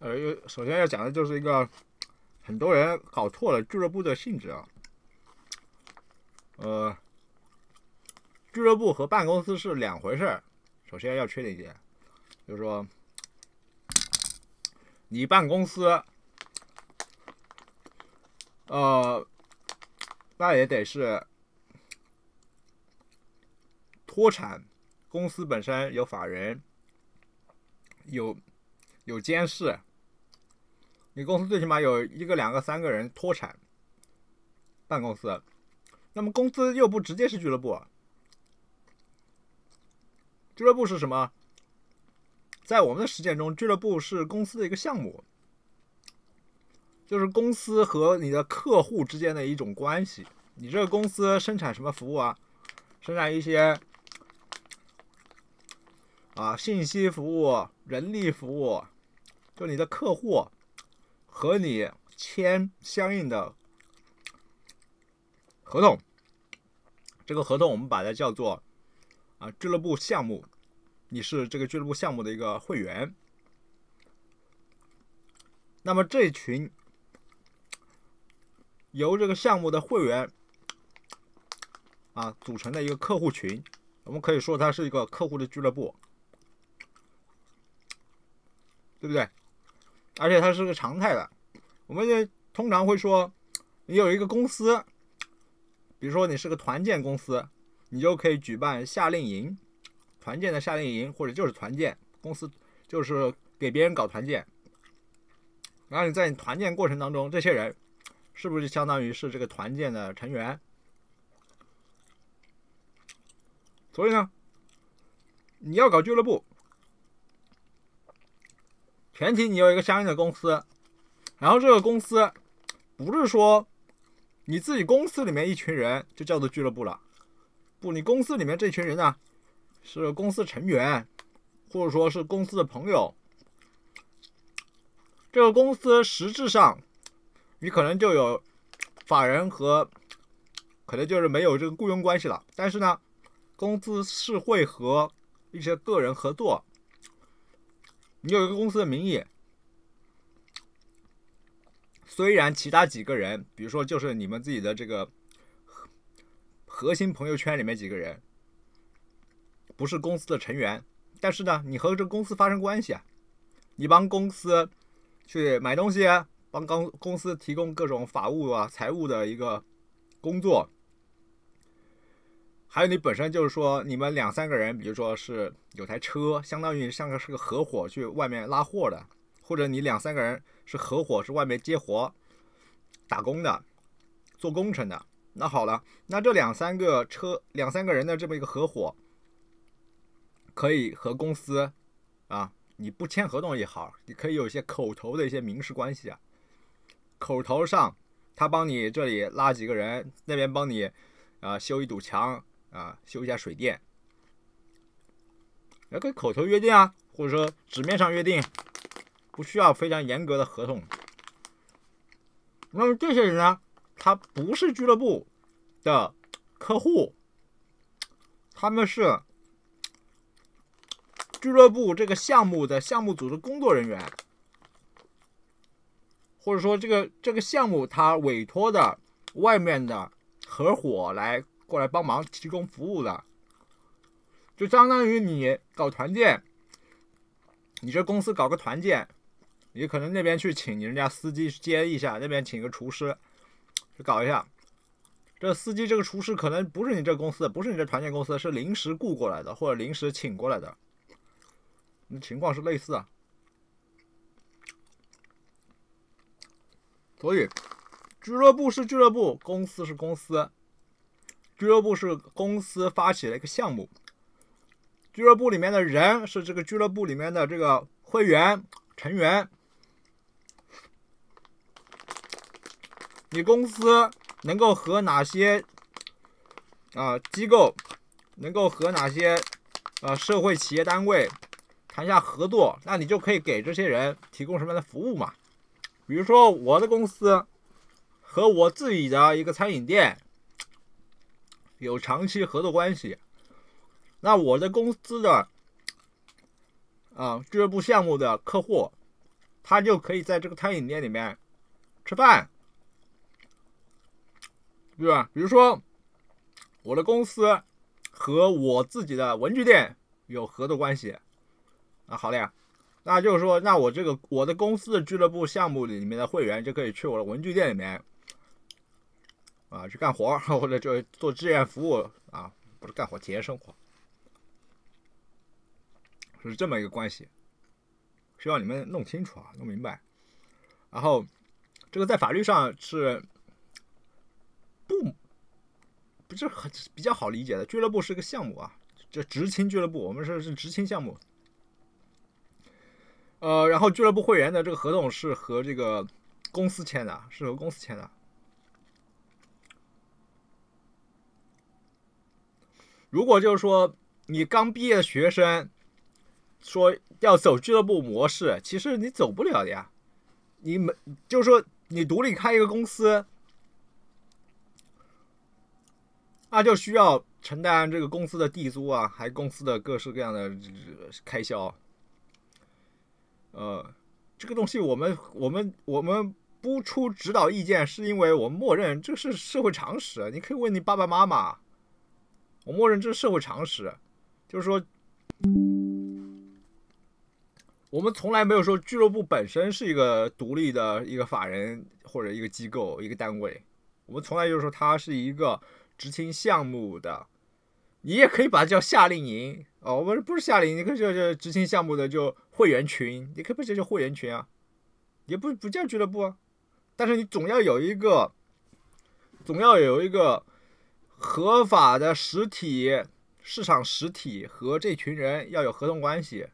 呃，首先要讲的就是一个很多人搞错了俱乐部的性质啊。呃，俱乐部和办公司是两回事儿。首先要确定一点，就是说你办公司，呃，那也得是脱产，公司本身有法人，有有监事。你公司最起码有一个、两个、三个人脱产办公司，那么公司又不直接是俱乐部，俱乐部是什么？在我们的实践中，俱乐部是公司的一个项目，就是公司和你的客户之间的一种关系。你这个公司生产什么服务啊？生产一些啊，信息服务、人力服务，就你的客户。和你签相应的合同，这个合同我们把它叫做啊俱乐部项目，你是这个俱乐部项目的一个会员。那么这群由这个项目的会员啊组成的一个客户群，我们可以说它是一个客户的俱乐部，对不对？而且它是个常态的，我们通常会说，你有一个公司，比如说你是个团建公司，你就可以举办夏令营，团建的夏令营，或者就是团建公司，就是给别人搞团建。然后你在你团建过程当中，这些人是不是就相当于是这个团建的成员？所以呢，你要搞俱乐部。前提你有一个相应的公司，然后这个公司不是说你自己公司里面一群人就叫做俱乐部了，不，你公司里面这群人呢是公司成员，或者说是公司的朋友。这个公司实质上你可能就有法人和可能就是没有这个雇佣关系了，但是呢，公司是会和一些个人合作。你有一个公司的名义，虽然其他几个人，比如说就是你们自己的这个核心朋友圈里面几个人不是公司的成员，但是呢，你和这公司发生关系啊，你帮公司去买东西，帮公公司提供各种法务啊、财务的一个工作。还有你本身就是说你们两三个人，比如说是有台车，相当于像个是个合伙去外面拉货的，或者你两三个人是合伙是外面接活、打工的、做工程的。那好了，那这两三个车、两三个人的这么一个合伙，可以和公司啊，你不签合同也好，你可以有一些口头的一些民事关系啊，口头上他帮你这里拉几个人，那边帮你啊修一堵墙。啊，修一下水电，也可以口头约定啊，或者说纸面上约定，不需要非常严格的合同。那么这些人呢，他不是俱乐部的客户，他们是俱乐部这个项目的项目组的工作人员，或者说这个这个项目他委托的外面的合伙来。过来帮忙提供服务的，就相当于你搞团建，你这公司搞个团建，你可能那边去请人家司机接一下，那边请个厨师，去搞一下。这司机、这个厨师可能不是你这公司不是你这团建公司，是临时雇过来的，或者临时请过来的。情况是类似啊。所以，俱乐部是俱乐部，公司是公司。俱乐部是公司发起的一个项目，俱乐部里面的人是这个俱乐部里面的这个会员成员。你公司能够和哪些啊机构，能够和哪些啊社会企业单位谈下合作，那你就可以给这些人提供什么样的服务嘛？比如说我的公司和我自己的一个餐饮店。有长期合作关系，那我的公司的啊俱乐部项目的客户，他就可以在这个餐饮店里面吃饭，对吧？比如说我的公司和我自己的文具店有合作关系啊，好了呀，那就是说，那我这个我的公司的俱乐部项目里面的会员就可以去我的文具店里面。啊，去干活 或者就做志愿服务啊，不是干活体验生活，是这么一个关系，需要你们弄清楚啊，弄明白。然后，这个在法律上是不不是很比较好理解的。俱乐部是个项目啊，这执勤俱乐部我们是是执勤项目，呃，然后俱乐部会员的这个合同是和这个公司签的，是和公司签的。如果就是说你刚毕业的学生说要走俱乐部模式，其实你走不了的呀。你们就是说你独立开一个公司，那就需要承担这个公司的地租啊，还公司的各式各样的开销。呃，这个东西我们我们我们不出指导意见，是因为我们默认这是社会常识。你可以问你爸爸妈妈。我默认这是社会常识，就是说，我们从来没有说俱乐部本身是一个独立的一个法人或者一个机构一个单位，我们从来就是说它是一个执行项目的，你也可以把它叫夏令营啊，我们不是夏令营，你可以叫叫执行项目的就会员群，你可以不叫叫会员群啊，也不不叫俱乐部啊，但是你总要有一个，总要有一个。合法的实体市场实体和这群人要有合同关系，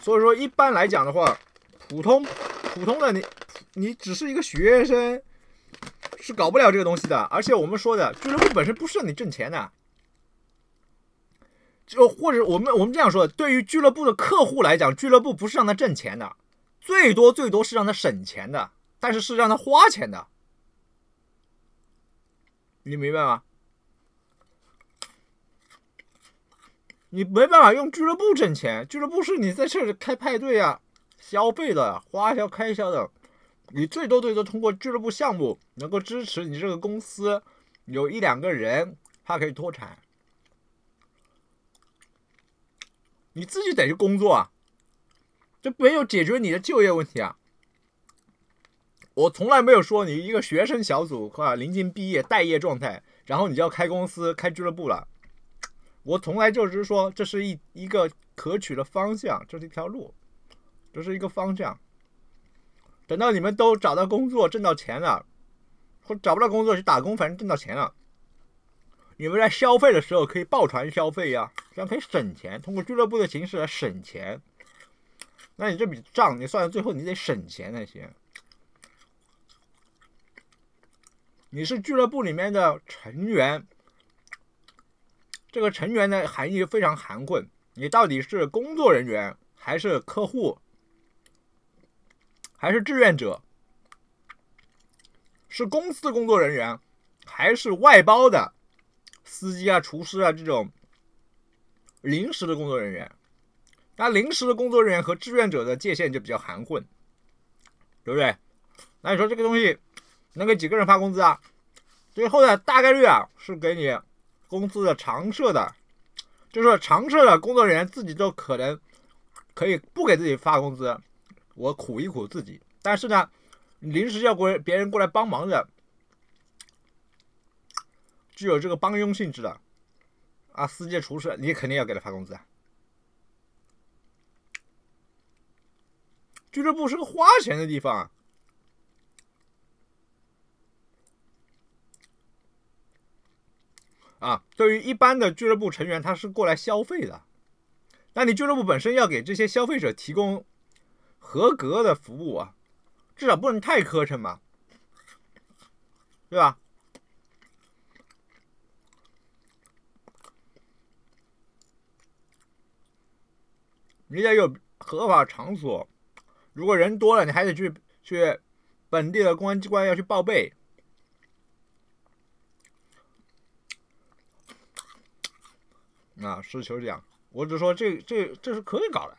所以说一般来讲的话，普通普通的你，你只是一个学生，是搞不了这个东西的。而且我们说的俱乐部本身不是让你挣钱的，就或者我们我们这样说，对于俱乐部的客户来讲，俱乐部不是让他挣钱的，最多最多是让他省钱的，但是是让他花钱的。你明白吗？你没办法用俱乐部挣钱，俱乐部是你在这里开派对啊、消费的、花销、开销的。你最多最多通过俱乐部项目能够支持你这个公司有一两个人他可以脱产，你自己得去工作啊，这没有解决你的就业问题啊。我从来没有说你一个学生小组啊，临近毕业待业状态，然后你就要开公司、开俱乐部了。我从来就是说，这是一一个可取的方向，这是一条路，这是一个方向。等到你们都找到工作、挣到钱了，或找不到工作去打工反正挣到钱了，你们在消费的时候可以抱团消费呀，这样可以省钱。通过俱乐部的形式来省钱，那你这笔账你算，到最后你得省钱才行。你是俱乐部里面的成员，这个成员的含义非常含混。你到底是工作人员还是客户，还是志愿者？是公司的工作人员，还是外包的司机啊、厨师啊这种临时的工作人员？那临时的工作人员和志愿者的界限就比较含混，对不对？那你说这个东西？能给几个人发工资啊？最后呢，大概率啊是给你工资的常设的，就是常设的工作人员自己都可能可以不给自己发工资，我苦一苦自己。但是呢，临时要过别人过来帮忙的，具有这个帮佣性质的啊，司机、厨师，你肯定要给他发工资啊。俱乐部是个花钱的地方啊。啊，对于一般的俱乐部成员，他是过来消费的。那你俱乐部本身要给这些消费者提供合格的服务啊，至少不能太磕碜吧，对吧？你得有合法场所，如果人多了，你还得去去本地的公安机关要去报备。啊，事求是讲，我只说这这这是可以搞的，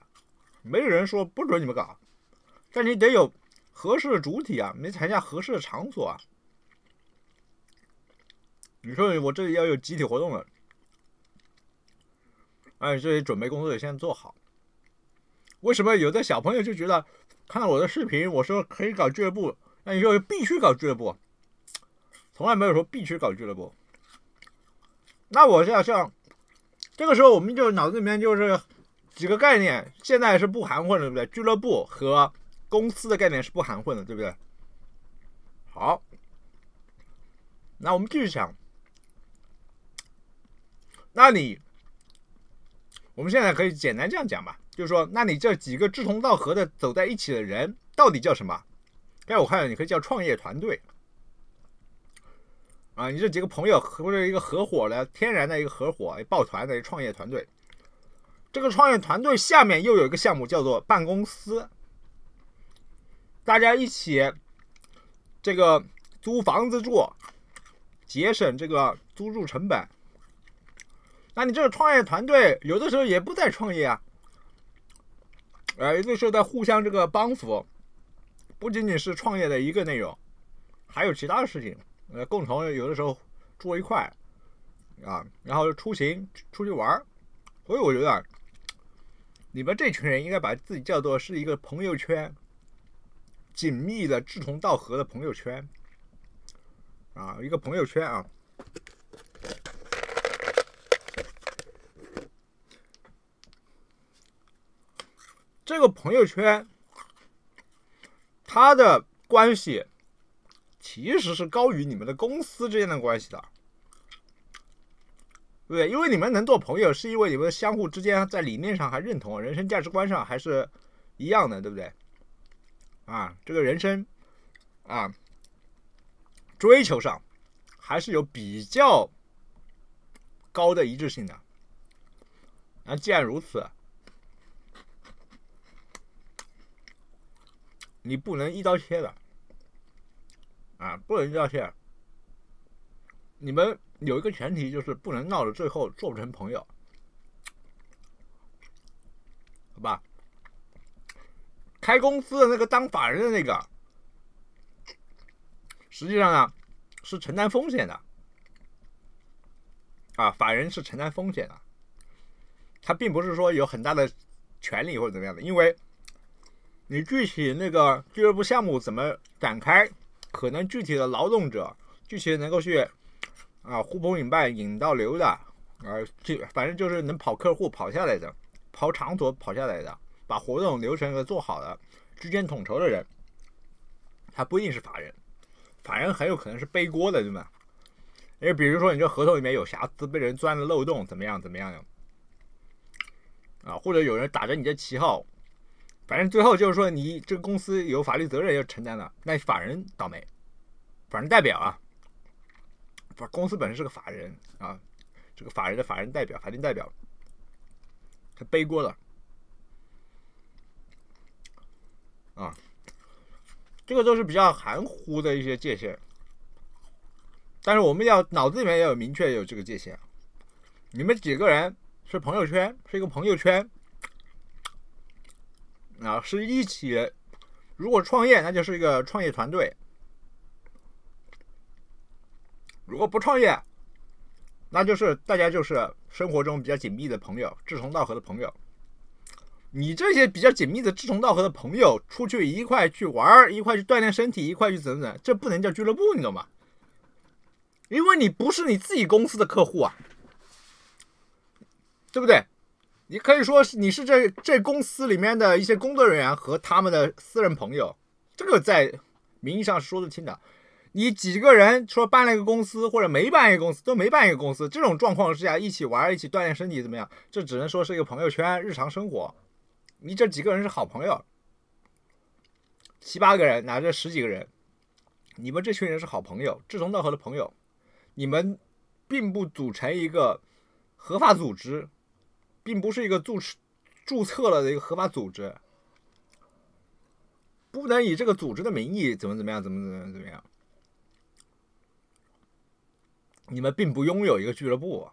没有人说不准你们搞，但你得有合适的主体啊，你参加合适的场所啊。你说我这里要有集体活动了，哎，这些准备工作得先做好。为什么有的小朋友就觉得看我的视频，我说可以搞俱乐部，那你说必须搞俱乐部？从来没有说必须搞俱乐部。那我要像。这个时候，我们就脑子里面就是几个概念，现在是不含混的，对不对？俱乐部和公司的概念是不含混的，对不对？好，那我们继续想，那你我们现在可以简单这样讲吧，就是说，那你这几个志同道合的走在一起的人，到底叫什么？在我看你可以叫创业团队。啊，你这几个朋友合着一个合伙的，天然的一个合伙抱团的一个创业团队。这个创业团队下面又有一个项目叫做办公司，大家一起这个租房子住，节省这个租住成本。那你这个创业团队有的时候也不在创业啊，哎，有的时候在互相这个帮扶，不仅仅是创业的一个内容，还有其他的事情。呃，共同有的时候坐一块啊，然后出行出去玩所以我觉得，你们这群人应该把自己叫做是一个朋友圈，紧密的志同道合的朋友圈，啊，一个朋友圈啊，这个朋友圈，他的关系。其实是高于你们的公司之间的关系的，对不对？因为你们能做朋友，是因为你们相互之间在理念上还认同，人生价值观上还是一样的，对不对？啊，这个人生啊，追求上还是有比较高的一致性的。那既然如此，你不能一刀切的。啊，不能道歉。你们有一个前提，就是不能闹到最后做不成朋友，好吧？开公司的那个当法人的那个，实际上呢是承担风险的啊，法人是承担风险的。他并不是说有很大的权利或者怎么样的，因为你具体那个俱乐部项目怎么展开？可能具体的劳动者，具体能够去啊呼朋引伴引到流的，啊，这反正就是能跑客户跑下来的，跑场所跑下来的，把活动流程给做好的，之间统筹的人，他不一定是法人，法人很有可能是背锅的，对吗？因为比如说你这合同里面有瑕疵，被人钻了漏洞，怎么样怎么样？啊，或者有人打着你的旗号。反正最后就是说，你这个公司有法律责任要承担的，那法人倒霉。法人代表啊，公司本身是个法人啊，这个法人的法人代表、法定代表，他背锅了啊。这个都是比较含糊的一些界限，但是我们要脑子里面要有明确有这个界限。你们几个人是朋友圈，是一个朋友圈。啊，是一起。如果创业，那就是一个创业团队；如果不创业，那就是大家就是生活中比较紧密的朋友，志同道合的朋友。你这些比较紧密的、志同道合的朋友，出去一块去玩，一块去锻炼身体，一块去怎么怎么，这不能叫俱乐部，你懂吗？因为你不是你自己公司的客户啊，对不对？你可以说是你是这这公司里面的一些工作人员和他们的私人朋友，这个在名义上是说得清的。你几个人说办了一个公司或者没办一个公司都没办一个公司，这种状况之下一起玩一起锻炼身体怎么样？这只能说是一个朋友圈日常生活。你这几个人是好朋友，七八个人乃这十几个人，你们这群人是好朋友志同道合的朋友，你们并不组成一个合法组织。并不是一个注册、注册了的一个合法组织，不能以这个组织的名义怎么怎么样、怎么怎么怎么样。你们并不拥有一个俱乐部，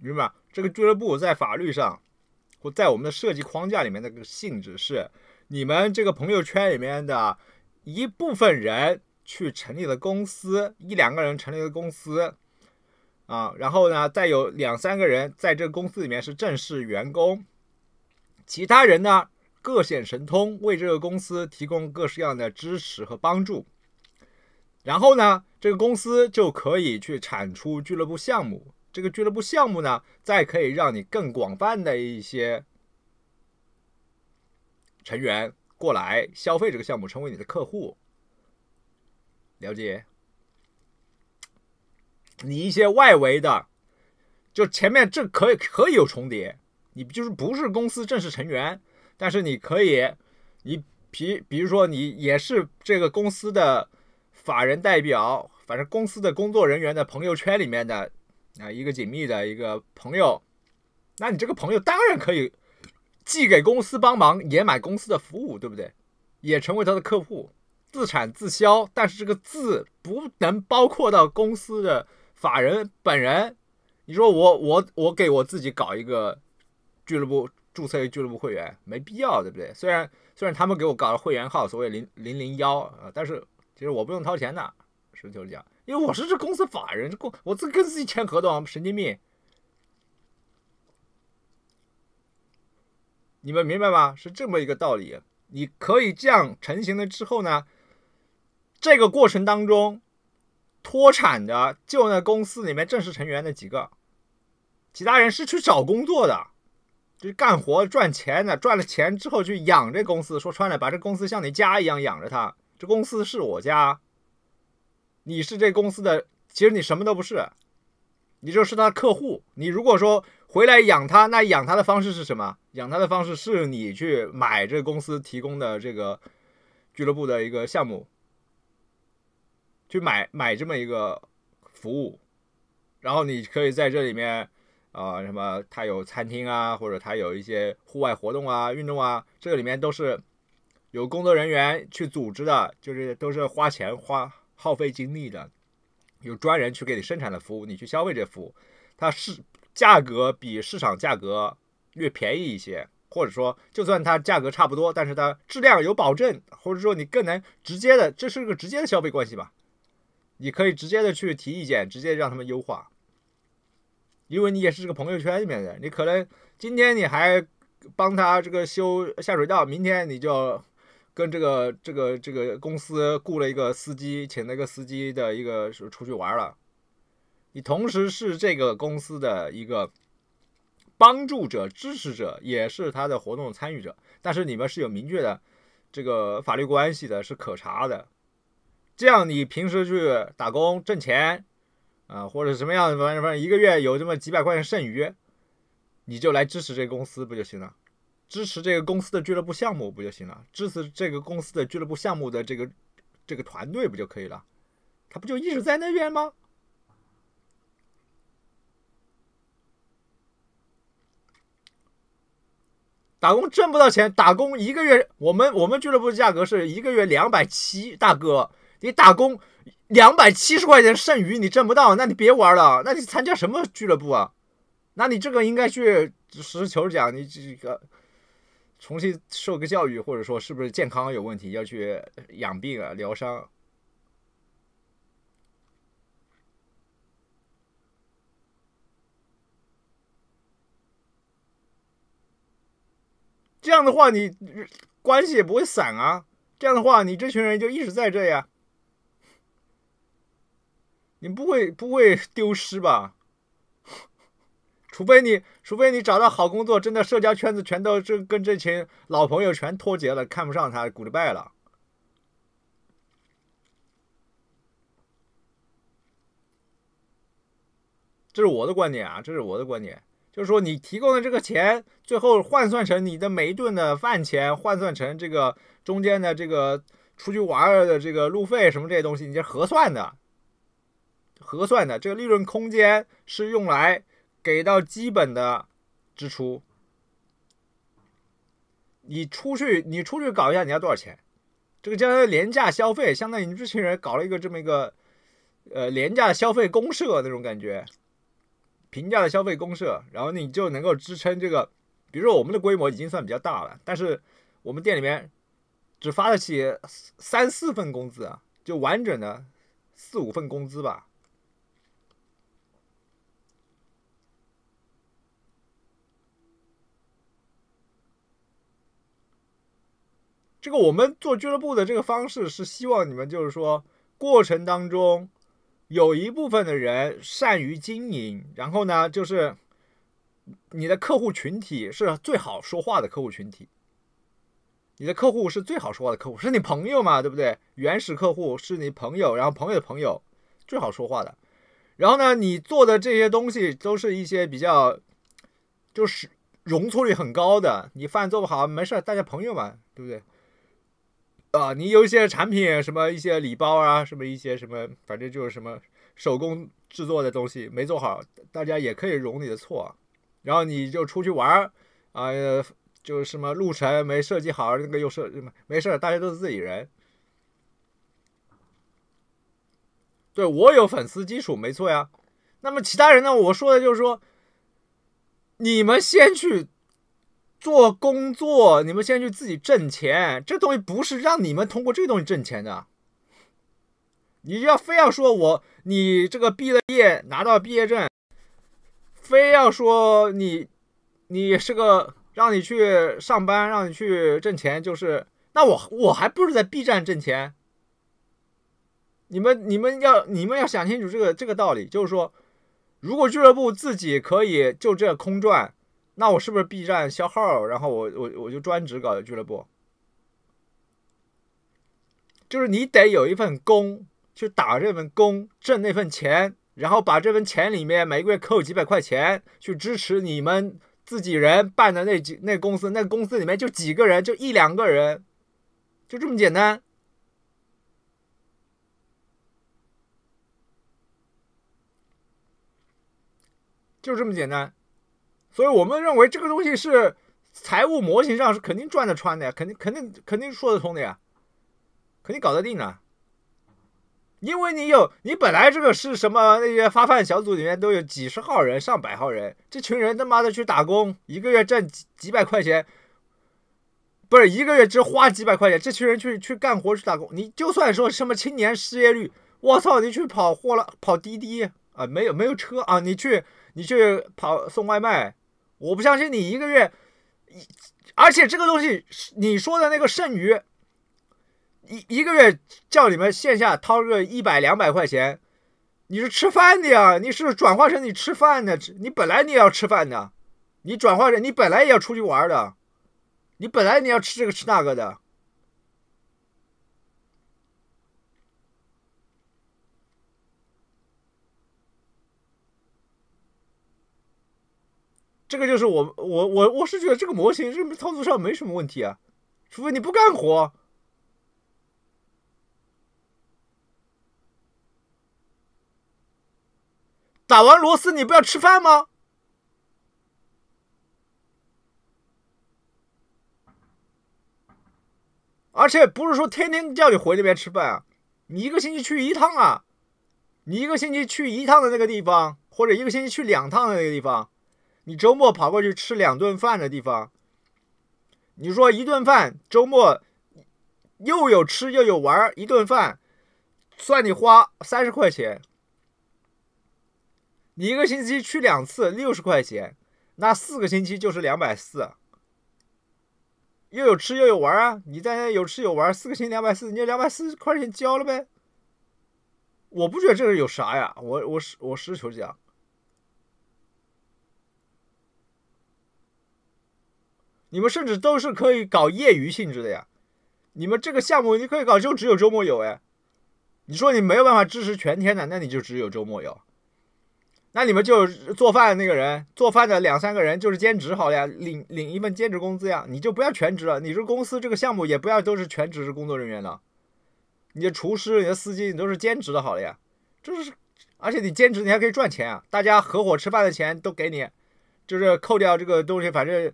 明白？这个俱乐部在法律上或在我们的设计框架里面，那个性质是你们这个朋友圈里面的一部分人去成立的公司，一两个人成立的公司。啊，然后呢，再有两三个人在这个公司里面是正式员工，其他人呢各显神通，为这个公司提供各式各样的支持和帮助。然后呢，这个公司就可以去产出俱乐部项目，这个俱乐部项目呢，再可以让你更广泛的一些成员过来消费这个项目，成为你的客户。了解。你一些外围的，就前面这可以可以有重叠，你就是不是公司正式成员，但是你可以，你比比如说你也是这个公司的法人代表，反正公司的工作人员的朋友圈里面的啊一个紧密的一个朋友，那你这个朋友当然可以，既给公司帮忙，也买公司的服务，对不对？也成为他的客户，自产自销，但是这个“自”不能包括到公司的。法人本人，你说我我我给我自己搞一个俱乐部，注册一个俱乐部会员，没必要，对不对？虽然虽然他们给我搞了会员号，所谓零零零幺啊，但是其实我不用掏钱的，实事求是讲，因为我是这公司法人，这公我自跟自己签合同，神经病，你们明白吗？是这么一个道理，你可以这样成型了之后呢，这个过程当中。脱产的就那公司里面正式成员那几个，其他人是去找工作的，就是干活赚钱的，赚了钱之后去养这公司。说穿了，把这公司像你家一样养着它，这公司是我家，你是这公司的，其实你什么都不是，你就是他客户。你如果说回来养他，那养他的方式是什么？养他的方式是你去买这公司提供的这个俱乐部的一个项目。去买买这么一个服务，然后你可以在这里面，呃，什么？它有餐厅啊，或者它有一些户外活动啊、运动啊，这个里面都是有工作人员去组织的，就是都是花钱花耗费精力的，有专人去给你生产的服务，你去消费这服务，它是价格比市场价格略便宜一些，或者说就算它价格差不多，但是它质量有保证，或者说你更能直接的，这是个直接的消费关系吧。你可以直接的去提意见，直接让他们优化，因为你也是这个朋友圈里面的。你可能今天你还帮他这个修下水道，明天你就跟这个这个这个公司雇了一个司机，请那个司机的一个出去玩了。你同时是这个公司的一个帮助者、支持者，也是他的活动参与者，但是你们是有明确的这个法律关系的，是可查的。这样，你平时去打工挣钱，啊，或者什么样的反正反正一个月有这么几百块钱剩余，你就来支持这个公司不就行了？支持这个公司的俱乐部项目不就行了？支持这个公司的俱乐部项目的这个这个团队不就可以了？他不就一直在那边吗？打工挣不到钱，打工一个月，我们我们俱乐部价格是一个月两百七，大哥。你打工两百七十块钱剩余你挣不到，那你别玩了。那你参加什么俱乐部啊？那你这个应该去实事求是讲，你这个重新受个教育，或者说是不是健康有问题，要去养病啊疗伤。这样的话，你关系也不会散啊。这样的话，你这群人就一直在这呀。你不会不会丢失吧？除非你，除非你找到好工作，真的社交圈子全都这跟这群老朋友全脱节了，看不上他，goodbye 了。这是我的观点啊，这是我的观点，就是说你提供的这个钱，最后换算成你的每一顿的饭钱，换算成这个中间的这个出去玩儿的这个路费什么这些东西，你是合算的。核算的这个利润空间是用来给到基本的支出。你出去，你出去搞一下，你要多少钱？这个叫廉价消费，相当于你这群人搞了一个这么一个，呃，廉价消费公社那种感觉，平价的消费公社，然后你就能够支撑这个。比如说我们的规模已经算比较大了，但是我们店里面只发得起三四份工资，就完整的四五份工资吧。这个我们做俱乐部的这个方式是希望你们就是说，过程当中有一部分的人善于经营，然后呢，就是你的客户群体是最好说话的客户群体，你的客户是最好说话的客户，是你朋友嘛，对不对？原始客户是你朋友，然后朋友的朋友最好说话的，然后呢，你做的这些东西都是一些比较就是容错率很高的，你饭做不好没事，大家朋友嘛，对不对？啊，你有一些产品，什么一些礼包啊，什么一些什么，反正就是什么手工制作的东西没做好，大家也可以容你的错，然后你就出去玩啊，就是什么路程没设计好，那个又设，没事，大家都是自己人。对我有粉丝基础，没错呀。那么其他人呢？我说的就是说，你们先去。做工作，你们先去自己挣钱，这东西不是让你们通过这东西挣钱的。你要非要说我你这个毕了业拿到毕业证，非要说你你是个让你去上班让你去挣钱，就是那我我还不如在 B 站挣钱。你们你们要你们要想清楚这个这个道理，就是说，如果俱乐部自己可以就这空转。那我是不是 B 站销号？然后我我我就专职搞俱乐部，就是你得有一份工去打这份工挣那份钱，然后把这份钱里面每个月扣几百块钱去支持你们自己人办的那几那公司，那公司里面就几个人，就一两个人，就这么简单，就这么简单。所以我们认为这个东西是财务模型上是肯定赚得穿的呀，肯定肯定肯定说得通的呀，肯定搞得定的。因为你有你本来这个是什么那些发饭小组里面都有几十号人、上百号人，这群人他妈的去打工，一个月挣几几百块钱，不是一个月只花几百块钱，这群人去去干活去打工，你就算说什么青年失业率，我操，你去跑货了跑滴滴啊，没有没有车啊，你去你去跑送外卖。我不相信你一个月，一而且这个东西你说的那个剩余一一个月叫你们线下掏个一百两百块钱，你是吃饭的呀？你是转化成你吃饭的？你本来你也要吃饭的，你转化成你本来也要出去玩的，你本来你要吃这个吃那个的。这个就是我我我我是觉得这个模型，这操作上没什么问题啊，除非你不干活。打完螺丝你不要吃饭吗？而且不是说天天叫你回那边吃饭啊，你一个星期去一趟啊，你一个星期去一趟的那个地方，或者一个星期去两趟的那个地方。你周末跑过去吃两顿饭的地方，你说一顿饭周末又有吃又有玩一顿饭算你花三十块钱。你一个星期去两次，六十块钱，那四个星期就是两百四。又有吃又有玩啊，你在那有吃有玩四个星期两百四，你两百四块钱交了呗。我不觉得这个有啥呀，我我实我实事求是你们甚至都是可以搞业余性质的呀，你们这个项目你可以搞，就只有周末有哎。你说你没有办法支持全天的，那你就只有周末有。那你们就做饭的那个人做饭的两三个人就是兼职好了呀，领领一份兼职工资呀，你就不要全职了。你这公司这个项目也不要都是全职工作人员了，你的厨师、你的司机你都是兼职的好了呀。就是而且你兼职你还可以赚钱啊，大家合伙吃饭的钱都给你，就是扣掉这个东西，反正。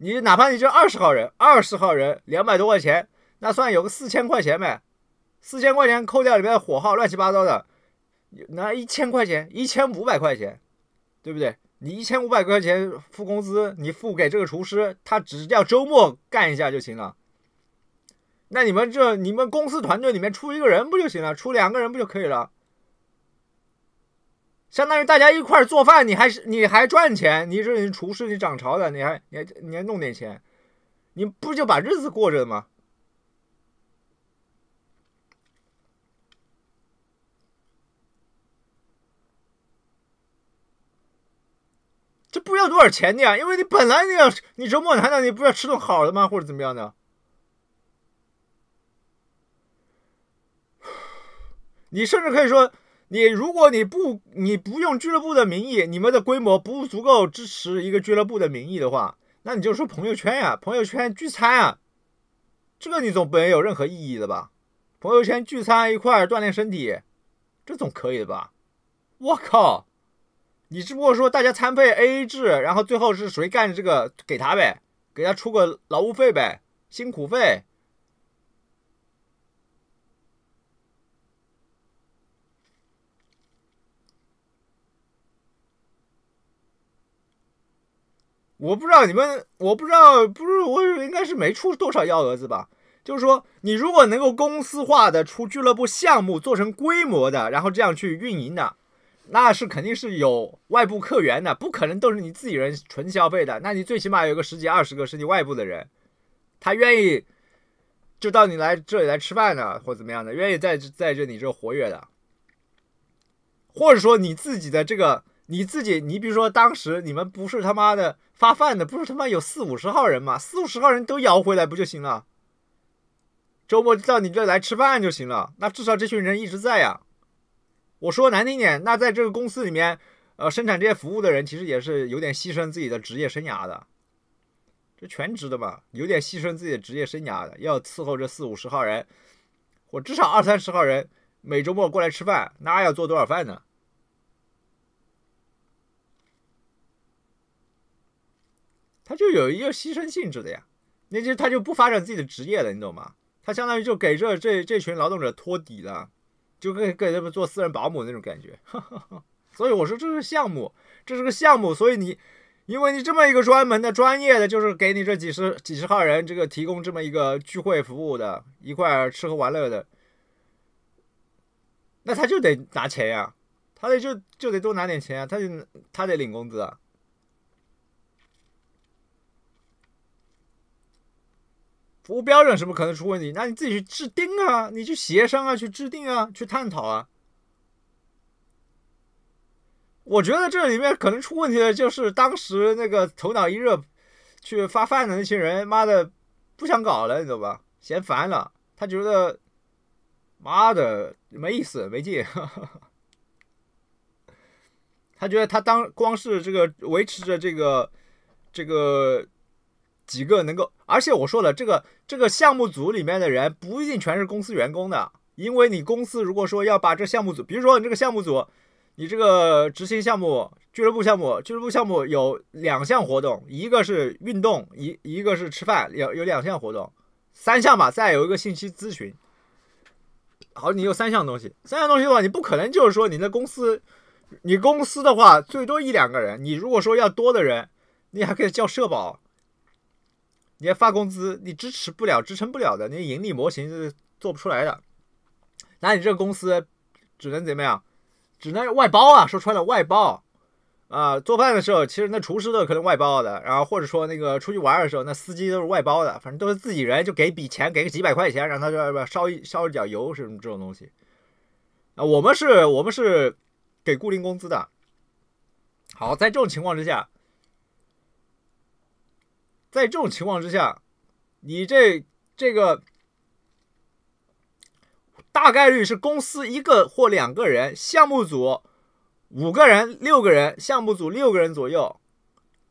你哪怕你就二十号人，二十号人两百多块钱，那算有个四千块钱呗，四千块钱扣掉里面的火耗乱七八糟的，拿一千块钱，一千五百块钱，对不对？你一千五百块钱付工资，你付给这个厨师，他只要周末干一下就行了。那你们这你们公司团队里面出一个人不就行了？出两个人不就可以了？相当于大家一块做饭，你还是你还赚钱，你是厨师，你涨潮的，你还你还你还弄点钱，你不就把日子过着吗？这不要多少钱的，呀，因为你本来你要你周末难道你不要吃顿好的吗？或者怎么样的？你甚至可以说。你如果你不你不用俱乐部的名义，你们的规模不足够支持一个俱乐部的名义的话，那你就说朋友圈呀，朋友圈聚餐啊，这你总不能有任何意义的吧？朋友圈聚餐一块锻炼身体，这总可以的吧？我靠，你只不过说大家餐费 AA 制，然后最后是谁干这个给他呗，给他出个劳务费呗，辛苦费。我不知道你们，我不知道，不是我应该是没出多少幺蛾子吧？就是说，你如果能够公司化的出俱乐部项目，做成规模的，然后这样去运营的，那是肯定是有外部客源的，不可能都是你自己人纯消费的。那你最起码有个十几、二十个，是你外部的人，他愿意就到你来这里来吃饭的，或怎么样的，愿意在在这里这活跃的，或者说你自己的这个。你自己，你比如说，当时你们不是他妈的发饭的，不是他妈有四五十号人吗？四五十号人都摇回来不就行了？周末到你这来吃饭就行了。那至少这群人一直在呀。我说难听点，那在这个公司里面，呃，生产这些服务的人其实也是有点牺牲自己的职业生涯的。这全职的嘛，有点牺牲自己的职业生涯的，要伺候这四五十号人，我至少二三十号人每周末过来吃饭，那要做多少饭呢？他就有一个牺牲性质的呀，那就他就不发展自己的职业了，你懂吗？他相当于就给这这这群劳动者托底了，就跟给他们做私人保姆那种感觉。所以我说这是项目，这是个项目。所以你，因为你这么一个专门的专业的，就是给你这几十几十号人这个提供这么一个聚会服务的，一块吃喝玩乐的，那他就得拿钱呀，他得就就得多拿点钱啊，他就他得领工资啊。服务标准什么可能出问题？那你自己去制定啊，你去协商啊，去制定啊，去探讨啊。我觉得这里面可能出问题的就是当时那个头脑一热去发饭的那群人，妈的不想搞了，你懂吧？嫌烦了，他觉得妈的没意思没劲，他觉得他当光是这个维持着这个这个。几个能够，而且我说了，这个这个项目组里面的人不一定全是公司员工的，因为你公司如果说要把这项目组，比如说你这个项目组，你这个执行项目俱乐部项目俱乐部项目有两项活动，一个是运动，一一个是吃饭，有有两项活动，三项吧，再有一个信息咨询。好，你有三项东西，三项东西的话，你不可能就是说你的公司，你公司的话最多一两个人，你如果说要多的人，你还可以交社保。你要发工资，你支持不了，支撑不了的，你盈利模型是做不出来的。那你这个公司只能怎么样？只能外包啊！说穿了，外包啊！做饭的时候，其实那厨师都可能外包的，然后或者说那个出去玩的时候，那司机都是外包的，反正都是自己人，就给笔钱，给个几百块钱，让他在外边烧一烧一脚油什么这种东西。啊，我们是，我们是给固定工资的。好，在这种情况之下。在这种情况之下，你这这个大概率是公司一个或两个人，项目组五个人、六个人，项目组六个人左右，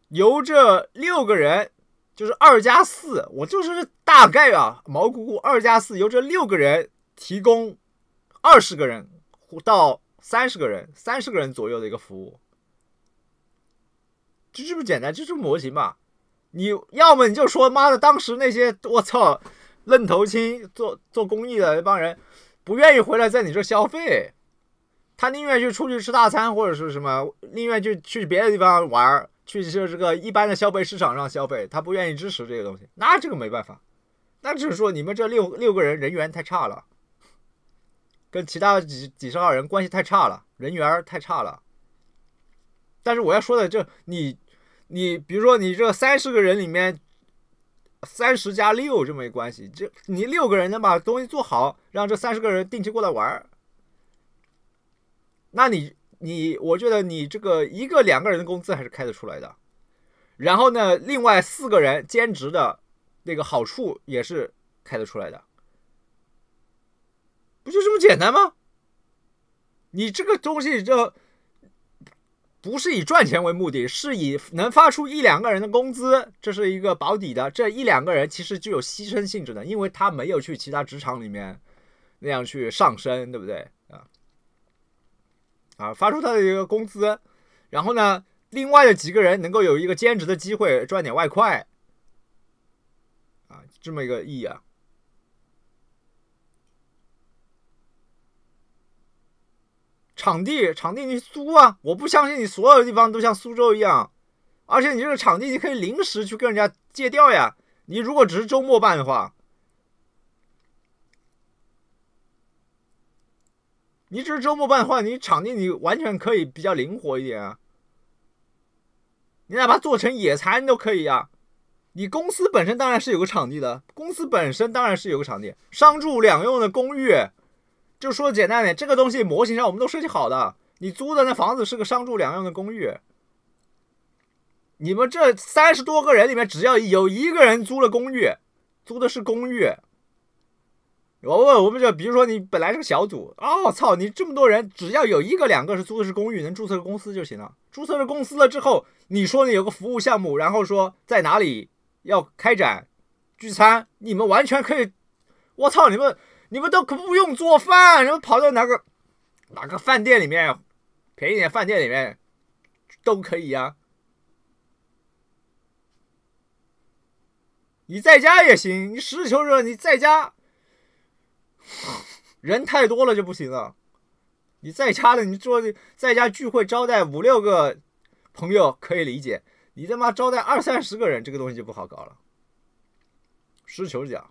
由这六个人就是二加四，我就是大概啊，毛姑姑二加四，由这六个人提供二十个人到三十个人、三十个人左右的一个服务，就这么简单，就这么模型吧。你要么你就说妈的，当时那些我操，愣头青做做公益的那帮人，不愿意回来在你这消费，他宁愿去出去吃大餐或者是什么，宁愿就去别的地方玩去就是个一般的消费市场上消费，他不愿意支持这个东西，那这个没办法，那就是说你们这六六个人人缘太差了，跟其他几几十号人关系太差了，人缘太差了。但是我要说的就你。你比如说，你这三十个人里面，三十加六这么一关系，这你六个人能把东西做好，让这三十个人定期过来玩那你你我觉得你这个一个两个人的工资还是开得出来的，然后呢，另外四个人兼职的那个好处也是开得出来的，不就这么简单吗？你这个东西这。不是以赚钱为目的，是以能发出一两个人的工资，这是一个保底的。这一两个人其实具有牺牲性质的，因为他没有去其他职场里面那样去上升，对不对啊？啊，发出他的一个工资，然后呢，另外的几个人能够有一个兼职的机会，赚点外快，啊，这么一个意义啊。场地，场地你租啊！我不相信你所有地方都像苏州一样，而且你这个场地你可以临时去跟人家借调呀。你如果只是周末办的话，你只是周末办的话，你场地你完全可以比较灵活一点啊。你哪怕做成野餐都可以呀。你公司本身当然是有个场地的，公司本身当然是有个场地，商住两用的公寓。就说简单点，这个东西模型上我们都设计好的。你租的那房子是个商住两用的公寓。你们这三十多个人里面，只要有一个人租了公寓，租的是公寓，我问我们这，比如说你本来是个小组，哦，操，你这么多人，只要有一个两个是租的是公寓，能注册个公司就行了。注册了公司了之后，你说你有个服务项目，然后说在哪里要开展聚餐，你们完全可以，我操，你们。你们都可不用做饭，你们跑到哪个哪个饭店里面便宜点饭店里面都可以呀。你在家也行，你实事求是，你在家人太多了就不行了。你在家的，你做在家聚会招待五六个朋友可以理解，你他妈招待二三十个人，这个东西就不好搞了。实事求是。讲，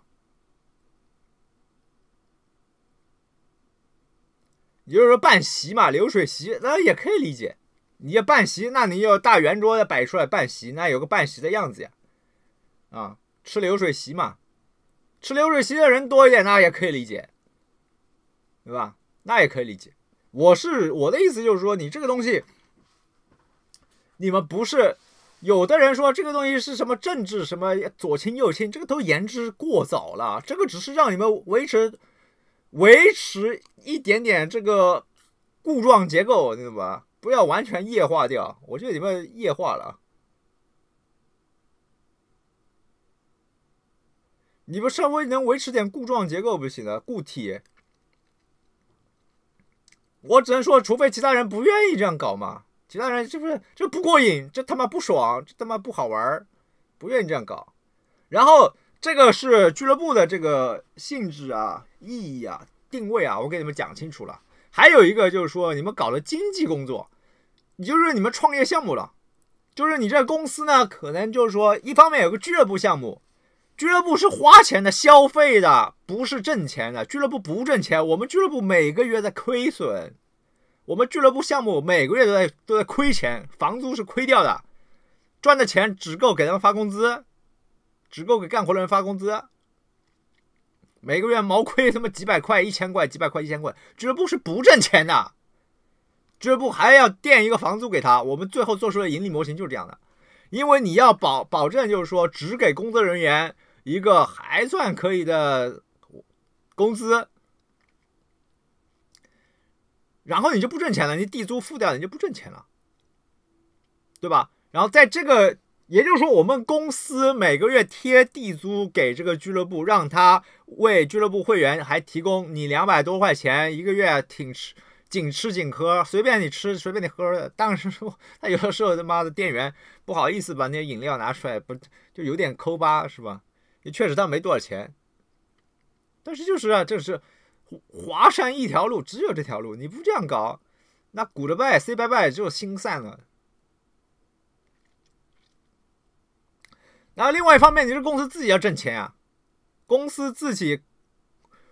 也就是说，办席嘛，流水席那也可以理解。你要办席，那你要大圆桌的摆出来办席，那有个办席的样子呀。啊，吃流水席嘛，吃流水席的人多一点，那也可以理解，对吧？那也可以理解。我是我的意思就是说，你这个东西，你们不是有的人说这个东西是什么政治什么左倾右倾，这个都言之过早了。这个只是让你们维持。维持一点点这个固状结构，你懂吧？不要完全液化掉。我觉得你们液化了，你们稍微能维持点固状结构不行了？固体？我只能说，除非其他人不愿意这样搞嘛，其他人不是这不过瘾，这他妈不爽，这他妈不好玩不愿意这样搞。然后。这个是俱乐部的这个性质啊、意义啊、定位啊，我给你们讲清楚了。还有一个就是说，你们搞了经济工作，你就是你们创业项目了，就是你这公司呢，可能就是说，一方面有个俱乐部项目，俱乐部是花钱的、消费的，不是挣钱的。俱乐部不挣钱，我们俱乐部每个月在亏损，我们俱乐部项目每个月都在都在亏钱，房租是亏掉的，赚的钱只够给他们发工资。只够给干活的人发工资，每个月毛亏他妈几百块、一千块、几百块、一千块。俱乐部是不挣钱的，俱乐部还要垫一个房租给他。我们最后做出的盈利模型就是这样的，因为你要保保证，就是说只给工作人员一个还算可以的工资，然后你就不挣钱了，你地租付掉，你就不挣钱了，对吧？然后在这个。也就是说，我们公司每个月贴地租给这个俱乐部，让他为俱乐部会员还提供你两百多块钱一个月，挺吃、紧吃、紧喝，随便你吃，随便你喝的。但是说，他有的时候他妈的店员不好意思把那些饮料拿出来，不就有点抠吧，是吧？也确实，他没多少钱，但是就是啊，这是华山一条路，只有这条路，你不这样搞，那 goodbye，say bye bye，就心散了。那另外一方面，你是公司自己要挣钱啊，公司自己，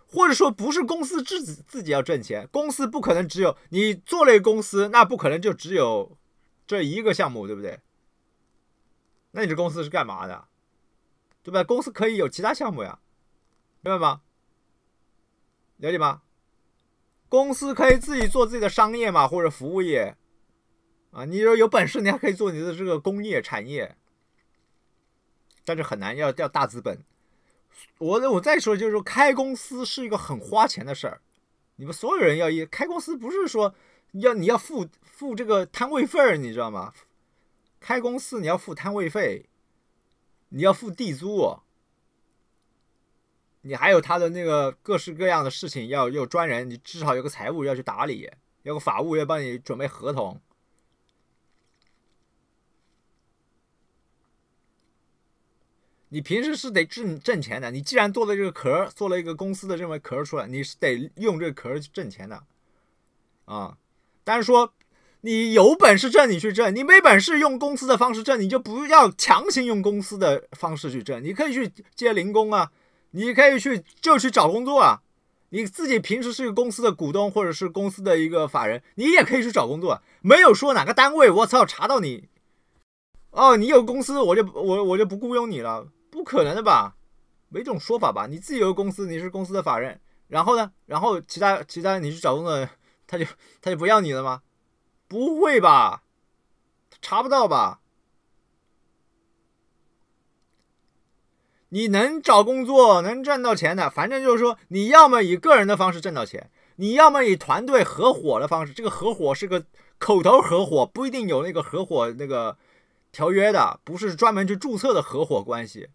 或者说不是公司自己自己要挣钱，公司不可能只有你做了一个公司，那不可能就只有这一个项目，对不对？那你这公司是干嘛的，对吧？公司可以有其他项目呀，明白吗？了解吗？公司可以自己做自己的商业嘛，或者服务业，啊，你说有本事，你还可以做你的这个工业产业。但是很难要要大资本，我我再说就是说开公司是一个很花钱的事儿，你们所有人要一开公司不是说要你要付付这个摊位费儿，你知道吗？开公司你要付摊位费，你要付地租，你还有他的那个各式各样的事情要要专人，你至少有个财务要去打理，有个法务要帮你准备合同。你平时是得挣挣钱的。你既然做了这个壳，做了一个公司的这么壳出来，你是得用这个壳去挣钱的，啊。但是说，你有本事挣，你去挣；你没本事用公司的方式挣，你就不要强行用公司的方式去挣。你可以去接零工啊，你可以去就去找工作啊。你自己平时是公司的股东或者是公司的一个法人，你也可以去找工作。没有说哪个单位，我操，查到你，哦，你有公司，我就我我就不雇佣你了。可能的吧，没种说法吧？你自己有公司，你是公司的法人，然后呢？然后其他其他你去找工作，他就他就不要你了吗？不会吧，查不到吧？你能找工作，能赚到钱的，反正就是说，你要么以个人的方式挣到钱，你要么以团队合伙的方式，这个合伙是个口头合伙，不一定有那个合伙那个条约的，不是专门去注册的合伙关系。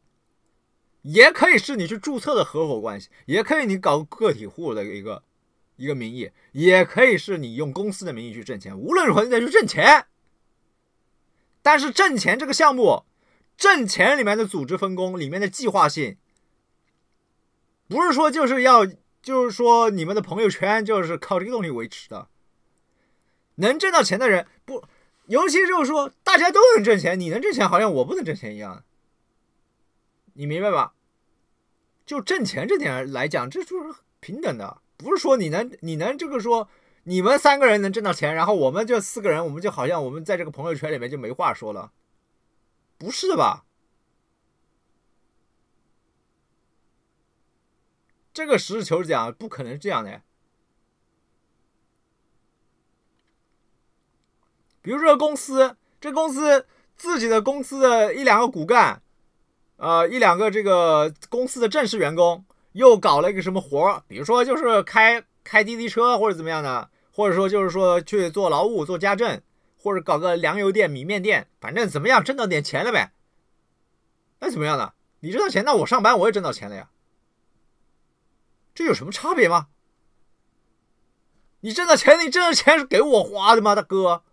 也可以是你去注册的合伙关系，也可以你搞个体户的一个一个名义，也可以是你用公司的名义去挣钱。无论如何你得去挣钱，但是挣钱这个项目，挣钱里面的组织分工里面的计划性，不是说就是要就是说你们的朋友圈就是靠这个东西维持的。能挣到钱的人不，尤其就是说大家都能挣钱，你能挣钱，好像我不能挣钱一样。你明白吧？就挣钱这点来讲，这就是平等的，不是说你能你能这个说你们三个人能挣到钱，然后我们这四个人我们就好像我们在这个朋友圈里面就没话说了，不是吧？这个实事求是讲，不可能这样的。比如说公司，这公司自己的公司的一两个骨干。呃，一两个这个公司的正式员工又搞了一个什么活儿？比如说就是开开滴滴车或者怎么样的，或者说就是说去做劳务、做家政，或者搞个粮油店、米面店，反正怎么样挣到点钱了呗。那怎么样呢？你挣到钱，那我上班我也挣到钱了呀。这有什么差别吗？你挣到钱，你挣的钱是给我花的吗，大哥？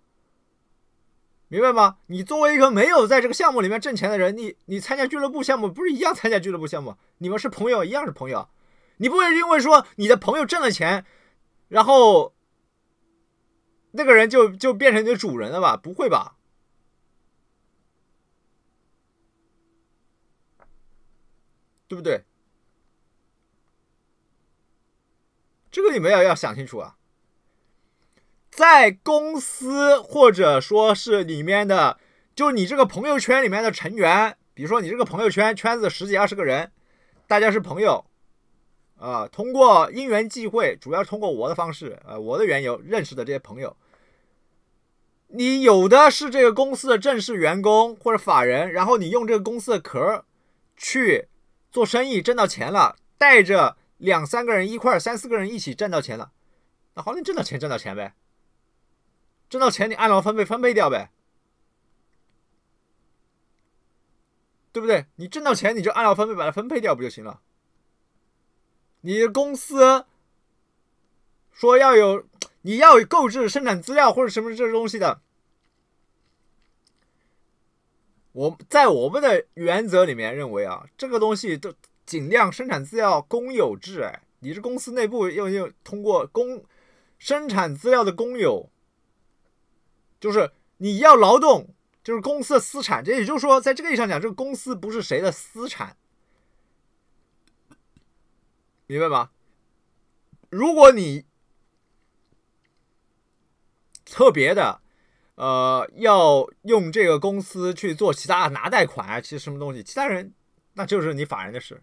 明白吗？你作为一个没有在这个项目里面挣钱的人，你你参加俱乐部项目不是一样参加俱乐部项目？你们是朋友，一样是朋友，你不会因为说你的朋友挣了钱，然后那个人就就变成你的主人了吧？不会吧？对不对？这个你们要要想清楚啊。在公司或者说是里面的，就你这个朋友圈里面的成员，比如说你这个朋友圈圈子十几二十个人，大家是朋友，啊，通过因缘际会，主要通过我的方式，呃，我的缘由认识的这些朋友，你有的是这个公司的正式员工或者法人，然后你用这个公司的壳儿去做生意，挣到钱了，带着两三个人一块儿，三四个人一起挣到钱了，那好，你挣到钱，挣到钱呗。挣到钱，你按劳分配分配掉呗，对不对？你挣到钱，你就按劳分配把它分配掉不就行了？你的公司说要有，你要有购置生产资料或者什么这东西的，我在我们的原则里面认为啊，这个东西都尽量生产资料公有制。哎，你是公司内部要用通过公生产资料的公有。就是你要劳动，就是公司的私产。这也就是说，在这个意义上讲，这个公司不是谁的私产，明白吗？如果你特别的，呃，要用这个公司去做其他拿贷款啊，其实什么东西，其他人那就是你法人的事，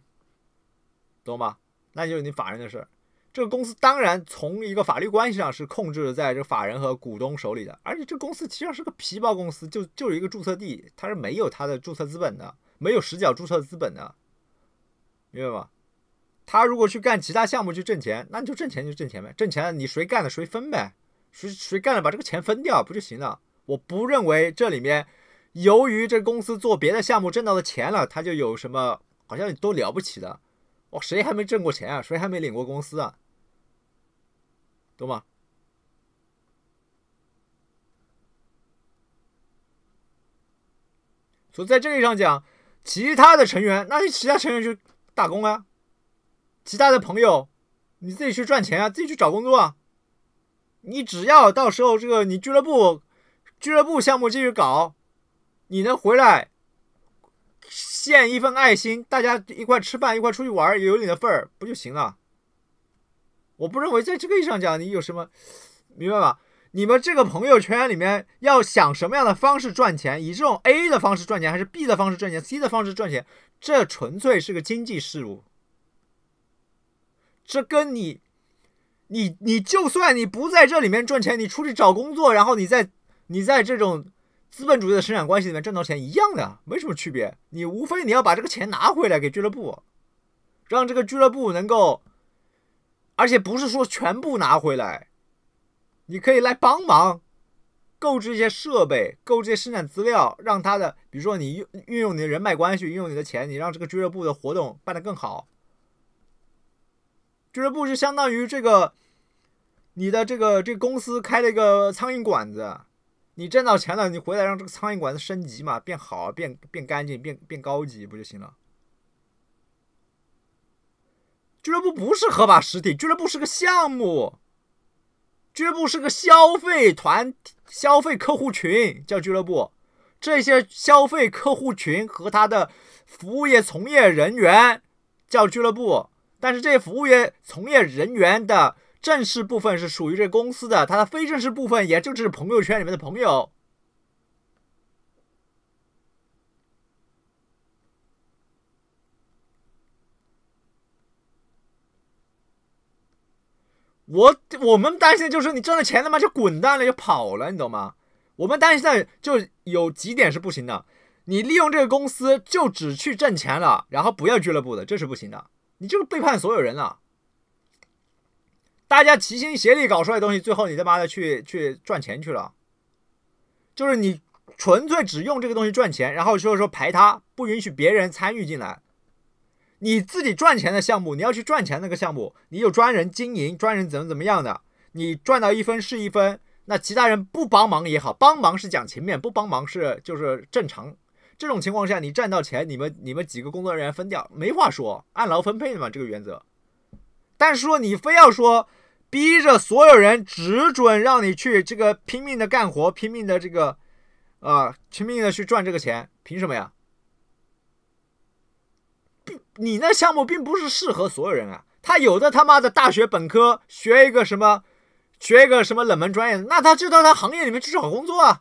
懂吗？那就是你法人的事。这个公司当然从一个法律关系上是控制在这法人和股东手里的，而且这公司其实际上是个皮包公司，就就有一个注册地，它是没有它的注册资本的，没有实缴注册资本的，明白吧？他如果去干其他项目去挣钱，那你就挣钱就挣钱呗，挣钱你谁干的谁分呗，谁谁干了把这个钱分掉不就行了？我不认为这里面由于这公司做别的项目挣到的钱了，他就有什么好像都了不起的，哇，谁还没挣过钱啊？谁还没领过公司啊？懂吗？所以在这里意义上讲，其他的成员，那些其他成员去打工啊，其他的朋友，你自己去赚钱啊，自己去找工作啊。你只要到时候这个你俱乐部俱乐部项目继续搞，你能回来献一份爱心，大家一块吃饭，一块出去玩，也有你的份儿，不就行了？我不认为，在这个意义上讲，你有什么明白吧？你们这个朋友圈里面要想什么样的方式赚钱，以这种 A 的方式赚钱，还是 B 的方式赚钱，C 的方式赚钱，这纯粹是个经济事务。这跟你、你、你，就算你不在这里面赚钱，你出去找工作，然后你在、你在这种资本主义的生产关系里面赚到钱一样的，没什么区别。你无非你要把这个钱拿回来给俱乐部，让这个俱乐部能够。而且不是说全部拿回来，你可以来帮忙，购置一些设备，购置一些生产资料，让他的，比如说你运运用你的人脉关系，运用你的钱，你让这个俱乐部的活动办得更好。俱乐部是相当于这个，你的这个这公司开了一个苍蝇馆子，你挣到钱了，你回来让这个苍蝇馆子升级嘛，变好，变变干净，变变高级，不就行了？俱乐部不是合法实体，俱乐部是个项目，俱乐部是个消费团，消费客户群叫俱乐部，这些消费客户群和他的服务业从业人员叫俱乐部，但是这些服务业从业人员的正式部分是属于这公司的，他的非正式部分也就是朋友圈里面的朋友。我我们担心的就是你挣了钱他妈就滚蛋了就跑了，你懂吗？我们担心的就有几点是不行的，你利用这个公司就只去挣钱了，然后不要俱乐部的，这是不行的，你就背叛所有人了。大家齐心协力搞出来的东西，最后你他妈的去去赚钱去了，就是你纯粹只用这个东西赚钱，然后就是说排他，不允许别人参与进来。你自己赚钱的项目，你要去赚钱那个项目，你有专人经营，专人怎么怎么样的，你赚到一分是一分，那其他人不帮忙也好，帮忙是讲情面，不帮忙是就是正常。这种情况下，你赚到钱，你们你们几个工作人员分掉，没话说，按劳分配嘛，这个原则。但是说你非要说，逼着所有人只准让你去这个拼命的干活，拼命的这个，呃，拼命的去赚这个钱，凭什么呀？你那项目并不是适合所有人啊！他有的他妈的大学本科学一个什么，学一个什么冷门专业，那他就到他行业里面去找工作啊！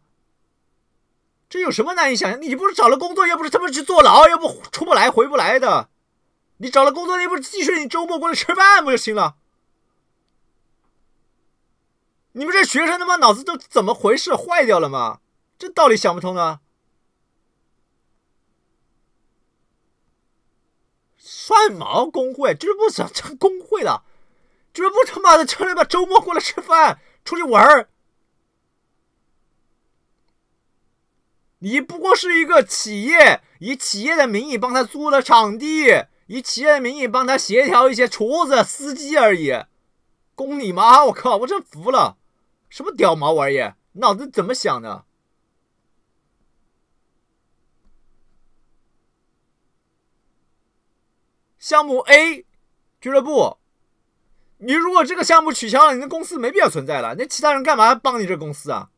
这有什么难以想象？你不是找了工作，又不是他妈去坐牢，又不出不来回不来的，你找了工作，又不是继续你周末过来吃饭不就行了？你们这学生他妈脑子都怎么回事？坏掉了吗？这道理想不通啊！算毛工会，就是不想成工会了，就是不他妈的成你们周末过来吃饭、出去玩儿。你不过是一个企业，以企业的名义帮他租的场地，以企业的名义帮他协调一些厨子、司机而已。供你妈！我靠，我真服了，什么屌毛玩意儿？脑子怎么想的？项目 A，俱乐部，你如果这个项目取消了，你的公司没必要存在了。那其他人干嘛帮你这公司啊？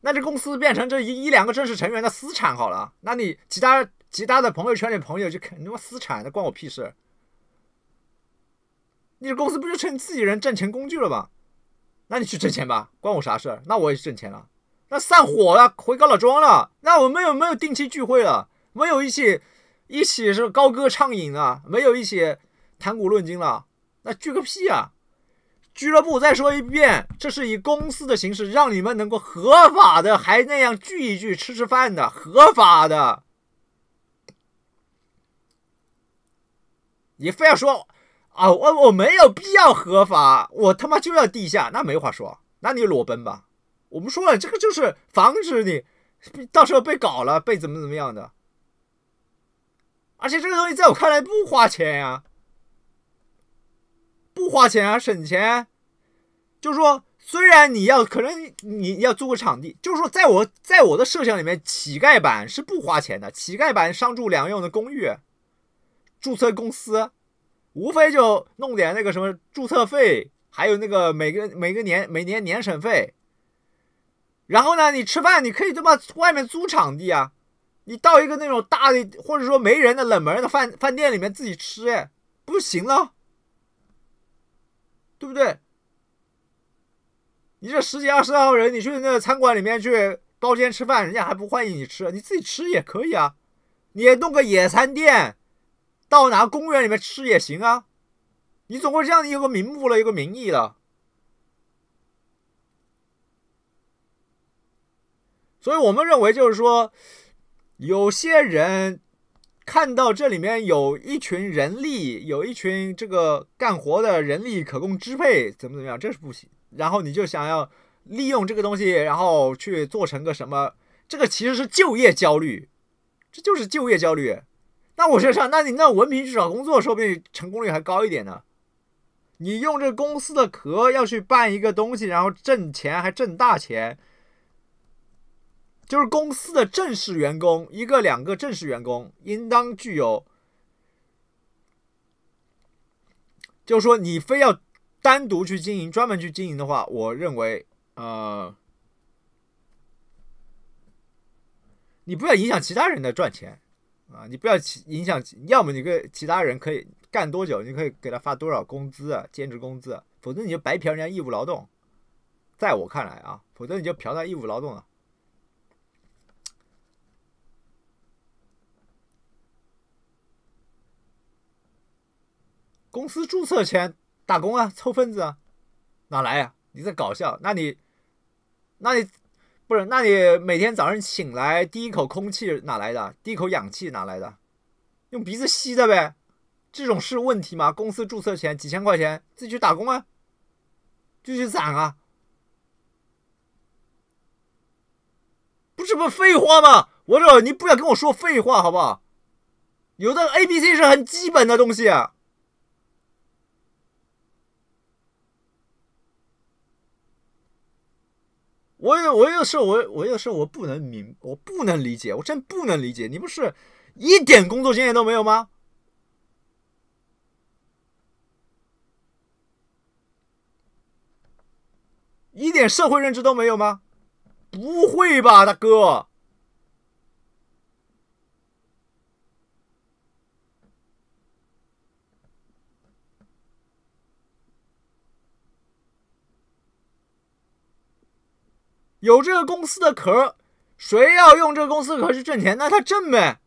那这公司变成这一一两个正式成员的私产好了。那你其他其他的朋友圈里朋友就肯定私产，那关我屁事？你的公司不就成自己人挣钱工具了吗？那你去挣钱吧，关我啥事那我也挣钱了，那散伙了，回高老庄了。那我们有没有定期聚会了？没有一起？一起是高歌畅饮啊，没有一起谈古论今了，那聚个屁啊！俱乐部再说一遍，这是以公司的形式让你们能够合法的还那样聚一聚、吃吃饭的合法的。你非要说啊，我我没有必要合法，我他妈就要地下，那没话说，那你裸奔吧。我们说了，这个就是防止你到时候被搞了、被怎么怎么样的。而且这个东西在我看来不花钱呀，不花钱啊，省钱。就是说，虽然你要可能你要租个场地，就是说，在我在我的设想里面，乞丐版是不花钱的。乞丐版商住两用的公寓，注册公司，无非就弄点那个什么注册费，还有那个每个每个年每年年审费。然后呢，你吃饭你可以对吧？外面租场地啊。你到一个那种大的，或者说没人的冷门的饭饭店里面自己吃，哎，不行了，对不对？你这十几、二十号人，你去那个餐馆里面去包间吃饭，人家还不欢迎你吃，你自己吃也可以啊。你弄个野餐店，到哪个公园里面吃也行啊。你总会这样一个名目了，一个名义了。所以我们认为，就是说。有些人看到这里面有一群人力，有一群这个干活的人力可供支配，怎么怎么样，这是不行。然后你就想要利用这个东西，然后去做成个什么？这个其实是就业焦虑，这就是就业焦虑。那我身上，那你那文凭去找工作，说不定成功率还高一点呢。你用这公司的壳要去办一个东西，然后挣钱还挣大钱。就是公司的正式员工，一个两个正式员工应当具有。就是说，你非要单独去经营、专门去经营的话，我认为，呃，你不要影响其他人的赚钱啊，你不要影响，要么你跟其他人可以干多久，你可以给他发多少工资啊，兼职工资，否则你就白嫖人家义务劳动。在我看来啊，否则你就嫖他义务劳动了。公司注册前打工啊，凑份子啊，哪来呀？你在搞笑？那你，那你不是？那你每天早上醒来，第一口空气哪来的？第一口氧气哪来的？用鼻子吸的呗。这种是问题吗？公司注册前几千块钱，自己去打工啊，继续攒啊，不是不废话吗？我说你不要跟我说废话，好不好？有的 A、B、C 是很基本的东西。我有我有时候，我我有时候我不能明，我不能理解，我真不能理解。你不是一点工作经验都没有吗？一点社会认知都没有吗？不会吧，大哥。有这个公司的壳，谁要用这个公司的壳去挣钱，那他挣呗。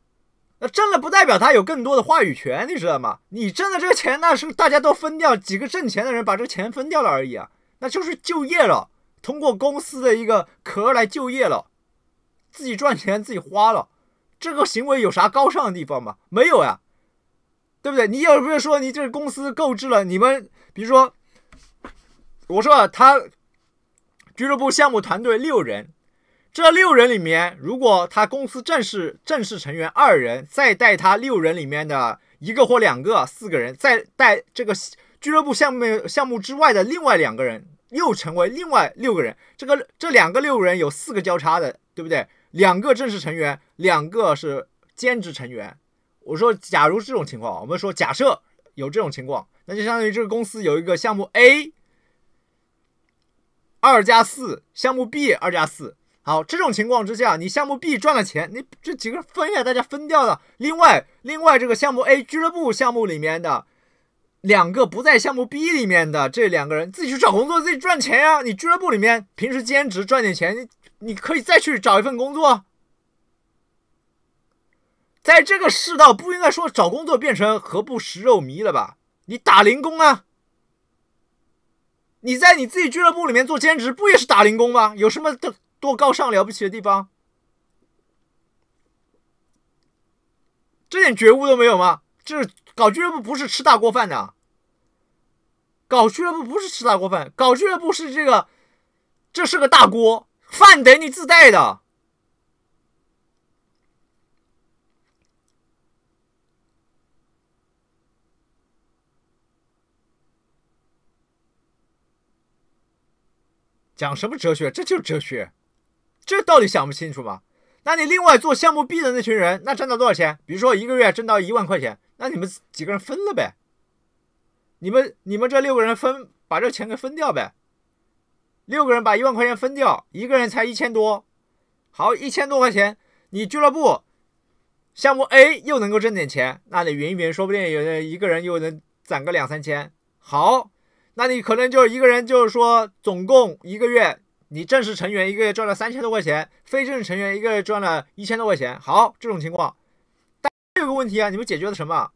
那挣了不代表他有更多的话语权，你知道吗？你挣的这个钱，那是大家都分掉，几个挣钱的人把这个钱分掉了而已啊。那就是就业了，通过公司的一个壳来就业了，自己赚钱自己花了，这个行为有啥高尚的地方吗？没有呀，对不对？你有，不是说你这个公司购置了，你们比如说，我说他。俱乐部项目团队六人，这六人里面，如果他公司正式正式成员二人，再带他六人里面的一个或两个四个人，再带这个俱乐部项目项目之外的另外两个人，又成为另外六个人。这个这两个六人有四个交叉的，对不对？两个正式成员，两个是兼职成员。我说，假如这种情况，我们说假设有这种情况，那就相当于这个公司有一个项目 A。二加四项目 B，二加四好。这种情况之下，你项目 B 赚了钱，你这几个分呀，大家分掉了。另外，另外这个项目 A 俱乐部项目里面的两个不在项目 B 里面的这两个人，自己去找工作，自己赚钱呀。你俱乐部里面平时兼职赚点钱，你你可以再去找一份工作。在这个世道，不应该说找工作变成何不食肉糜了吧？你打零工啊。你在你自己俱乐部里面做兼职，不也是打零工吗？有什么多多高尚、了不起的地方？这点觉悟都没有吗？这搞俱乐部不是吃大锅饭的，搞俱乐部不是吃大锅饭，搞俱乐部是这个，这是个大锅饭，得你自带的。讲什么哲学？这就是哲学，这到底想不清楚吗？那你另外做项目 B 的那群人，那挣到多少钱？比如说一个月挣到一万块钱，那你们几个人分了呗？你们你们这六个人分把这钱给分掉呗？六个人把一万块钱分掉，一个人才一千多。好，一千多块钱，你俱乐部项目 A 又能够挣点钱，那你一匀，说不定有一个人又能攒个两三千。好。那你可能就一个人，就是说，总共一个月，你正式成员一个月赚了三千多块钱，非正式成员一个月赚了一千多块钱。好，这种情况，但有个问题啊，你们解决了什么？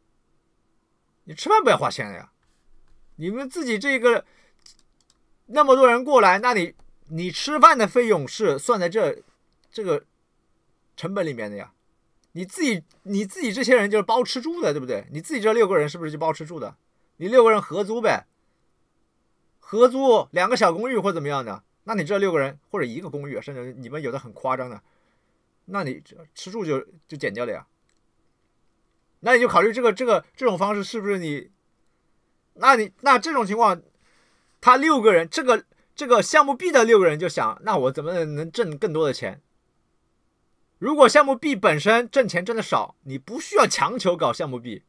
你吃饭不要花钱了呀？你们自己这个那么多人过来，那你你吃饭的费用是算在这这个成本里面的呀？你自己你自己这些人就是包吃住的，对不对？你自己这六个人是不是就包吃住的？你六个人合租呗。合租两个小公寓或怎么样的，那你这六个人或者一个公寓，甚至你们有的很夸张的，那你吃住就就减掉了呀。那你就考虑这个这个这种方式是不是你，那你那这种情况，他六个人这个这个项目 B 的六个人就想，那我怎么能挣更多的钱？如果项目 B 本身挣钱挣的少，你不需要强求搞项目 B。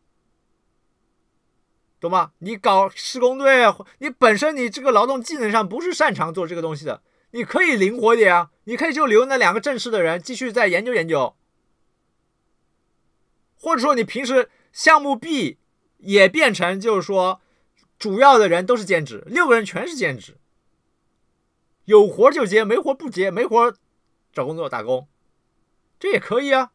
懂吗？你搞施工队，你本身你这个劳动技能上不是擅长做这个东西的，你可以灵活一点啊。你可以就留那两个正式的人继续再研究研究，或者说你平时项目 B 也变成就是说，主要的人都是兼职，六个人全是兼职，有活就接，没活不接，没活找工作打工，这也可以啊。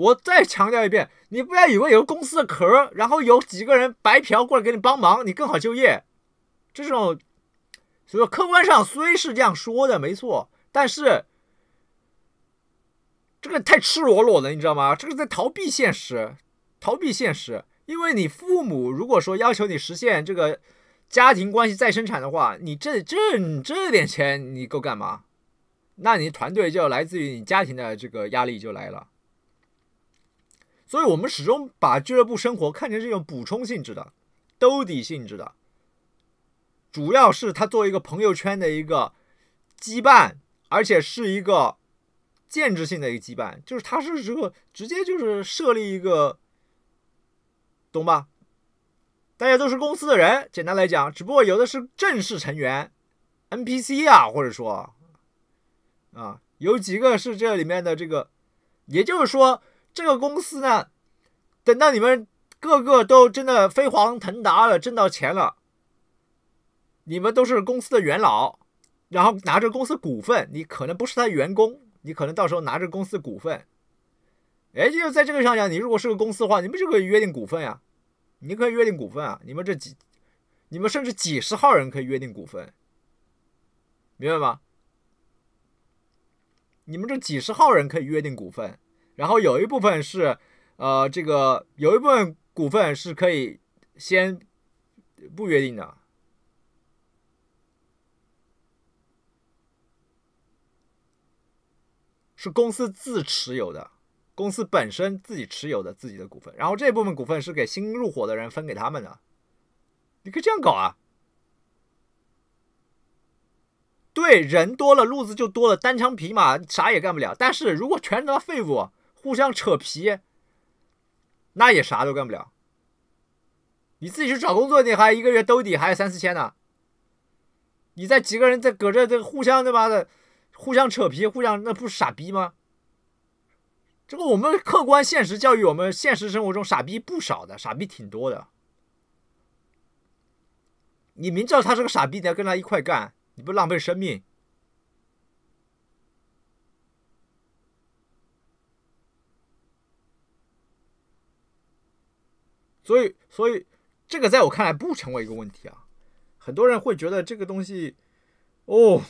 我再强调一遍，你不要以为有个公司的壳，然后有几个人白嫖过来给你帮忙，你更好就业。这种，所以说客观上虽是这样说的，没错，但是这个太赤裸裸了，你知道吗？这个在逃避现实，逃避现实。因为你父母如果说要求你实现这个家庭关系再生产的话，你这这这点钱你够干嘛？那你团队就来自于你家庭的这个压力就来了。所以，我们始终把俱乐部生活看成是一种补充性质的、兜底性质的，主要是它作为一个朋友圈的一个羁绊，而且是一个建制性的一个羁绊，就是它是这个直接就是设立一个，懂吧？大家都是公司的人，简单来讲，只不过有的是正式成员，NPC 啊，或者说，啊，有几个是这里面的这个，也就是说。这个公司呢，等到你们个个都真的飞黄腾达了，挣到钱了，你们都是公司的元老，然后拿着公司股份，你可能不是他员工，你可能到时候拿着公司股份，哎，就是在这个上讲，你如果是个公司的话，你们就可以约定股份呀，你可以约定股份啊，你们这几，你们甚至几十号人可以约定股份，明白吗？你们这几十号人可以约定股份。然后有一部分是，呃，这个有一部分股份是可以先不约定的，是公司自持有的，公司本身自己持有的自己的股份。然后这部分股份是给新入伙的人分给他们的，你可以这样搞啊。对，人多了路子就多了，单枪匹马啥也干不了。但是如果全他妈废物。互相扯皮，那也啥都干不了。你自己去找工作，你还一个月兜底，还有三四千呢。你在几个人在搁这这互相他妈的互相扯皮，互相那不是傻逼吗？这个我们客观现实教育我们，现实生活中傻逼不少的，傻逼挺多的。你明知道他是个傻逼，你还跟他一块干，你不浪费生命？所以，所以这个在我看来不成为一个问题啊。很多人会觉得这个东西，哦，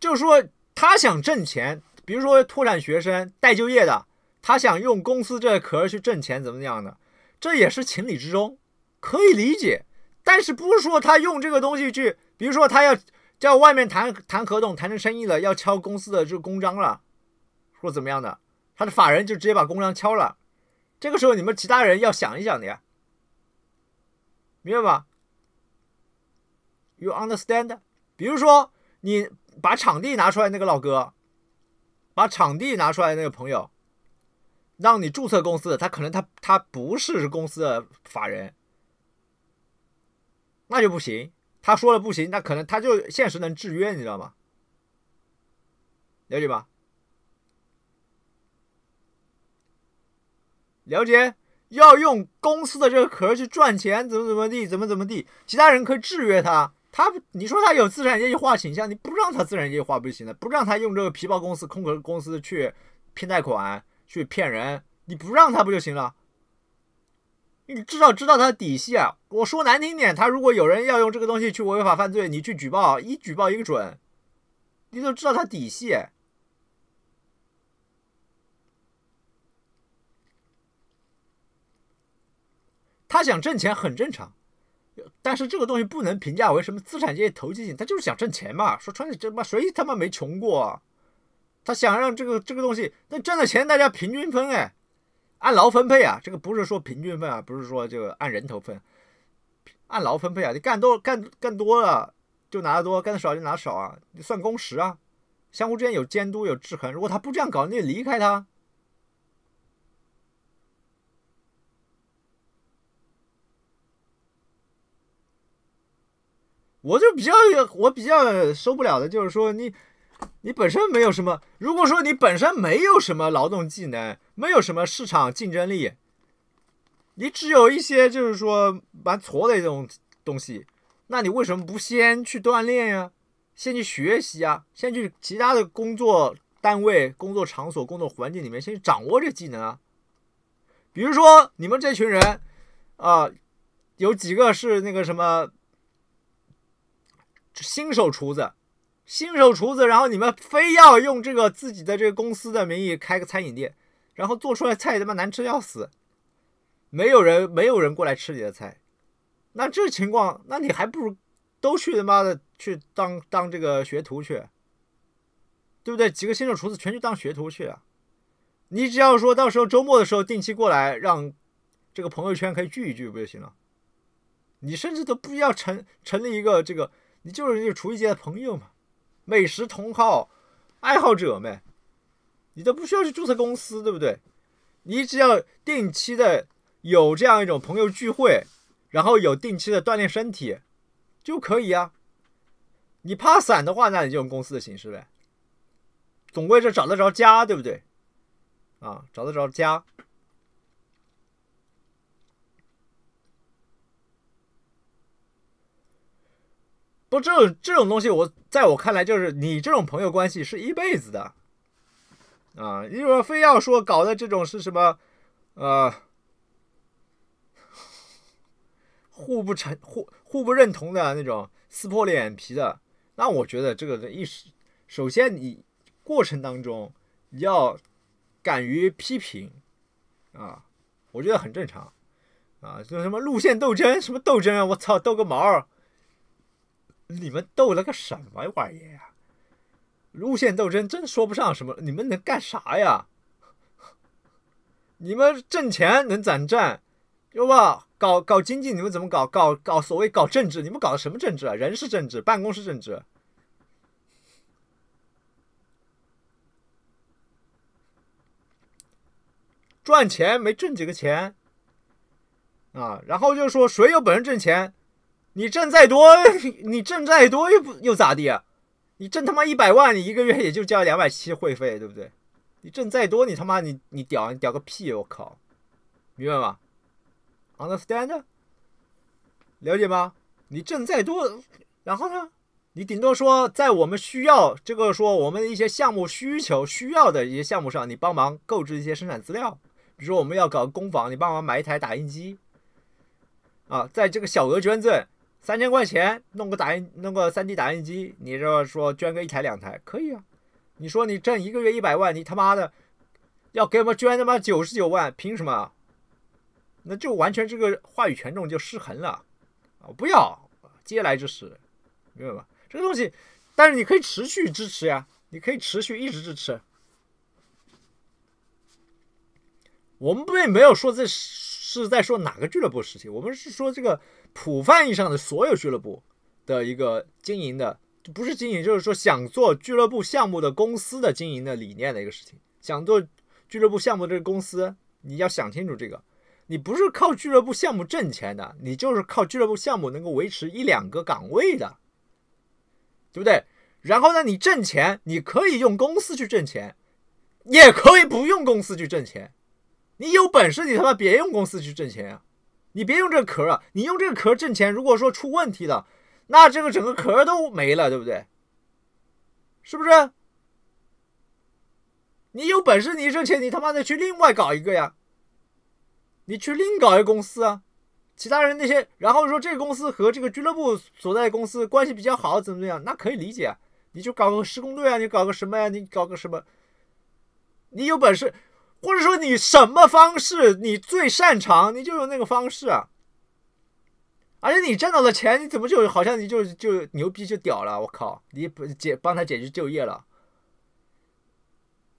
就是说他想挣钱，比如说拓展学生带就业的，他想用公司这壳去挣钱，怎么样的，这也是情理之中，可以理解。但是不是说他用这个东西去，比如说他要叫外面谈谈合同，谈成生意了，要敲公司的这个公章了。或者怎么样的，他的法人就直接把公章敲了。这个时候你们其他人要想一想的呀，明白吗？You understand？比如说你把场地拿出来那个老哥，把场地拿出来那个朋友，让你注册公司，他可能他他不是公司的法人，那就不行。他说了不行，那可能他就现实能制约，你知道吗？了解吧？了解，要用公司的这个壳去赚钱，怎么怎么地，怎么怎么地，其他人可以制约他。他，你说他有资产阶级化倾向，你不让他资产阶级化不就行了？不让他用这个皮包公司、空壳公司去骗贷款、去骗人，你不让他不就行了？你至少知道他的底细啊！我说难听点，他如果有人要用这个东西去违法犯罪，你去举报，一举报一个准，你就知道他底细。他想挣钱很正常，但是这个东西不能评价为什么资产阶级投机性，他就是想挣钱嘛。说穿了，这妈谁他妈没穷过？啊？他想让这个这个东西，那挣的钱大家平均分哎，按劳分配啊，这个不是说平均分啊，不是说就按人头分，按劳分配啊，你干多干干多了就拿得多，干的少就拿少啊，算工时啊，相互之间有监督有制衡，如果他不这样搞，你就离开他。我就比较有，我比较受不了的，就是说你，你本身没有什么，如果说你本身没有什么劳动技能，没有什么市场竞争力，你只有一些就是说蛮矬的一种东西，那你为什么不先去锻炼呀？先去学习啊？先去其他的工作单位、工作场所、工作环境里面先去掌握这技能啊？比如说你们这群人，啊，有几个是那个什么？新手厨子，新手厨子，然后你们非要用这个自己的这个公司的名义开个餐饮店，然后做出来菜他妈难吃要死，没有人没有人过来吃你的菜，那这情况，那你还不如都去他妈的去当当这个学徒去，对不对？几个新手厨子全去当学徒去，你只要说到时候周末的时候定期过来，让这个朋友圈可以聚一聚不就行了？你甚至都不要成成立一个这个。你就是你厨艺界的朋友嘛，美食同好爱好者们，你都不需要去注册公司，对不对？你只要定期的有这样一种朋友聚会，然后有定期的锻炼身体就可以啊。你怕散的话，那你就用公司的形式呗，总归是找得着家，对不对？啊，找得着家。不，这种这种东西，我在我看来就是你这种朋友关系是一辈子的，啊，如果非要说搞的这种是什么，呃，互不成互互不认同的那种撕破脸皮的，那我觉得这个意识，首先你过程当中你要敢于批评，啊，我觉得很正常，啊，就什么路线斗争什么斗争，我操，斗个毛！你们斗了个什么玩意儿？路线斗争真说不上什么，你们能干啥呀？你们挣钱能攒挣，对吧？搞搞经济，你们怎么搞？搞搞所谓搞政治，你们搞的什么政治啊？人事政治，办公室政治，赚钱没挣几个钱啊，然后就说谁有本事挣钱。你挣再多，你挣再多又不又咋地？啊？你挣他妈一百万，你一个月也就交两百七会费，对不对？你挣再多，你他妈你你屌，你屌个屁！我靠，明白吗 u n d e r s t a n d 了解吗？你挣再多，然后呢？你顶多说在我们需要这个说我们的一些项目需求需要的一些项目上，你帮忙购置一些生产资料，比如说我们要搞工坊，你帮忙买一台打印机，啊，在这个小额捐赠。三千块钱弄个打印弄个三 D 打印机，你这说捐个一台两台可以啊？你说你挣一个月一百万，你他妈的要给我们捐他妈九十九万，凭什么？那就完全这个话语权重就失衡了啊！不要，嗟来之食，明白吧？这个东西，但是你可以持续支持呀，你可以持续一直支持。我们不也没有说这是在说哪个俱乐部事情，我们是说这个。普泛意义上的所有俱乐部的一个经营的，不是经营，就是说想做俱乐部项目的公司的经营的理念的一个事情。想做俱乐部项目的公司，你要想清楚这个，你不是靠俱乐部项目挣钱的，你就是靠俱乐部项目能够维持一两个岗位的，对不对？然后呢，你挣钱，你可以用公司去挣钱，也可以不用公司去挣钱。你有本事，你他妈别用公司去挣钱啊！你别用这个壳，你用这个壳挣钱。如果说出问题了，那这个整个壳都没了，对不对？是不是？你有本事，你挣钱，你他妈的去另外搞一个呀！你去另搞一个公司啊！其他人那些，然后说这个公司和这个俱乐部所在公司关系比较好，怎么怎么样，那可以理解啊！你就搞个施工队啊，你搞个什么呀？你搞个什么？你有本事。或者说你什么方式你最擅长，你就用那个方式。而且你挣到的钱你怎么就好像你就就牛逼就屌了？我靠，你不解帮他解决就业了？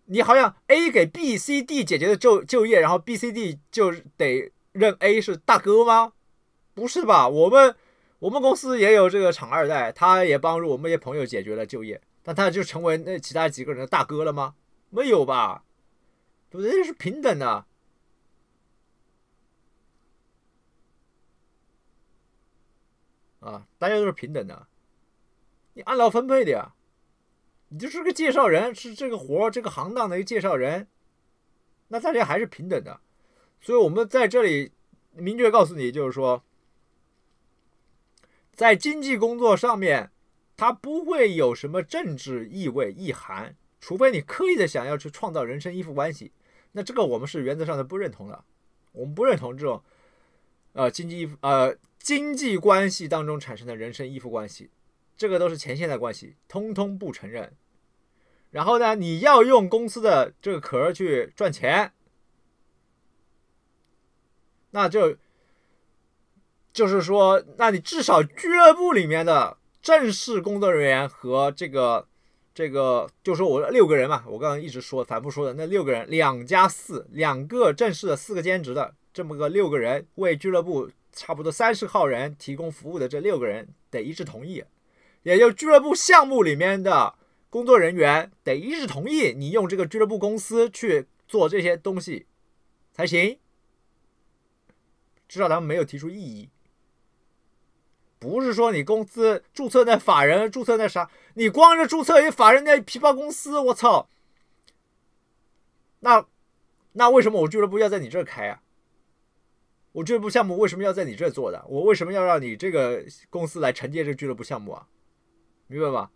你好像 A 给 B、C、D 解决的就就业，然后 B、C、D 就得认 A 是大哥吗？不是吧？我们我们公司也有这个厂二代，他也帮助我们一些朋友解决了就业，但他就成为那其他几个人的大哥了吗？没有吧？对不对？这是平等的，啊，大家都是平等的。你按劳分配的呀，你就是个介绍人，是这个活、这个行当的一个介绍人，那大家还是平等的。所以，我们在这里明确告诉你，就是说，在经济工作上面，他不会有什么政治意味、意涵，除非你刻意的想要去创造人身依附关系。那这个我们是原则上的不认同的，我们不认同这种，呃，经济呃经济关系当中产生的人身依附关系，这个都是前现代关系，通通不承认。然后呢，你要用公司的这个壳去赚钱，那就就是说，那你至少俱乐部里面的正式工作人员和这个。这个就说，我六个人嘛，我刚刚一直说、反复说的那六个人，两加四，两个正式的，四个兼职的，这么个六个人为俱乐部差不多三十号人提供服务的这六个人得一致同意，也就俱乐部项目里面的工作人员得一致同意，你用这个俱乐部公司去做这些东西才行，至少他们没有提出异议。不是说你公司注册那法人注册那啥，你光是注册一法人那皮包公司，我操！那那为什么我俱乐部要在你这开啊？我俱乐部项目为什么要在你这做的？我为什么要让你这个公司来承接这俱乐部项目啊？明白吧？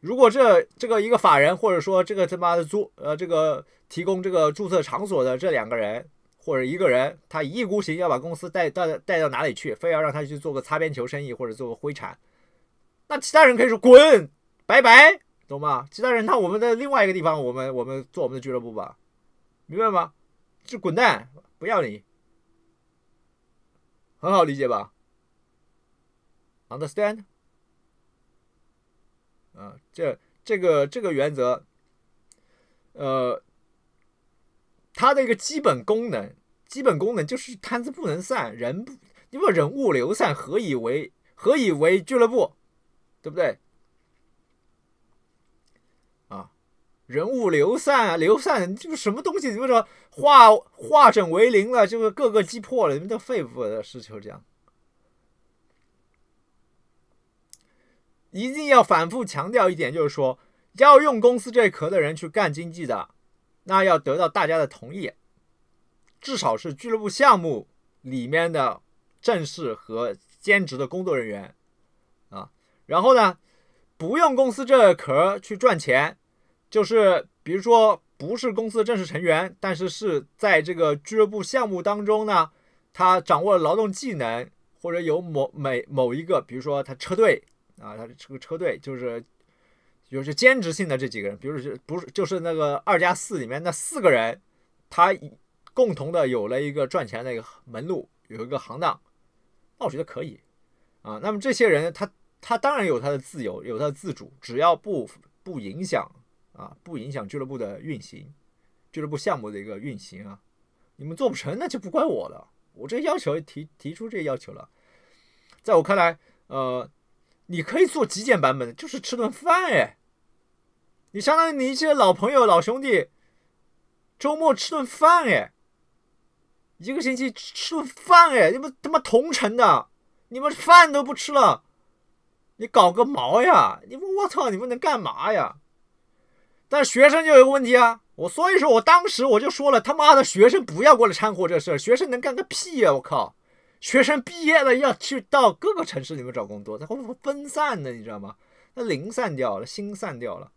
如果这这个一个法人，或者说这个他妈的租呃这个提供这个注册场所的这两个人。或者一个人他一意孤行，要把公司带到带到哪里去，非要让他去做个擦边球生意或者做个灰产，那其他人可以说滚，拜拜，懂吗？其他人，那我们的另外一个地方，我们我们做我们的俱乐部吧，明白吗？就滚蛋，不要你，很好理解吧？Understand？啊，这这个这个原则，呃。它的一个基本功能，基本功能就是摊子不能散，人不你把人物流散何以为何以为俱乐部，对不对？啊，人物流散啊，流散就是什么东西？你是么化化整为零了？就是各个击破了，你们都废物的事情，这样。一定要反复强调一点，就是说要用公司这壳的人去干经济的。那要得到大家的同意，至少是俱乐部项目里面的正式和兼职的工作人员，啊，然后呢，不用公司这壳去赚钱，就是比如说不是公司正式成员，但是是在这个俱乐部项目当中呢，他掌握劳动技能或者有某某某一个，比如说他车队啊，他这个车队就是。就是兼职性的这几个人，比如说不是就是那个二加四里面那四个人，他共同的有了一个赚钱的一个门路，有一个行当，那我觉得可以啊。那么这些人他他当然有他的自由，有他的自主，只要不不影响啊，不影响俱乐部的运行，俱乐部项目的一个运行啊，你们做不成那就不怪我了，我这要求提提出这要求了。在我看来，呃，你可以做极简版本，就是吃顿饭，哎。你相当于你一些老朋友、老兄弟，周末吃顿饭哎，一个星期吃顿饭哎，你们他妈同城的，你们饭都不吃了，你搞个毛呀？你们我操，你们能干嘛呀？但学生就有个问题啊，我所以说，我当时我就说了，他妈的学生不要过来掺和这事儿，学生能干个屁呀！我靠，学生毕业了要去到各个城市里面找工作，他会分散的，你知道吗？那零散掉了，心散掉了。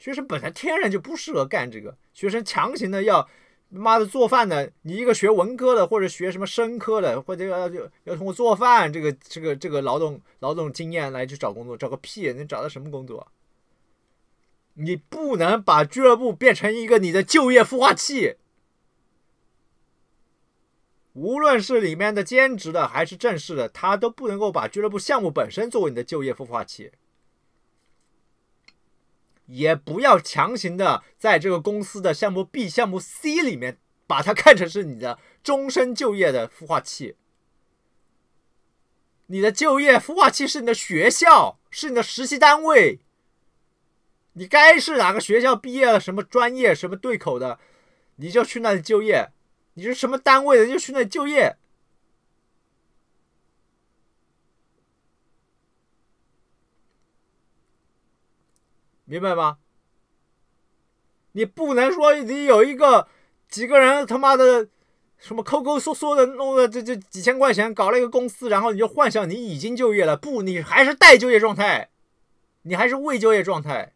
学生本来天然就不适合干这个，学生强行的要妈的做饭的，你一个学文科的，或者学什么生科的，或者要要要通过做饭这个这个这个劳动劳动经验来去找工作，找个屁，能找到什么工作？你不能把俱乐部变成一个你的就业孵化器。无论是里面的兼职的还是正式的，他都不能够把俱乐部项目本身作为你的就业孵化器。也不要强行的在这个公司的项目 B、项目 C 里面把它看成是你的终身就业的孵化器。你的就业孵化器是你的学校，是你的实习单位。你该是哪个学校毕业了？什么专业？什么对口的？你就去那里就业。你是什么单位的？就去那里就业。明白吗？你不能说你有一个几个人他妈的什么抠抠缩缩的，弄了这这几千块钱搞了一个公司，然后你就幻想你已经就业了。不，你还是待就业状态，你还是未就业状态。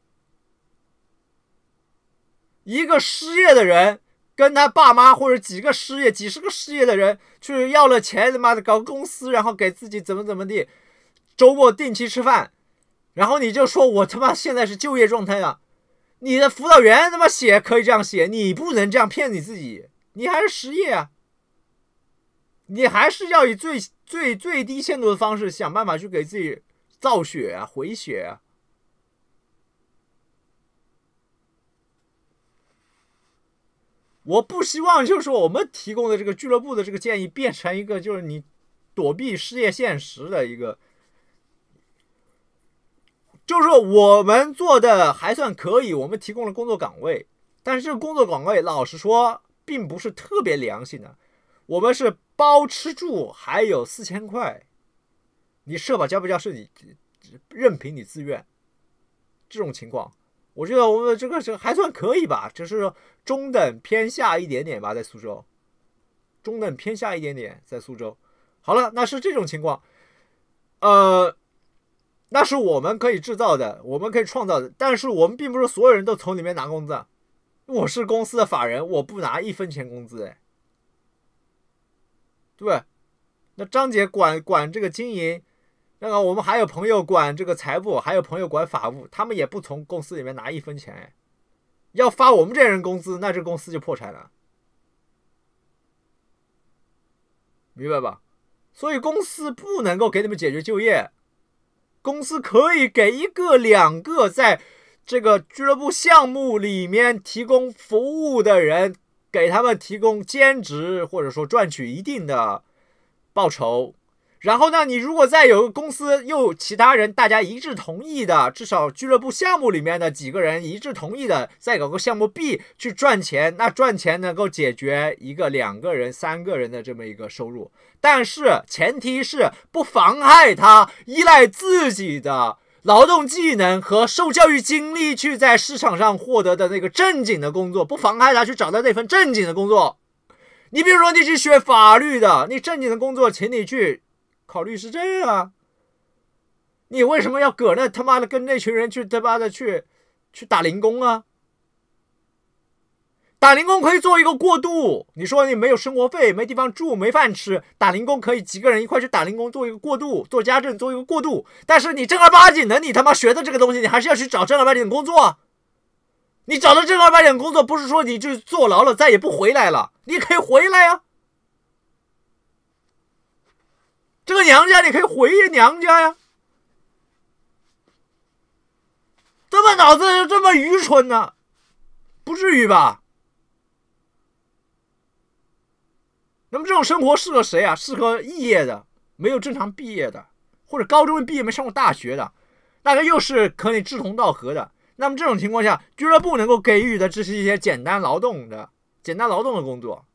一个失业的人跟他爸妈或者几个失业、几十个失业的人去要了钱，他妈的搞公司，然后给自己怎么怎么地，周末定期吃饭。然后你就说，我他妈现在是就业状态啊！你的辅导员他妈写可以这样写，你不能这样骗你自己，你还是失业啊！你还是要以最最最低限度的方式想办法去给自己造血啊，回血啊！我不希望就是说我们提供的这个俱乐部的这个建议变成一个就是你躲避失业现实的一个。就是说，我们做的还算可以，我们提供了工作岗位，但是这个工作岗位老实说，并不是特别良心的。我们是包吃住，还有四千块，你社保交不交是你任凭你自愿。这种情况，我觉得我们这个是还算可以吧，就是中等偏下一点点吧，在苏州，中等偏下一点点在苏州。好了，那是这种情况，呃。那是我们可以制造的，我们可以创造的，但是我们并不是所有人都从里面拿工资。我是公司的法人，我不拿一分钱工资，哎，对那张姐管管这个经营，那个我们还有朋友管这个财务，还有朋友管法务，他们也不从公司里面拿一分钱，哎，要发我们这些人工资，那这公司就破产了，明白吧？所以公司不能够给你们解决就业。公司可以给一个、两个在这个俱乐部项目里面提供服务的人，给他们提供兼职，或者说赚取一定的报酬。然后呢？你如果再有个公司，又其他人，大家一致同意的，至少俱乐部项目里面的几个人一致同意的，再搞个项目 B 去赚钱，那赚钱能够解决一个、两个人、三个人的这么一个收入。但是前提是不妨碍他依赖自己的劳动技能和受教育经历去在市场上获得的那个正经的工作，不妨碍他去找到那份正经的工作。你比如说，你是学法律的，你正经的工作，请你去。考虑是这样，啊。你为什么要搁那他妈的跟那群人去他妈的去去打零工啊？打零工可以做一个过渡。你说你没有生活费，没地方住，没饭吃，打零工可以几个人一块去打零工，做一个过渡，做家政做一个过渡。但是你正儿八经的，你他妈学的这个东西，你还是要去找正儿八经的工作。你找到正儿八经的工作，不是说你就坐牢了再也不回来了，你可以回来呀。这个娘家你可以回娘家呀？这么脑子就这么愚蠢呢？不至于吧？那么这种生活适合谁啊？适合肄业的、没有正常毕业的，或者高中毕业没上过大学的，大概又是可以志同道合的。那么这种情况下，俱乐部能够给予的，只是一些简单劳动的、简单劳动的工作。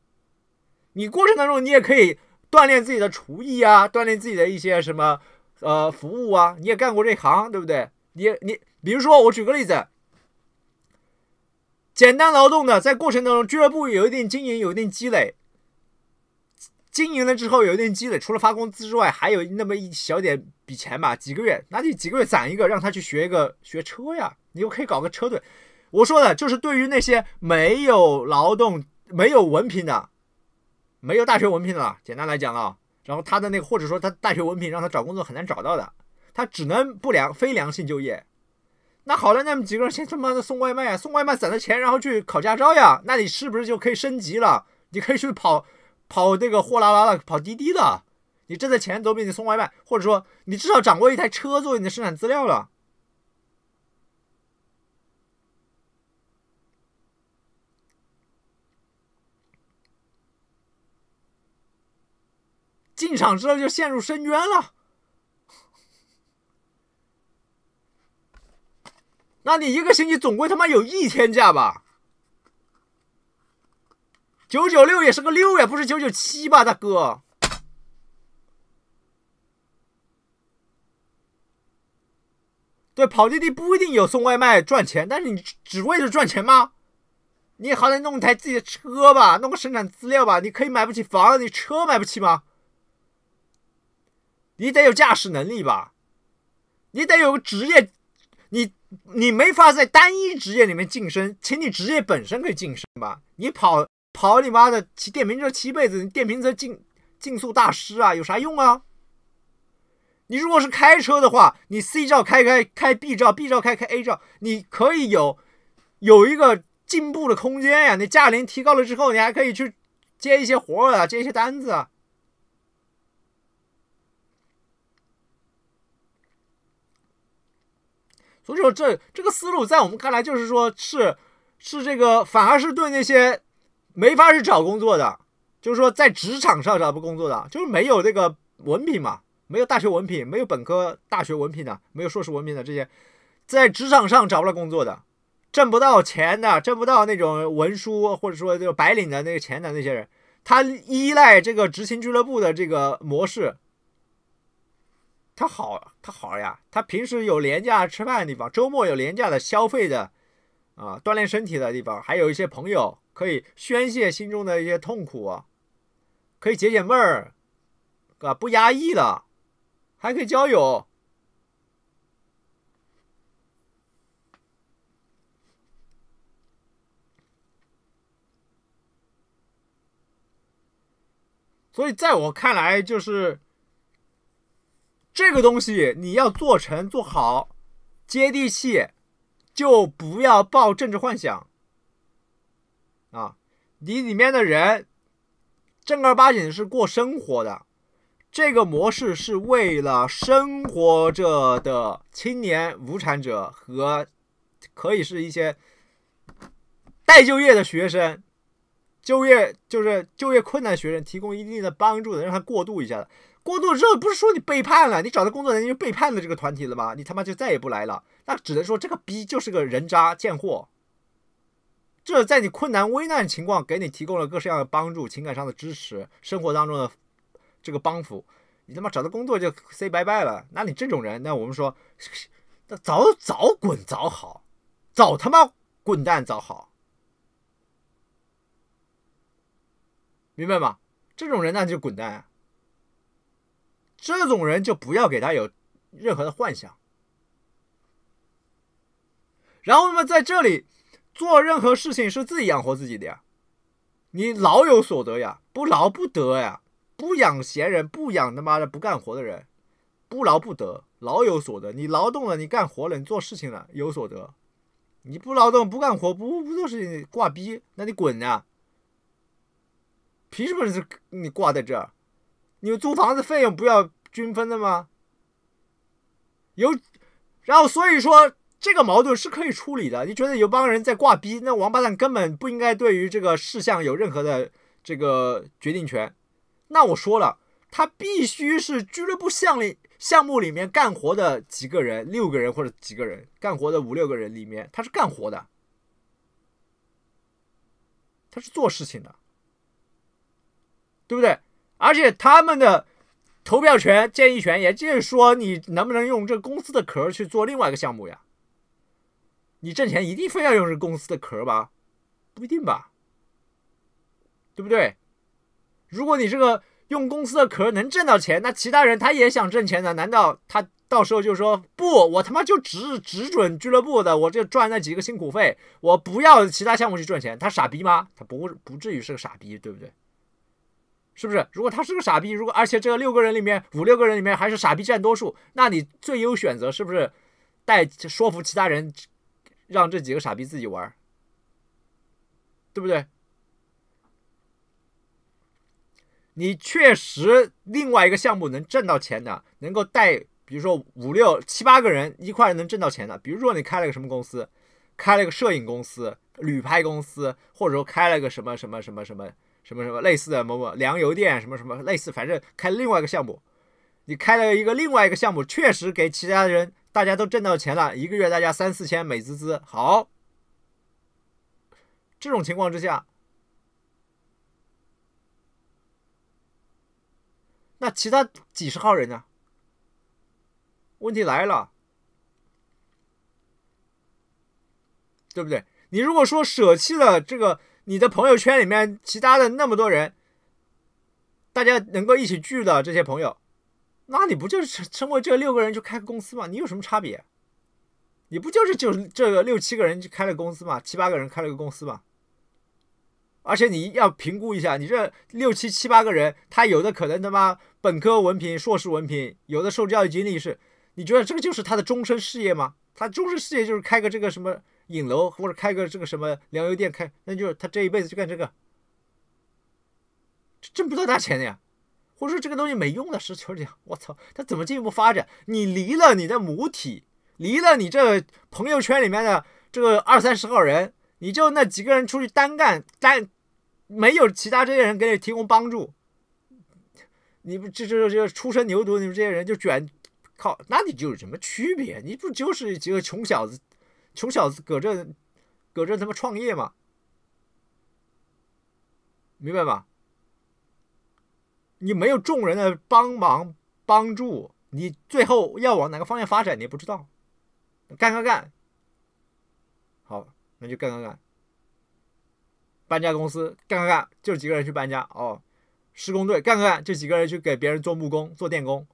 你过程当中，你也可以。锻炼自己的厨艺啊，锻炼自己的一些什么呃服务啊，你也干过这行对不对？你你比如说我举个例子，简单劳动的，在过程当中俱乐部有一定经营，有一定积累，经营了之后有一定积累，除了发工资之外，还有那么一小点笔钱吧？几个月，那你几个月攒一个，让他去学一个学车呀？你又可以搞个车队。我说的就是对于那些没有劳动、没有文凭的。没有大学文凭的，简单来讲啊，然后他的那个或者说他大学文凭让他找工作很难找到的，他只能不良非良性就业。那好了，那么几个人先他妈的送外卖啊，送外卖攒的钱，然后去考驾照呀，那你是不是就可以升级了？你可以去跑跑那个货拉拉了，跑滴滴的，你挣的钱都给你送外卖，或者说你至少掌握一台车作为你的生产资料了。进场之后就陷入深渊了，那你一个星期总归他妈有一天假吧？九九六也是个六呀，不是九九七吧，大哥？对，跑滴滴不一定有送外卖赚钱，但是你只为了赚钱吗？你好歹弄一台自己的车吧，弄个生产资料吧，你可以买不起房，你车买不起吗？你得有驾驶能力吧？你得有职业，你你没法在单一职业里面晋升，请你职业本身可以晋升吧？你跑跑你妈的骑电瓶车骑辈子，你电瓶车竞竞速大师啊，有啥用啊？你如果是开车的话，你 C 照开开开 B 照，B 照开开 A 照，你可以有有一个进步的空间呀。你驾龄提高了之后，你还可以去接一些活啊，接一些单子啊。所以说，这这个思路在我们看来，就是说，是是这个，反而是对那些没法去找工作的，就是说在职场上找不工作的，就是没有这个文凭嘛，没有大学文凭，没有本科大学文凭的，没有硕士文凭的这些，在职场上找不到工作的，挣不到钱的，挣不到那种文书或者说就白领的那个钱的那些人，他依赖这个执行俱乐部的这个模式。他好，他好呀！他平时有廉价吃饭的地方，周末有廉价的消费的，啊，锻炼身体的地方，还有一些朋友可以宣泄心中的一些痛苦，可以解解闷儿，啊，不压抑的，还可以交友。所以，在我看来，就是。这个东西你要做成做好，接地气，就不要抱政治幻想啊！你里面的人正儿八经是过生活的，这个模式是为了生活着的青年无产者和可以是一些待就业的学生、就业就是就业困难学生提供一定的帮助的，让他过渡一下的。过渡之后不是说你背叛了，你找到工作人员就背叛了这个团体了吧？你他妈就再也不来了，那只能说这个逼就是个人渣贱货。这在你困难危难情况给你提供了各式样的帮助，情感上的支持，生活当中的这个帮扶，你他妈找到工作就 say 拜拜了？那你这种人，那我们说，那早早滚早好，早他妈滚蛋早好，明白吗？这种人那就滚蛋啊！这种人就不要给他有任何的幻想。然后呢，在这里做任何事情是自己养活自己的呀，你老有所得呀，不劳不得呀，不养闲人，不养他妈的不干活的人，不劳不得，老有所得。你劳动了，你干活了，你做事情了，有所得。你不劳动，不干活，不不做情，你挂逼？那你滚呀！凭什么你挂在这儿？你们租房子费用不要均分的吗？有，然后所以说这个矛盾是可以处理的。你觉得有帮人在挂逼？那王八蛋根本不应该对于这个事项有任何的这个决定权。那我说了，他必须是俱乐部项里项目里面干活的几个人，六个人或者几个人干活的五六个人里面，他是干活的，他是做事情的，对不对？而且他们的投票权、建议权，也就是说，你能不能用这公司的壳去做另外一个项目呀？你挣钱一定非要用这公司的壳吧？不一定吧，对不对？如果你这个用公司的壳能挣到钱，那其他人他也想挣钱的，难道他到时候就说不，我他妈就只只准俱乐部的，我就赚那几个辛苦费，我不要其他项目去赚钱？他傻逼吗？他不不至于是个傻逼，对不对？是不是？如果他是个傻逼，如果而且这六个人里面五六个人里面还是傻逼占多数，那你最优选择是不是带说服其他人，让这几个傻逼自己玩对不对？你确实另外一个项目能挣到钱的，能够带，比如说五六七八个人一块能挣到钱的，比如说你开了个什么公司，开了个摄影公司、旅拍公司，或者说开了个什么什么什么什么。什么什么类似的，某某粮油店，什么什么类似，反正开另外一个项目。你开了一个另外一个项目，确实给其他人大家都挣到钱了，一个月大家三四千，美滋滋。好，这种情况之下，那其他几十号人呢？问题来了，对不对？你如果说舍弃了这个。你的朋友圈里面其他的那么多人，大家能够一起聚的这些朋友，那你不就是成为这六个人就开个公司吗？你有什么差别？你不就是就这个六七个人就开了公司吗？七八个人开了个公司吗？而且你要评估一下，你这六七七八个人，他有的可能他妈本科文凭、硕士文凭，有的受教育经历是，你觉得这个就是他的终身事业吗？他终身事业就是开个这个什么？影楼，或者开个这个什么粮油店开，那就是他这一辈子就干这个，这挣不到大钱的呀。或者说这个东西没用的，实这样，我操，他怎么进一步发展？你离了你的母体，离了你这朋友圈里面的这个二三十号人，你就那几个人出去单干，单没有其他这些人给你提供帮助，你不这这这初生牛犊，你们这些人就卷，靠，那你就有什么区别？你不就是几个穷小子？穷小子搁这，搁这他妈创业嘛，明白吧？你没有众人的帮忙帮助，你最后要往哪个方向发展，你也不知道。干干干，好，那就干干干。搬家公司干干干，就几个人去搬家哦。施工队干干干，就几个人去给别人做木工、做电工。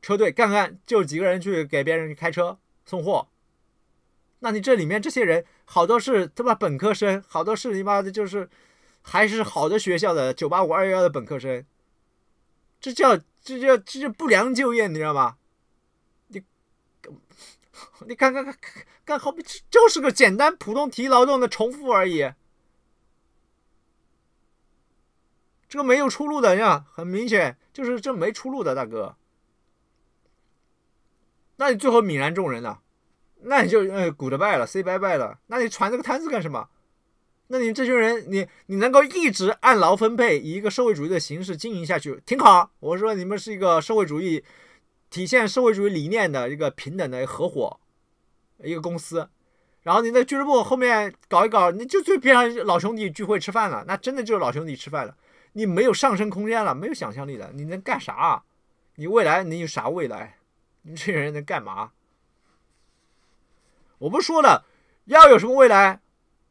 车队干干干，就几个人去给别人开车送货。那你这里面这些人，好多是他妈本科生，好多是你妈的，就是还是好的学校的九八五二幺幺的本科生，这叫这叫这叫不良就业，你知道吗？你你看看看，看好比就是个简单普通体力劳动的重复而已，这个没有出路的呀，很明显就是这没出路的，大哥。那你最后泯然众人了。那你就呃 goodbye 了，say bye bye 了。那你传这个摊子干什么？那你这群人，你你能够一直按劳分配，以一个社会主义的形式经营下去，挺好。我说你们是一个社会主义，体现社会主义理念的一个平等的合伙一个公司。然后你在俱乐部后面搞一搞，你就最边上老兄弟聚会吃饭了，那真的就是老兄弟吃饭了。你没有上升空间了，没有想象力了，你能干啥？你未来能有啥未来？你这些人能干嘛？我们说了，要有什么未来？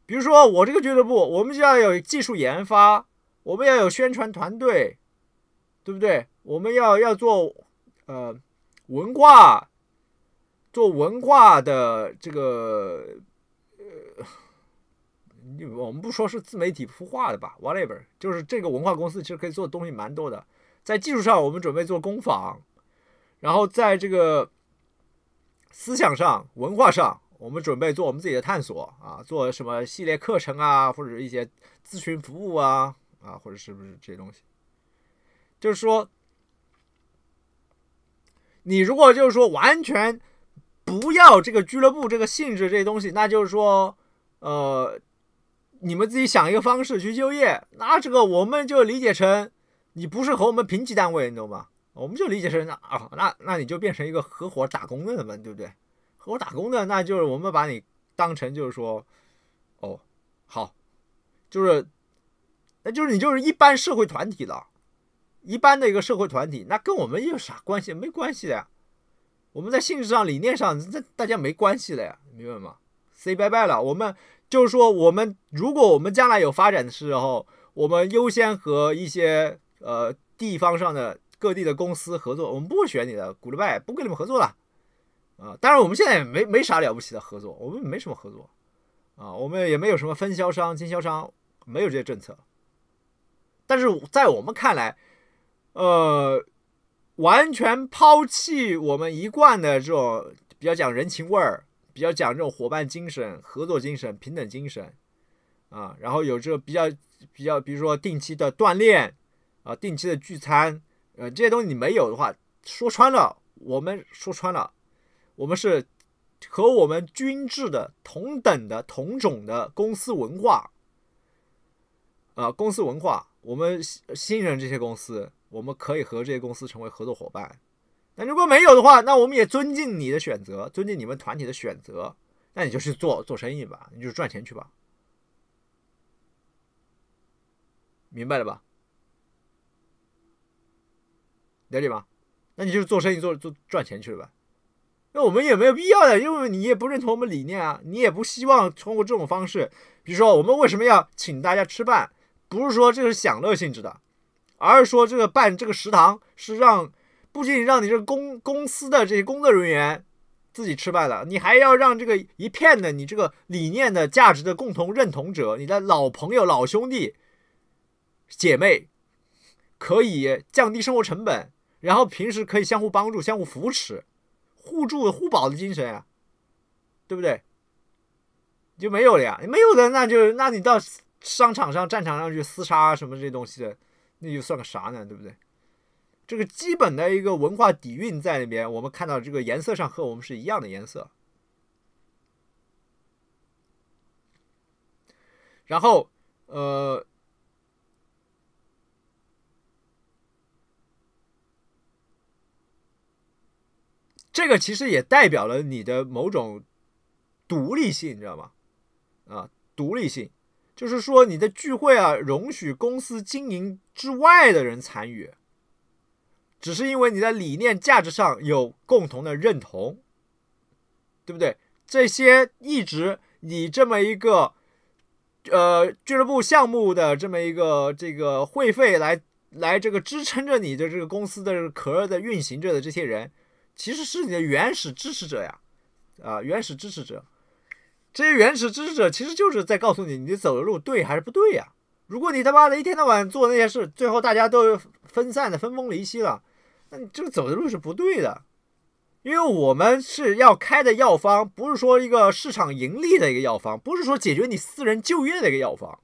比如说我这个俱乐部，我们就要有技术研发，我们要有宣传团队，对不对？我们要要做呃文化，做文化的这个呃，我们不说是自媒体孵化的吧？Whatever，就是这个文化公司其实可以做的东西蛮多的。在技术上，我们准备做工坊，然后在这个思想上、文化上。我们准备做我们自己的探索啊，做什么系列课程啊，或者一些咨询服务啊，啊，或者是不是这些东西？就是说，你如果就是说完全不要这个俱乐部这个性质这些东西，那就是说，呃，你们自己想一个方式去就业，那这个我们就理解成你不是和我们平级单位，你懂吗？我们就理解成那啊，那那你就变成一个合伙打工的人们，对不对？和我打工的，那就是我们把你当成就是说，哦，好，就是，那就是你就是一般社会团体的，一般的一个社会团体，那跟我们有啥关系？没关系的呀，我们在性质上、理念上，这大家没关系的呀，明白吗？Say bye bye 了，我们就是说，我们如果我们将来有发展的时候，我们优先和一些呃地方上的各地的公司合作，我们不选你的，g o o d b y e 不跟你们合作了。啊，当然我们现在也没没啥了不起的合作，我们没什么合作，啊，我们也没有什么分销商、经销商，没有这些政策。但是在我们看来，呃，完全抛弃我们一贯的这种比较讲人情味儿、比较讲这种伙伴精神、合作精神、平等精神，啊，然后有这比较比较，比如说定期的锻炼，啊，定期的聚餐，呃，这些东西你没有的话，说穿了，我们说穿了。我们是和我们均质的同等的同种的公司文化，呃，公司文化，我们信任这些公司，我们可以和这些公司成为合作伙伴。那如果没有的话，那我们也尊敬你的选择，尊敬你们团体的选择，那你就去做做生意吧，你就赚钱去吧，明白了吧？了解吗？那你就是做生意做做赚钱去了吧。那我们也没有必要的，因为你也不认同我们理念啊，你也不希望通过这种方式。比如说，我们为什么要请大家吃饭，不是说这是享乐性质的，而是说这个办这个食堂是让不仅仅让你这个公公司的这些工作人员自己吃饭的，你还要让这个一片的你这个理念的价值的共同认同者，你的老朋友、老兄弟、姐妹，可以降低生活成本，然后平时可以相互帮助、相互扶持。互助互保的精神啊，对不对？就没有了呀，没有的那就那你到商场上、战场上去厮杀什么这东西的，那就算个啥呢？对不对？这个基本的一个文化底蕴在里边，我们看到这个颜色上和我们是一样的颜色，然后呃。这个其实也代表了你的某种独立性，你知道吗？啊，独立性就是说你的聚会啊，容许公司经营之外的人参与，只是因为你在理念价值上有共同的认同，对不对？这些一直你这么一个呃俱乐部项目的这么一个这个会费来来这个支撑着你的这个公司的壳的运行着的这些人。其实是你的原始支持者呀，啊，原始支持者，这些原始支持者其实就是在告诉你，你走的路对还是不对呀？如果你他妈的一天到晚做那些事，最后大家都分散的分崩离析了，那你这个走的路是不对的，因为我们是要开的药方，不是说一个市场盈利的一个药方，不是说解决你私人就业的一个药方，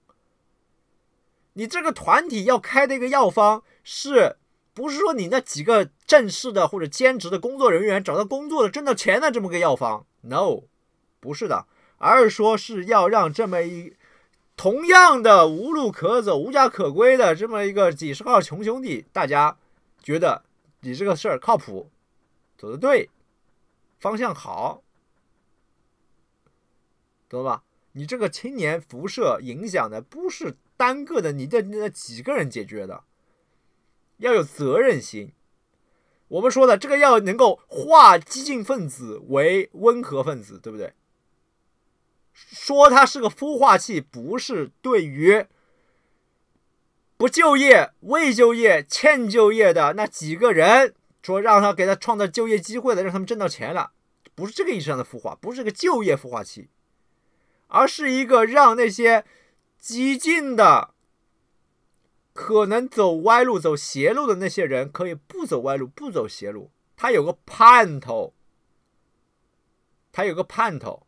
你这个团体要开的一个药方是。不是说你那几个正式的或者兼职的工作人员找到工作了、挣到钱了这么个药方，no，不是的，而是说是要让这么一同样的无路可走、无家可归的这么一个几十号穷兄弟，大家觉得你这个事儿靠谱，走的对，方向好，懂了吧？你这个青年辐射影响的不是单个的，你的那几个人解决的。要有责任心。我们说的这个要能够化激进分子为温和分子，对不对？说它是个孵化器，不是对于不就业、未就业、欠就业的那几个人，说让他给他创造就业机会了，让他们挣到钱了，不是这个意义上的孵化，不是个就业孵化器，而是一个让那些激进的。可能走歪路、走邪路的那些人，可以不走歪路、不走邪路。他有个盼头，他有个盼头。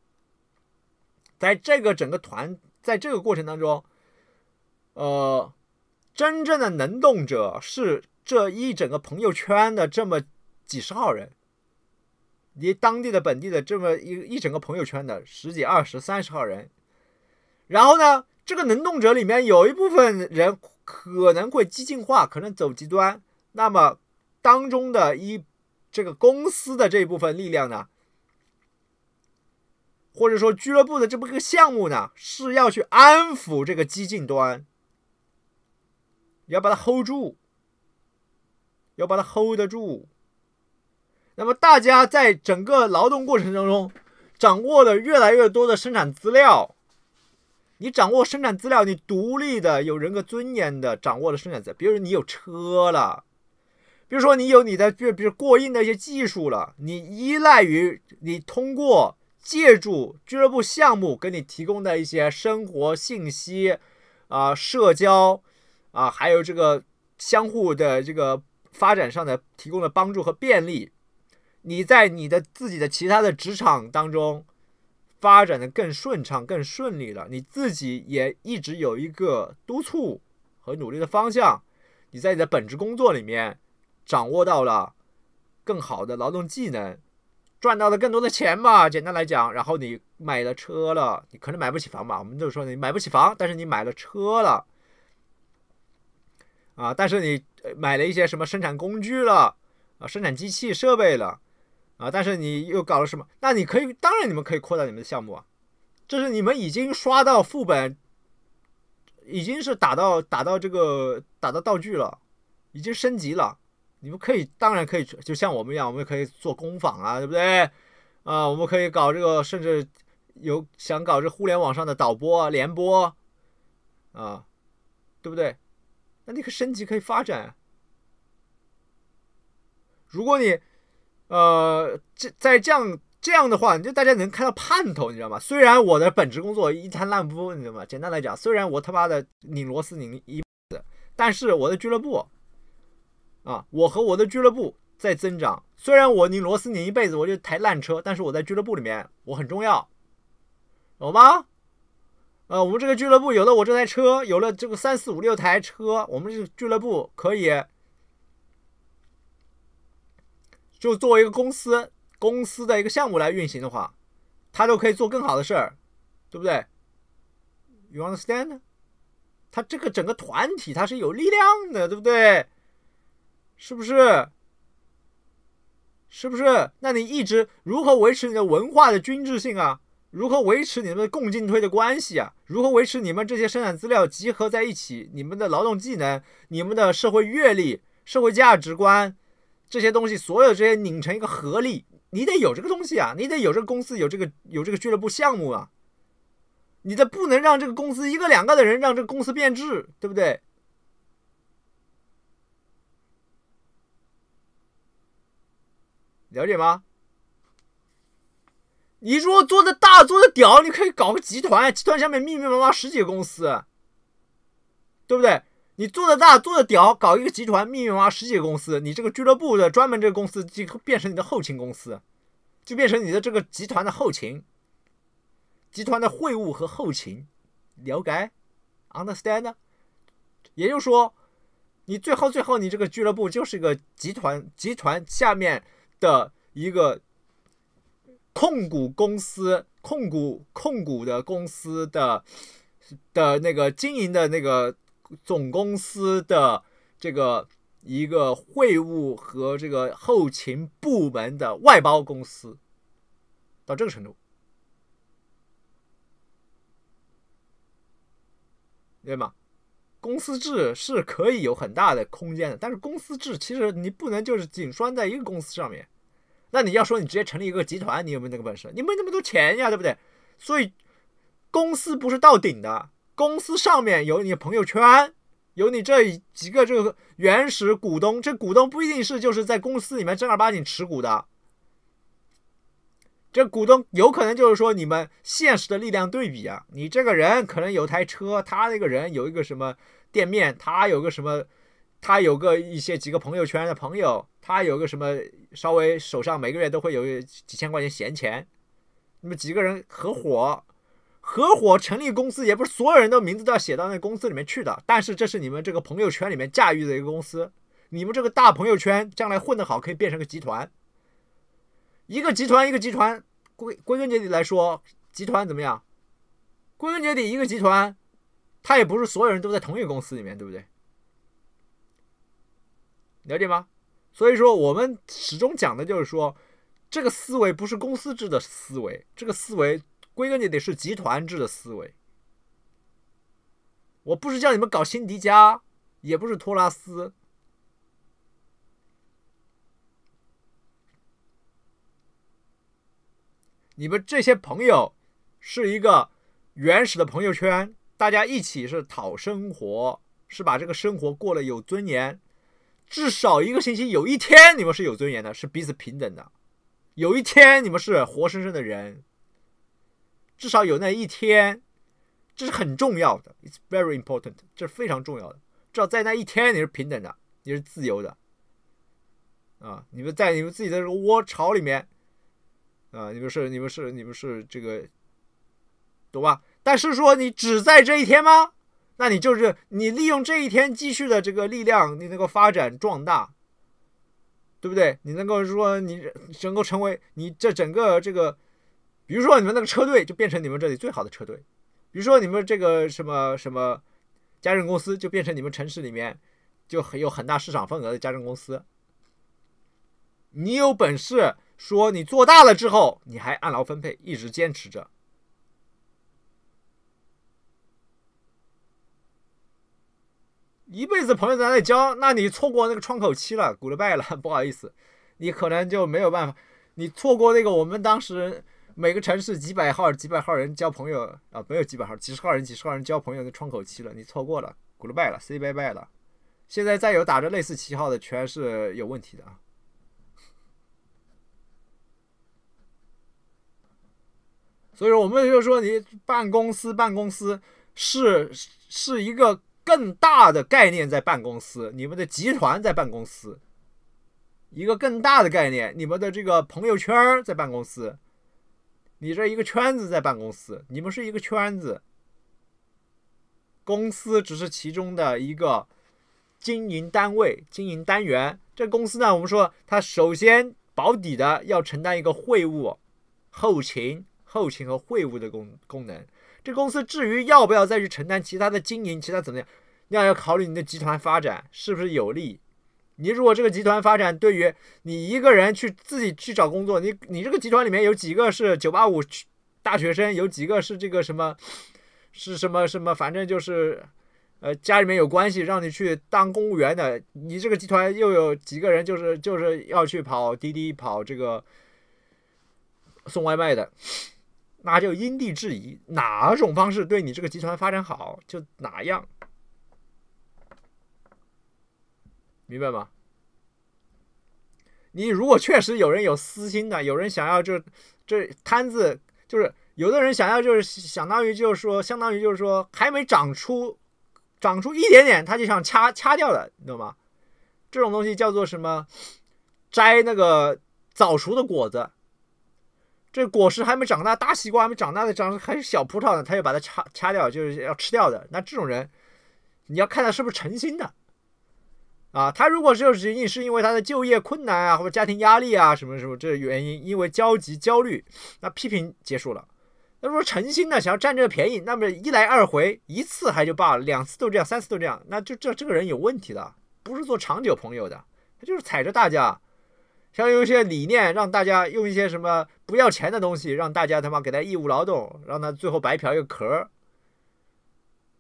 在这个整个团，在这个过程当中，呃，真正的能动者是这一整个朋友圈的这么几十号人，你当地的本地的这么一一整个朋友圈的十几、二十、三十号人。然后呢，这个能动者里面有一部分人。可能会激进化，可能走极端。那么，当中的一这个公司的这一部分力量呢，或者说俱乐部的这么个项目呢，是要去安抚这个激进端，要把它 hold 住，要把它 hold 得住。那么，大家在整个劳动过程当中，掌握了越来越多的生产资料。你掌握生产资料，你独立的、有人格尊严的，掌握了生产资。料。比如你有车了，比如说你有你的，就比如过硬的一些技术了。你依赖于你通过借助俱乐部项目给你提供的一些生活信息，啊，社交，啊，还有这个相互的这个发展上的提供的帮助和便利，你在你的自己的其他的职场当中。发展的更顺畅、更顺利了，你自己也一直有一个督促和努力的方向。你在你的本职工作里面掌握到了更好的劳动技能，赚到了更多的钱嘛？简单来讲，然后你买了车了，你可能买不起房吧，我们就说你买不起房，但是你买了车了，啊，但是你买了一些什么生产工具了啊，生产机器设备了。啊！但是你又搞了什么？那你可以，当然你们可以扩大你们的项目啊。就是你们已经刷到副本，已经是打到打到这个打到道具了，已经升级了。你们可以，当然可以就像我们一样，我们可以做工坊啊，对不对？啊，我们可以搞这个，甚至有想搞这互联网上的导播联播啊，对不对？那你可升级，可以发展。如果你。呃，这在这样这样的话，就大家能看到盼头，你知道吗？虽然我的本职工作一滩烂布，你知道吗？简单来讲，虽然我他妈的拧螺丝拧一辈子，但是我的俱乐部啊，我和我的俱乐部在增长。虽然我拧螺丝拧一辈子，我就抬烂车，但是我在俱乐部里面我很重要，懂吗？呃，我们这个俱乐部有了我这台车，有了这个三四五六台车，我们这个俱乐部可以。就作为一个公司，公司的一个项目来运行的话，它都可以做更好的事儿，对不对？You understand？它这个整个团体它是有力量的，对不对？是不是？是不是？那你一直如何维持你的文化的均质性啊？如何维持你们的共进退的关系啊？如何维持你们这些生产资料集合在一起，你们的劳动技能、你们的社会阅历、社会价值观？这些东西，所有这些拧成一个合力，你得有这个东西啊，你得有这个公司，有这个有这个俱乐部项目啊，你这不能让这个公司一个两个的人让这个公司变质，对不对？了解吗？你如果做的大，做的屌，你可以搞个集团，集团下面密密麻麻十几个公司，对不对？你做得大，做得屌，搞一个集团，密密麻麻十几个公司，你这个俱乐部的专门这个公司就变成你的后勤公司，就变成你的这个集团的后勤，集团的会务和后勤，了解？Understand？也就是说，你最后最后，你这个俱乐部就是一个集团集团下面的一个控股公司，控股控股的公司的的那个经营的那个。总公司的这个一个会务和这个后勤部门的外包公司，到这个程度，对吗？公司制是可以有很大的空间的，但是公司制其实你不能就是仅拴在一个公司上面。那你要说你直接成立一个集团，你有没有那个本事？你没那么多钱呀，对不对？所以公司不是到顶的。公司上面有你朋友圈，有你这几个这个原始股东，这股东不一定是就是在公司里面正儿八经持股的，这股东有可能就是说你们现实的力量对比啊，你这个人可能有台车，他那个人有一个什么店面，他有个什么，他有个一些几个朋友圈的朋友，他有个什么稍微手上每个月都会有几千块钱闲钱，那么几个人合伙。合伙成立公司也不是所有人都名字都要写到那公司里面去的，但是这是你们这个朋友圈里面驾驭的一个公司，你们这个大朋友圈将来混得好可以变成个集团，一个集团一个集团，归归根结底来说，集团怎么样？归根结底，一个集团，它也不是所有人都在同一个公司里面，对不对？了解吗？所以说，我们始终讲的就是说，这个思维不是公司制的思维，这个思维。归根结底是集团制的思维。我不是叫你们搞辛迪加，也不是托拉斯。你们这些朋友是一个原始的朋友圈，大家一起是讨生活，是把这个生活过了有尊严。至少一个星期有一天，你们是有尊严的，是彼此平等的。有一天，你们是活生生的人。至少有那一天，这是很重要的。It's very important，这是非常重要的。至少在那一天，你是平等的，你是自由的。啊，你们在你们自己的这个窝巢里面，啊，你们是，你们是，你们是这个，懂吧？但是说你只在这一天吗？那你就是你利用这一天积蓄的这个力量，你能够发展壮大，对不对？你能够说你能够成为你这整个这个。比如说，你们那个车队就变成你们这里最好的车队；比如说，你们这个什么什么家政公司就变成你们城市里面就很有很大市场份额的家政公司。你有本事说你做大了之后，你还按劳分配，一直坚持着，一辈子朋友在那交，那你错过那个窗口期了，g o o d b y e 了，不好意思，你可能就没有办法。你错过那个我们当时。每个城市几百号几百号人交朋友啊，没有几百号几十号人几十号人交朋友的窗口期了，你错过了，goodbye 了，say bye bye 了。现在再有打着类似旗号的，全是有问题的。啊。所以说，我们就说你办公司，办公司是是一个更大的概念，在办公司，你们的集团在办公司，一个更大的概念，你们的这个朋友圈在办公司。你这一个圈子在办公司，你们是一个圈子，公司只是其中的一个经营单位、经营单元。这公司呢，我们说它首先保底的要承担一个会务、后勤、后勤和会务的功功能。这公司至于要不要再去承担其他的经营、其他怎么样，那要考虑你的集团发展是不是有利。你如果这个集团发展，对于你一个人去自己去找工作，你你这个集团里面有几个是九八五大学生，有几个是这个什么，是什么什么，反正就是，呃，家里面有关系让你去当公务员的，你这个集团又有几个人就是就是要去跑滴滴跑这个送外卖的，那就因地制宜，哪种方式对你这个集团发展好就哪样。明白吗？你如果确实有人有私心的，有人想要，就这摊子就是有的人想要，就是相当于就是说，相当于就是说，还没长出，长出一点点，他就想掐掐掉了，你懂吗？这种东西叫做什么？摘那个早熟的果子，这果实还没长大，大西瓜还没长大的，长还是小葡萄呢，他就把它掐掐掉，就是要吃掉的。那这种人，你要看他是不是诚心的。啊，他如果是有只因是因为他的就业困难啊，或者家庭压力啊什么什么这原因，因为焦急焦虑，那批评结束了。那如果诚心的想要占这个便宜，那么一来二回一次还就罢了，两次都这样，三次都这样，那就这这个人有问题的，不是做长久朋友的，他就是踩着大家，像用一些理念让大家用一些什么不要钱的东西，让大家他妈给他义务劳动，让他最后白嫖一个壳儿，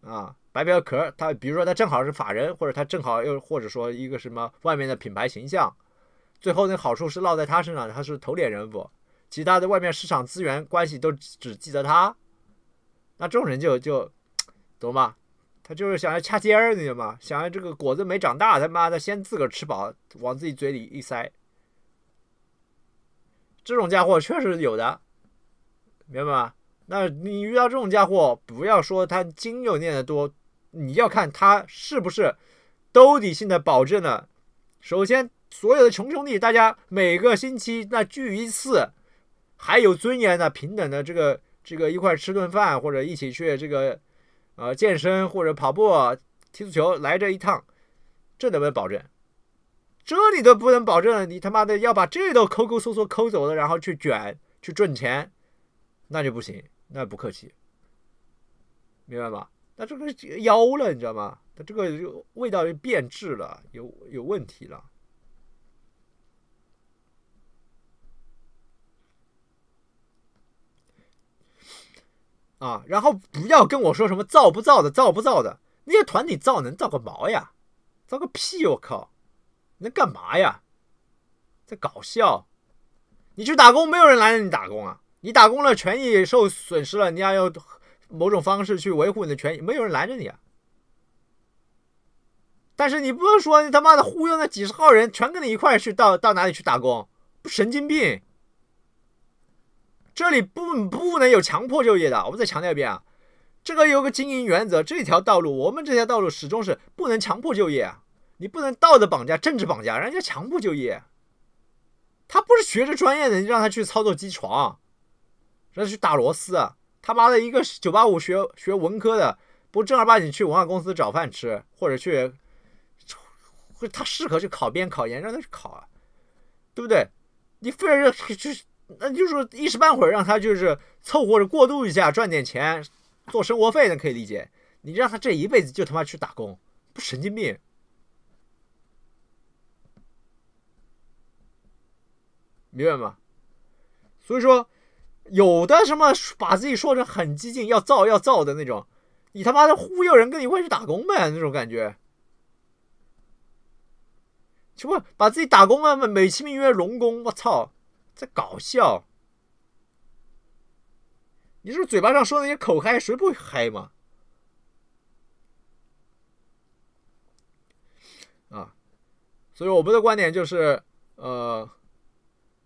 啊。白表壳，他比如说他正好是法人，或者他正好又或者说一个什么外面的品牌形象，最后那好处是落在他身上，他是头脸人物，其他的外面市场资源关系都只记得他，那这种人就就懂吧？他就是想要掐尖，你知道吗？想要这个果子没长大，他妈的先自个吃饱，往自己嘴里一塞。这种家伙确实有的，明白吗？那你遇到这种家伙，不要说他经又念得多。你要看他是不是兜底性的保证了。首先，所有的穷兄弟，大家每个星期那聚一次，还有尊严的、平等的这个这个一块吃顿饭，或者一起去这个呃健身或者跑步、踢足球来这一趟，这能不能保证？这你都不能保证，你他妈的要把这都抠抠搜搜抠走了，然后去卷去挣钱，那就不行，那不客气，明白吧？那这个妖了，你知道吗？他这个味道变质了，有有问题了。啊，然后不要跟我说什么造不造的，造不造的，那些团体造能造个毛呀？造个屁！我靠，能干嘛呀？在搞笑？你去打工，没有人拦着你打工啊？你打工了，权益受损失了，你要要？某种方式去维护你的权益，没有人拦着你啊。但是你不用说你他妈的忽悠那几十号人，全跟你一块去到到哪里去打工？神经病！这里不不能有强迫就业的。我们再强调一遍啊，这个有个经营原则，这条道路，我们这条道路始终是不能强迫就业。你不能道德绑架、政治绑架，人家强迫就业。他不是学着专业的，你让他去操作机床，让他去打螺丝。他妈的一个九八五学学文科的，不正儿八经去文化公司找饭吃，或者去，他适合去考编考研，让他去考啊，对不对？你非要去，去，那就是一时半会儿让他就是凑合着过渡一下，赚点钱做生活费，那可以理解。你让他这一辈子就他妈去打工，不神经病，明白吗？所以说。有的什么把自己说成很激进，要造要造的那种，你他妈的忽悠人，跟你块去打工呗，那种感觉，什么把自己打工啊，美其名曰“龙宫，我操，在搞笑，你是不是嘴巴上说那些口嗨，谁不嗨嘛？啊，所以我们的观点就是，呃。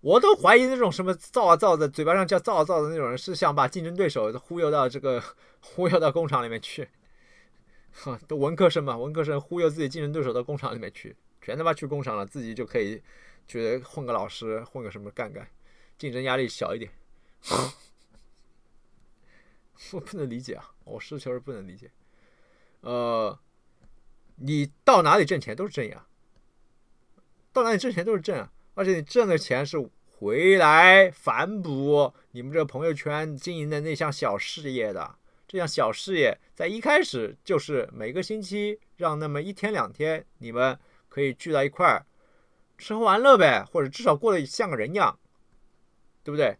我都怀疑那种什么造啊造的，嘴巴上叫造啊造的那种人，是想把竞争对手忽悠到这个 忽悠到工厂里面去。哼，都文科生嘛，文科生忽悠自己竞争对手到工厂里面去，全他妈去工厂了，自己就可以去混个老师，混个什么干干，竞争压力小一点。我不能理解啊，我实事求是不能理解。呃，你到哪里挣钱都是挣样，到哪里挣钱都是挣啊。而且你挣的钱是回来反哺你们这朋友圈经营的那项小事业的。这项小事业在一开始就是每个星期让那么一天两天你们可以聚在一块儿，吃喝玩乐呗，或者至少过得像个人样，对不对？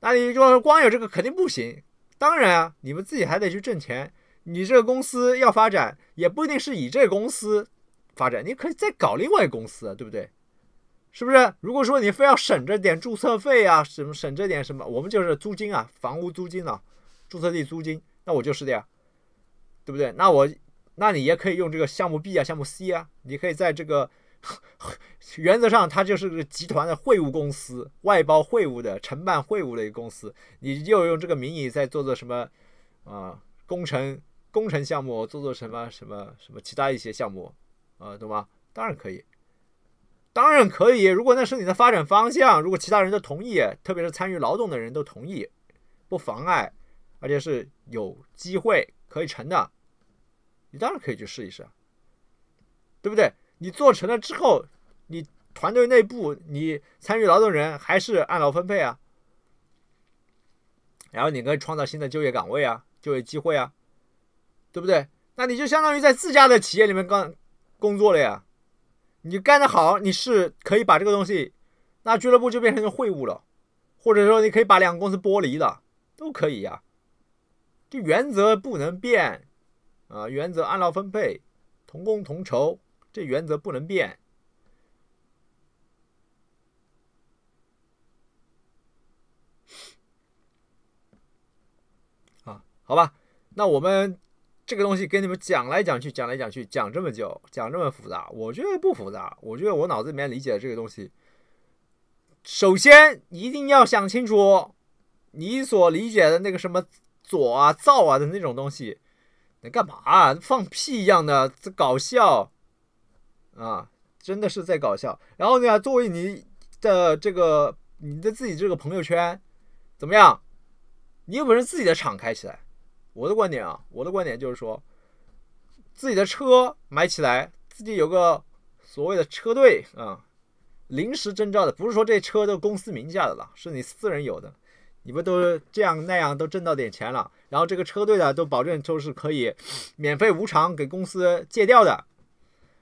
那你就光有这个肯定不行。当然啊，你们自己还得去挣钱。你这个公司要发展，也不一定是以这个公司发展，你可以再搞另外一个公司，对不对？是不是？如果说你非要省着点注册费啊，什么省着点什么，我们就是租金啊，房屋租金啊，注册地租金，那我就是的，呀，对不对？那我，那你也可以用这个项目 B 啊，项目 C 啊，你可以在这个 原则上，它就是个集团的会务公司，外包会务的，承办会务的一个公司，你就用这个名义在做做什么啊，工程工程项目，做做什么什么什么其他一些项目，啊，懂吗？当然可以。当然可以，如果那是你的发展方向，如果其他人都同意，特别是参与劳动的人都同意，不妨碍，而且是有机会可以成的，你当然可以去试一试，对不对？你做成了之后，你团队内部你参与劳动人还是按劳分配啊，然后你可以创造新的就业岗位啊，就业机会啊，对不对？那你就相当于在自家的企业里面干工作了呀。你干得好，你是可以把这个东西，那俱乐部就变成会务了，或者说你可以把两个公司剥离了，都可以呀。这原则不能变啊，原则按劳分配，同工同酬，这原则不能变。啊，好吧，那我们。这个东西跟你们讲来讲去讲来讲去讲这么久讲这么复杂，我觉得不复杂。我觉得我脑子里面理解的这个东西，首先一定要想清楚，你所理解的那个什么左啊、造啊的那种东西，能干嘛？放屁一样的，搞笑啊，真的是在搞笑。然后呢，作为你的这个你的自己这个朋友圈，怎么样？你有本事自己的厂开起来。我的观点啊，我的观点就是说，自己的车买起来，自己有个所谓的车队啊，临时证照的，不是说这车都公司名下的了，是你私人有的。你们都这样那样都挣到点钱了，然后这个车队的都保证都是可以免费无偿给公司借掉的，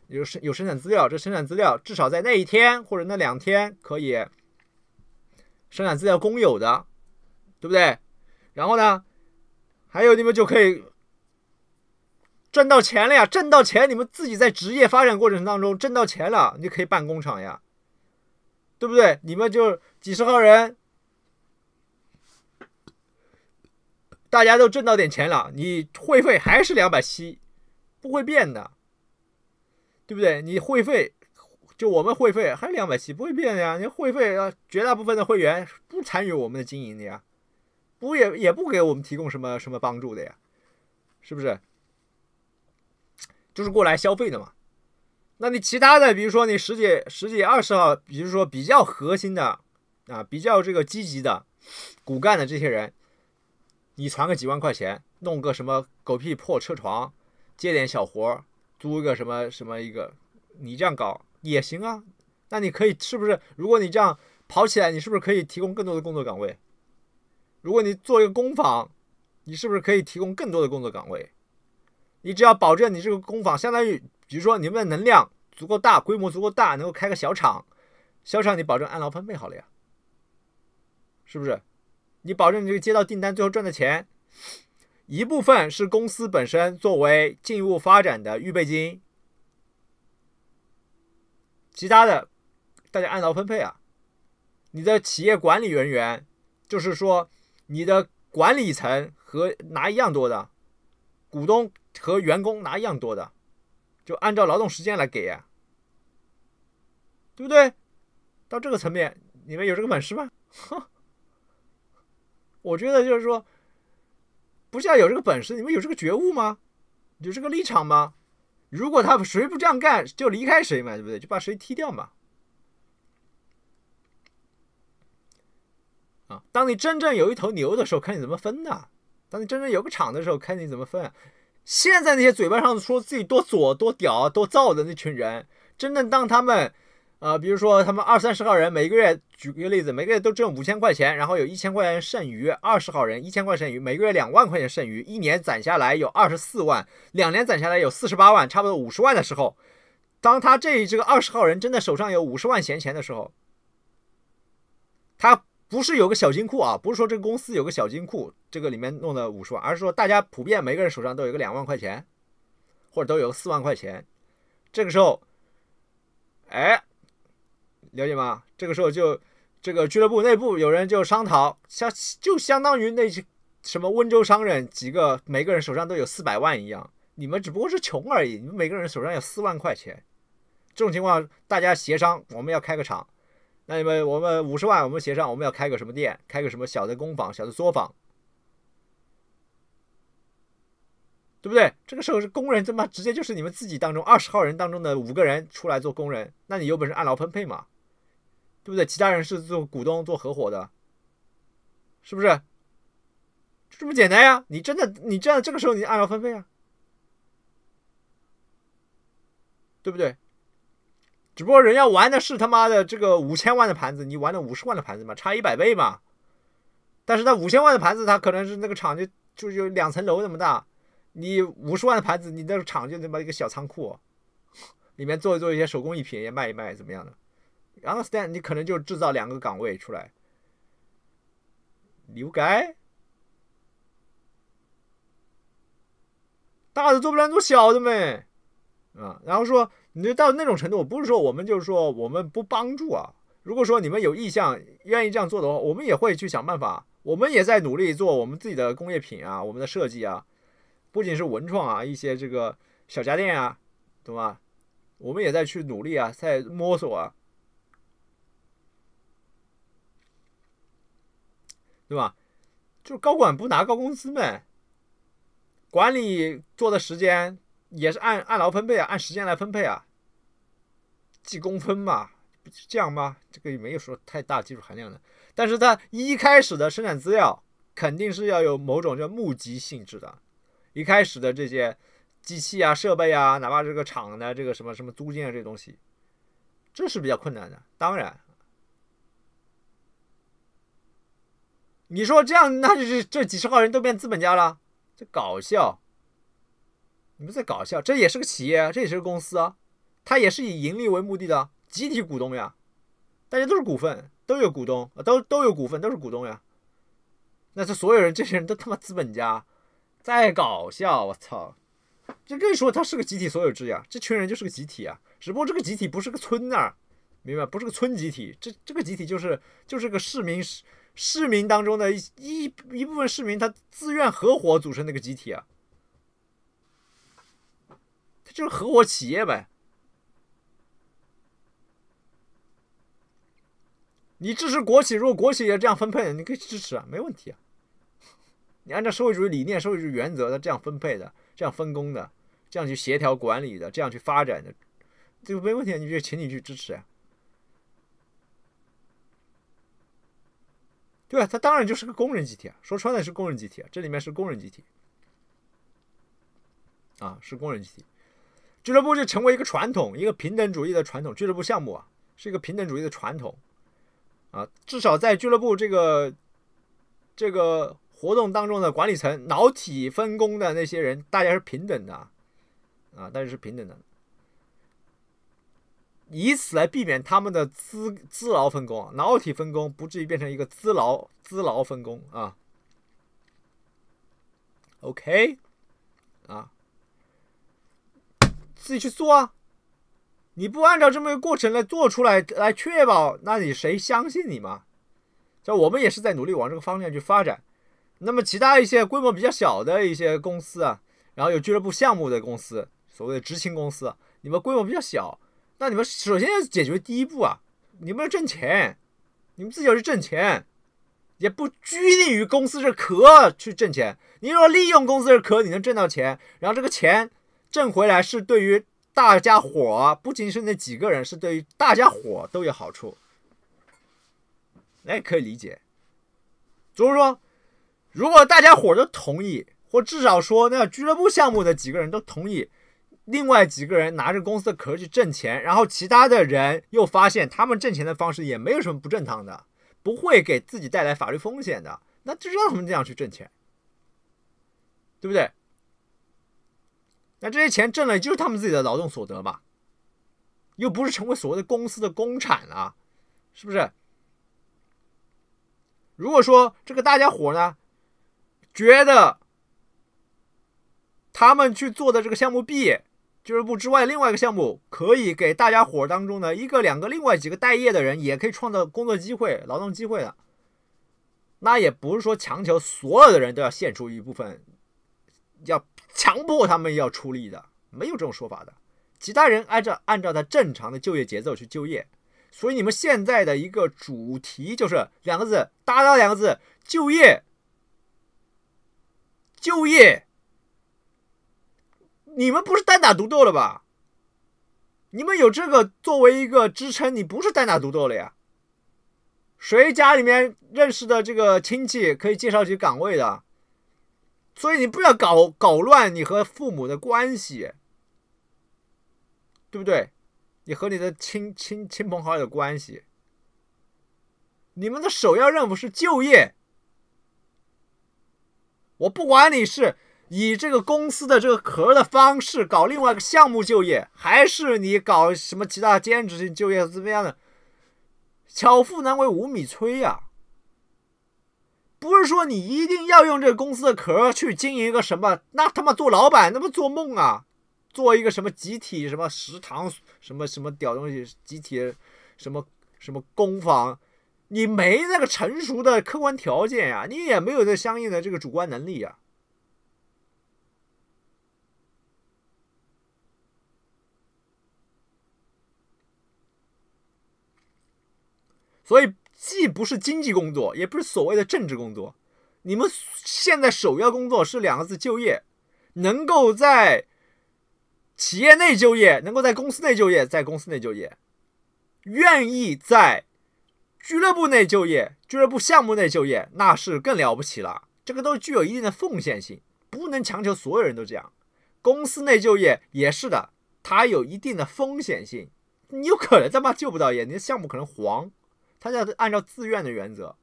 有有生产资料，这生产资料至少在那一天或者那两天可以生产资料公有的，对不对？然后呢？还有你们就可以挣到钱了呀！挣到钱，你们自己在职业发展过程当中挣到钱了，你就可以办工厂呀，对不对？你们就几十号人，大家都挣到点钱了，你会费还是两百七，不会变的，对不对？你会费就我们会费还是两百七，不会变的呀。你会费啊，绝大部分的会员不参与我们的经营的呀。不也也不给我们提供什么什么帮助的呀？是不是？就是过来消费的嘛？那你其他的，比如说你十几十几二十号，比如说比较核心的啊，比较这个积极的骨干的这些人，你传个几万块钱，弄个什么狗屁破车床，接点小活，租一个什么什么一个，你这样搞也行啊。那你可以是不是？如果你这样跑起来，你是不是可以提供更多的工作岗位？如果你做一个工坊，你是不是可以提供更多的工作岗位？你只要保证你这个工坊相当于，比如说你们的能量足够大，规模足够大，能够开个小厂，小厂你保证按劳分配好了呀，是不是？你保证你这个接到订单最后赚的钱，一部分是公司本身作为进一步发展的预备金，其他的大家按劳分配啊。你的企业管理人员，就是说。你的管理层和拿一样多的股东和员工拿一样多的，就按照劳动时间来给呀，对不对？到这个层面，你们有这个本事吗？我觉得就是说，不是要有这个本事，你们有这个觉悟吗？有这个立场吗？如果他谁不这样干，就离开谁嘛，对不对？就把谁踢掉嘛。啊！当你真正有一头牛的时候，看你怎么分的；当你真正有个厂的时候，看你怎么分？现在那些嘴巴上说自己多左、多屌、多造的那群人，真正当他们，呃，比如说他们二三十号人，每个月举个例子，每个月都挣五千块钱，然后有一千块钱剩余；二十号人一千块剩余，每个月两万块钱剩余，一年攒下来有二十四万，两年攒下来有四十八万，差不多五十万的时候，当他这这个二十号人真的手上有五十万闲钱的时候，他。不是有个小金库啊？不是说这个公司有个小金库，这个里面弄了五十万，而是说大家普遍每个人手上都有个两万块钱，或者都有四万块钱。这个时候，哎，了解吗？这个时候就这个俱乐部内部有人就商讨，相就相当于那些什么温州商人几个，每个人手上都有四百万一样。你们只不过是穷而已，你们每个人手上有四万块钱。这种情况大家协商，我们要开个厂。那你们，我们五十万，我们协商，我们要开个什么店？开个什么小的工坊、小的作坊，对不对？这个时候是工人，他妈直接就是你们自己当中二十号人当中的五个人出来做工人，那你有本事按劳分配嘛？对不对？其他人是做股东、做合伙的，是不是？这么简单呀！你真的，你这样，这个时候你按劳分配啊，对不对？只不过人家玩的是他妈的这个五千万的盘子，你玩的五十万的盘子嘛，差一百倍嘛。但是那五千万的盘子，他可能是那个厂就就有两层楼那么大，你五十万的盘子，你个厂就那么一个小仓库，里面做做一些手工艺品，也卖一卖，怎么样的？Understand？你可能就制造两个岗位出来，牛该。大的做不了，做小的呗。啊，然后说。你就到那种程度，不是说我们就是说我们不帮助啊。如果说你们有意向愿意这样做的话，我们也会去想办法。我们也在努力做我们自己的工业品啊，我们的设计啊，不仅是文创啊，一些这个小家电啊，懂吧？我们也在去努力啊，在摸索啊，对吧？就是高管不拿高工资呗，管理做的时间。也是按按劳分配啊，按时间来分配啊，计工分嘛，是这样吗？这个也没有说太大技术含量的。但是它一开始的生产资料肯定是要有某种叫募集性质的，一开始的这些机器啊、设备啊，哪怕这个厂的这个什么什么租金啊这东西，这是比较困难的。当然，你说这样，那就是这几十号人都变资本家了，这搞笑。你们在搞笑，这也是个企业，啊，这也是个公司啊，它也是以盈利为目的的集体股东呀，大家都是股份，都有股东，都都有股份，都是股东呀。那这所有人这些人都他妈资本家，在搞笑，我操！这可以说他是个集体所有制呀，这群人就是个集体啊，只不过这个集体不是个村呐，明白？不是个村集体，这这个集体就是就是个市民市市民当中的一一一部分市民，他自愿合伙组成那个集体啊。就是合伙企业呗。你支持国企，如果国企也这样分配，你可以支持啊，没问题啊。你按照社会主义理念、社会主义原则，的这样分配的、这样分工的、这样去协调管理的、这样去发展的，这个没问题，你就请你去支持呀。对啊，它当然就是个工人集体，啊，说穿了是工人集体，这里面是工人集体，啊，是工人集体。俱乐部就成为一个传统，一个平等主义的传统俱乐部项目啊，是一个平等主义的传统啊，至少在俱乐部这个这个活动当中的管理层脑体分工的那些人，大家是平等的啊，大家是平等的，以此来避免他们的资资劳分工、脑体分工，不至于变成一个资劳资劳分工啊。OK 啊。自己去做啊！你不按照这么一个过程来做出来，来确保，那你谁相信你嘛？就我们也是在努力往这个方向去发展。那么其他一些规模比较小的一些公司啊，然后有俱乐部项目的公司，所谓的执行公司，你们规模比较小，那你们首先要解决第一步啊，你们要挣钱，你们自己要去挣钱，也不拘泥于公司这壳去挣钱。你若利用公司的壳，你能挣到钱，然后这个钱。挣回来是对于大家伙，不仅是那几个人，是对于大家伙都有好处。那也可以理解。就是说，如果大家伙都同意，或至少说那俱乐部项目的几个人都同意，另外几个人拿着公司的壳去挣钱，然后其他的人又发现他们挣钱的方式也没有什么不正当的，不会给自己带来法律风险的，那就让他们这样去挣钱，对不对？那这些钱挣了就是他们自己的劳动所得嘛，又不是成为所谓的公司的公产了，是不是？如果说这个大家伙呢，觉得他们去做的这个项目 B，俱乐部之外另外一个项目可以给大家伙当中的一个两个、另外几个待业的人也可以创造工作机会、劳动机会的，那也不是说强求所有的人都要献出一部分，要。强迫他们要出力的，没有这种说法的。其他人按照按照他正常的就业节奏去就业，所以你们现在的一个主题就是两个字，搭档两个字，就业。就业，你们不是单打独斗了吧？你们有这个作为一个支撑，你不是单打独斗了呀？谁家里面认识的这个亲戚可以介绍些岗位的？所以你不要搞搞乱你和父母的关系，对不对？你和你的亲亲亲朋好友关系，你们的首要任务是就业。我不管你是以这个公司的这个壳的方式搞另外一个项目就业，还是你搞什么其他兼职性就业，怎么样的？巧妇难为无米炊呀。不是说你一定要用这个公司的壳去经营一个什么？那他妈做老板那不做梦啊！做一个什么集体什么食堂什么什么屌东西集体什么什么工坊，你没那个成熟的客观条件呀，你也没有这相应的这个主观能力呀，所以。既不是经济工作，也不是所谓的政治工作。你们现在首要工作是两个字：就业。能够在企业内就业，能够在公司内就业，在公司内就业，愿意在俱乐部内就业、俱乐部项目内就业，那是更了不起了。这个都具有一定的奉献性，不能强求所有人都这样。公司内就业也是的，它有一定的风险性，你有可能他妈就不到业，你的项目可能黄。他要按照自愿的原则，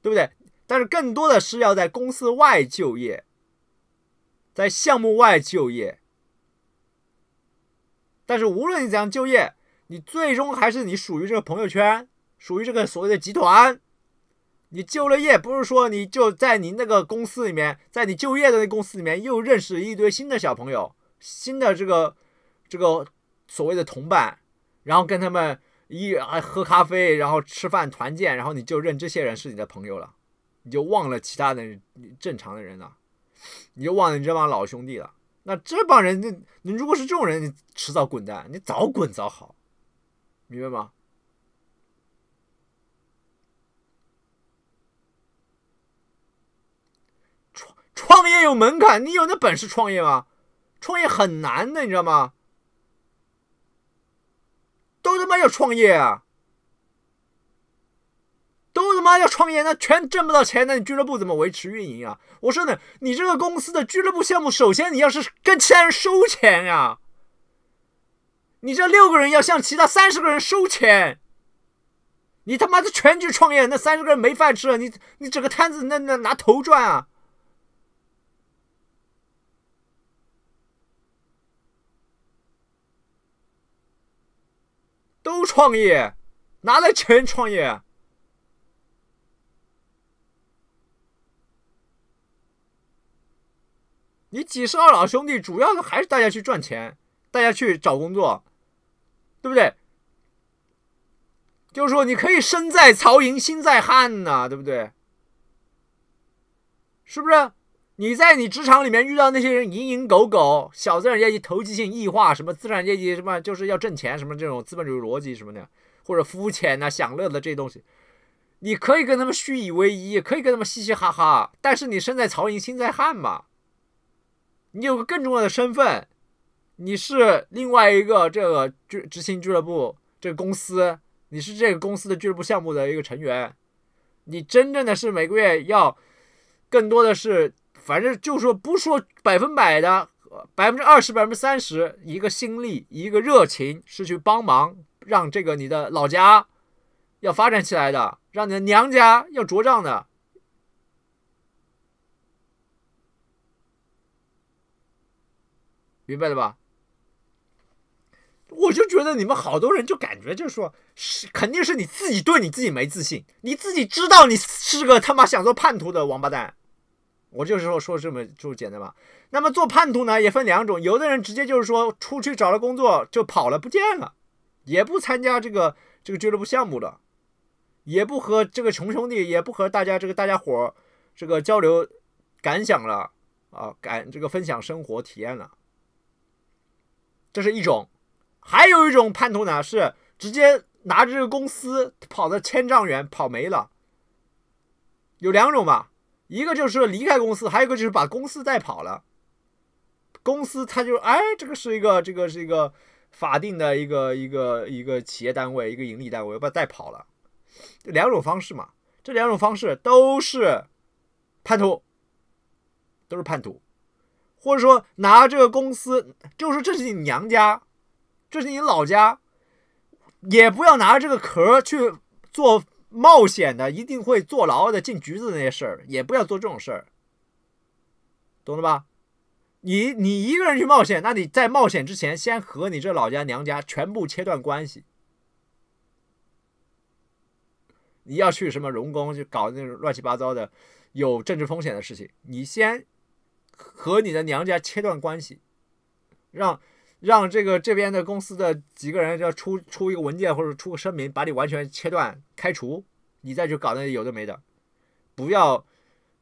对不对？但是更多的是要在公司外就业，在项目外就业。但是无论你怎样就业，你最终还是你属于这个朋友圈，属于这个所谓的集团。你就了业，不是说你就在你那个公司里面，在你就业的那公司里面又认识一堆新的小朋友、新的这个这个所谓的同伴，然后跟他们。一还喝咖啡，然后吃饭团建，然后你就认这些人是你的朋友了，你就忘了其他的正常的人了，你就忘了你这帮老兄弟了。那这帮人，你你如果是这种人，你迟早滚蛋，你早滚早好，明白吗？创创业有门槛，你有那本事创业吗？创业很难的，你知道吗？都他妈要创业啊！都他妈要创业，那全挣不到钱，那你俱乐部怎么维持运营啊？我说呢，你这个公司的俱乐部项目，首先你要是跟其他人收钱啊，你这六个人要向其他三十个人收钱，你他妈的全去创业，那三十个人没饭吃，了，你你整个摊子那那拿头赚啊！都创业，拿来钱创业。你几十二老兄弟，主要的还是大家去赚钱，大家去找工作，对不对？就是说，你可以身在曹营心在汉呐，对不对？是不是？你在你职场里面遇到那些人蝇营狗苟、小资产阶级投机性异化，什么资产阶级什么就是要挣钱，什么这种资本主义逻辑什么的，或者肤浅呐、享乐的这东西，你可以跟他们虚以为一，可以跟他们嘻嘻哈哈，但是你身在曹营心在汉嘛，你有个更重要的身份，你是另外一个这个俱执行俱乐部这个公司，你是这个公司的俱乐部项目的一个成员，你真正的是每个月要更多的是。反正就说不说百分百的，百分之二十、百分之三十，一个心力，一个热情是去帮忙，让这个你的老家要发展起来的，让你的娘家要茁壮的，明白了吧？我就觉得你们好多人就感觉就是说，是肯定是你自己对你自己没自信，你自己知道你是个他妈想做叛徒的王八蛋。我就是说说这么，就这么简单吧。那么做叛徒呢，也分两种，有的人直接就是说出去找了工作就跑了，不见了，也不参加这个这个俱乐部项目了，也不和这个穷兄弟，也不和大家这个大家伙这个交流感想了啊，感这个分享生活体验了，这是一种。还有一种叛徒呢，是直接拿这个公司跑的千丈远，跑没了。有两种吧。一个就是离开公司，还有一个就是把公司带跑了。公司他就哎，这个是一个这个是一个法定的一个一个一个企业单位，一个盈利单位，把把带跑了。两种方式嘛，这两种方式都是叛徒，都是叛徒，或者说拿这个公司，就是这是你娘家，这是你老家，也不要拿这个壳去做。冒险的一定会坐牢的进局子那些事儿也不要做这种事儿，懂了吧？你你一个人去冒险，那你在冒险之前先和你这老家娘家全部切断关系。你要去什么荣宫，去搞那种乱七八糟的有政治风险的事情，你先和你的娘家切断关系，让。让这个这边的公司的几个人要出出一个文件或者出个声明，把你完全切断开除，你再去搞那有的没的，不要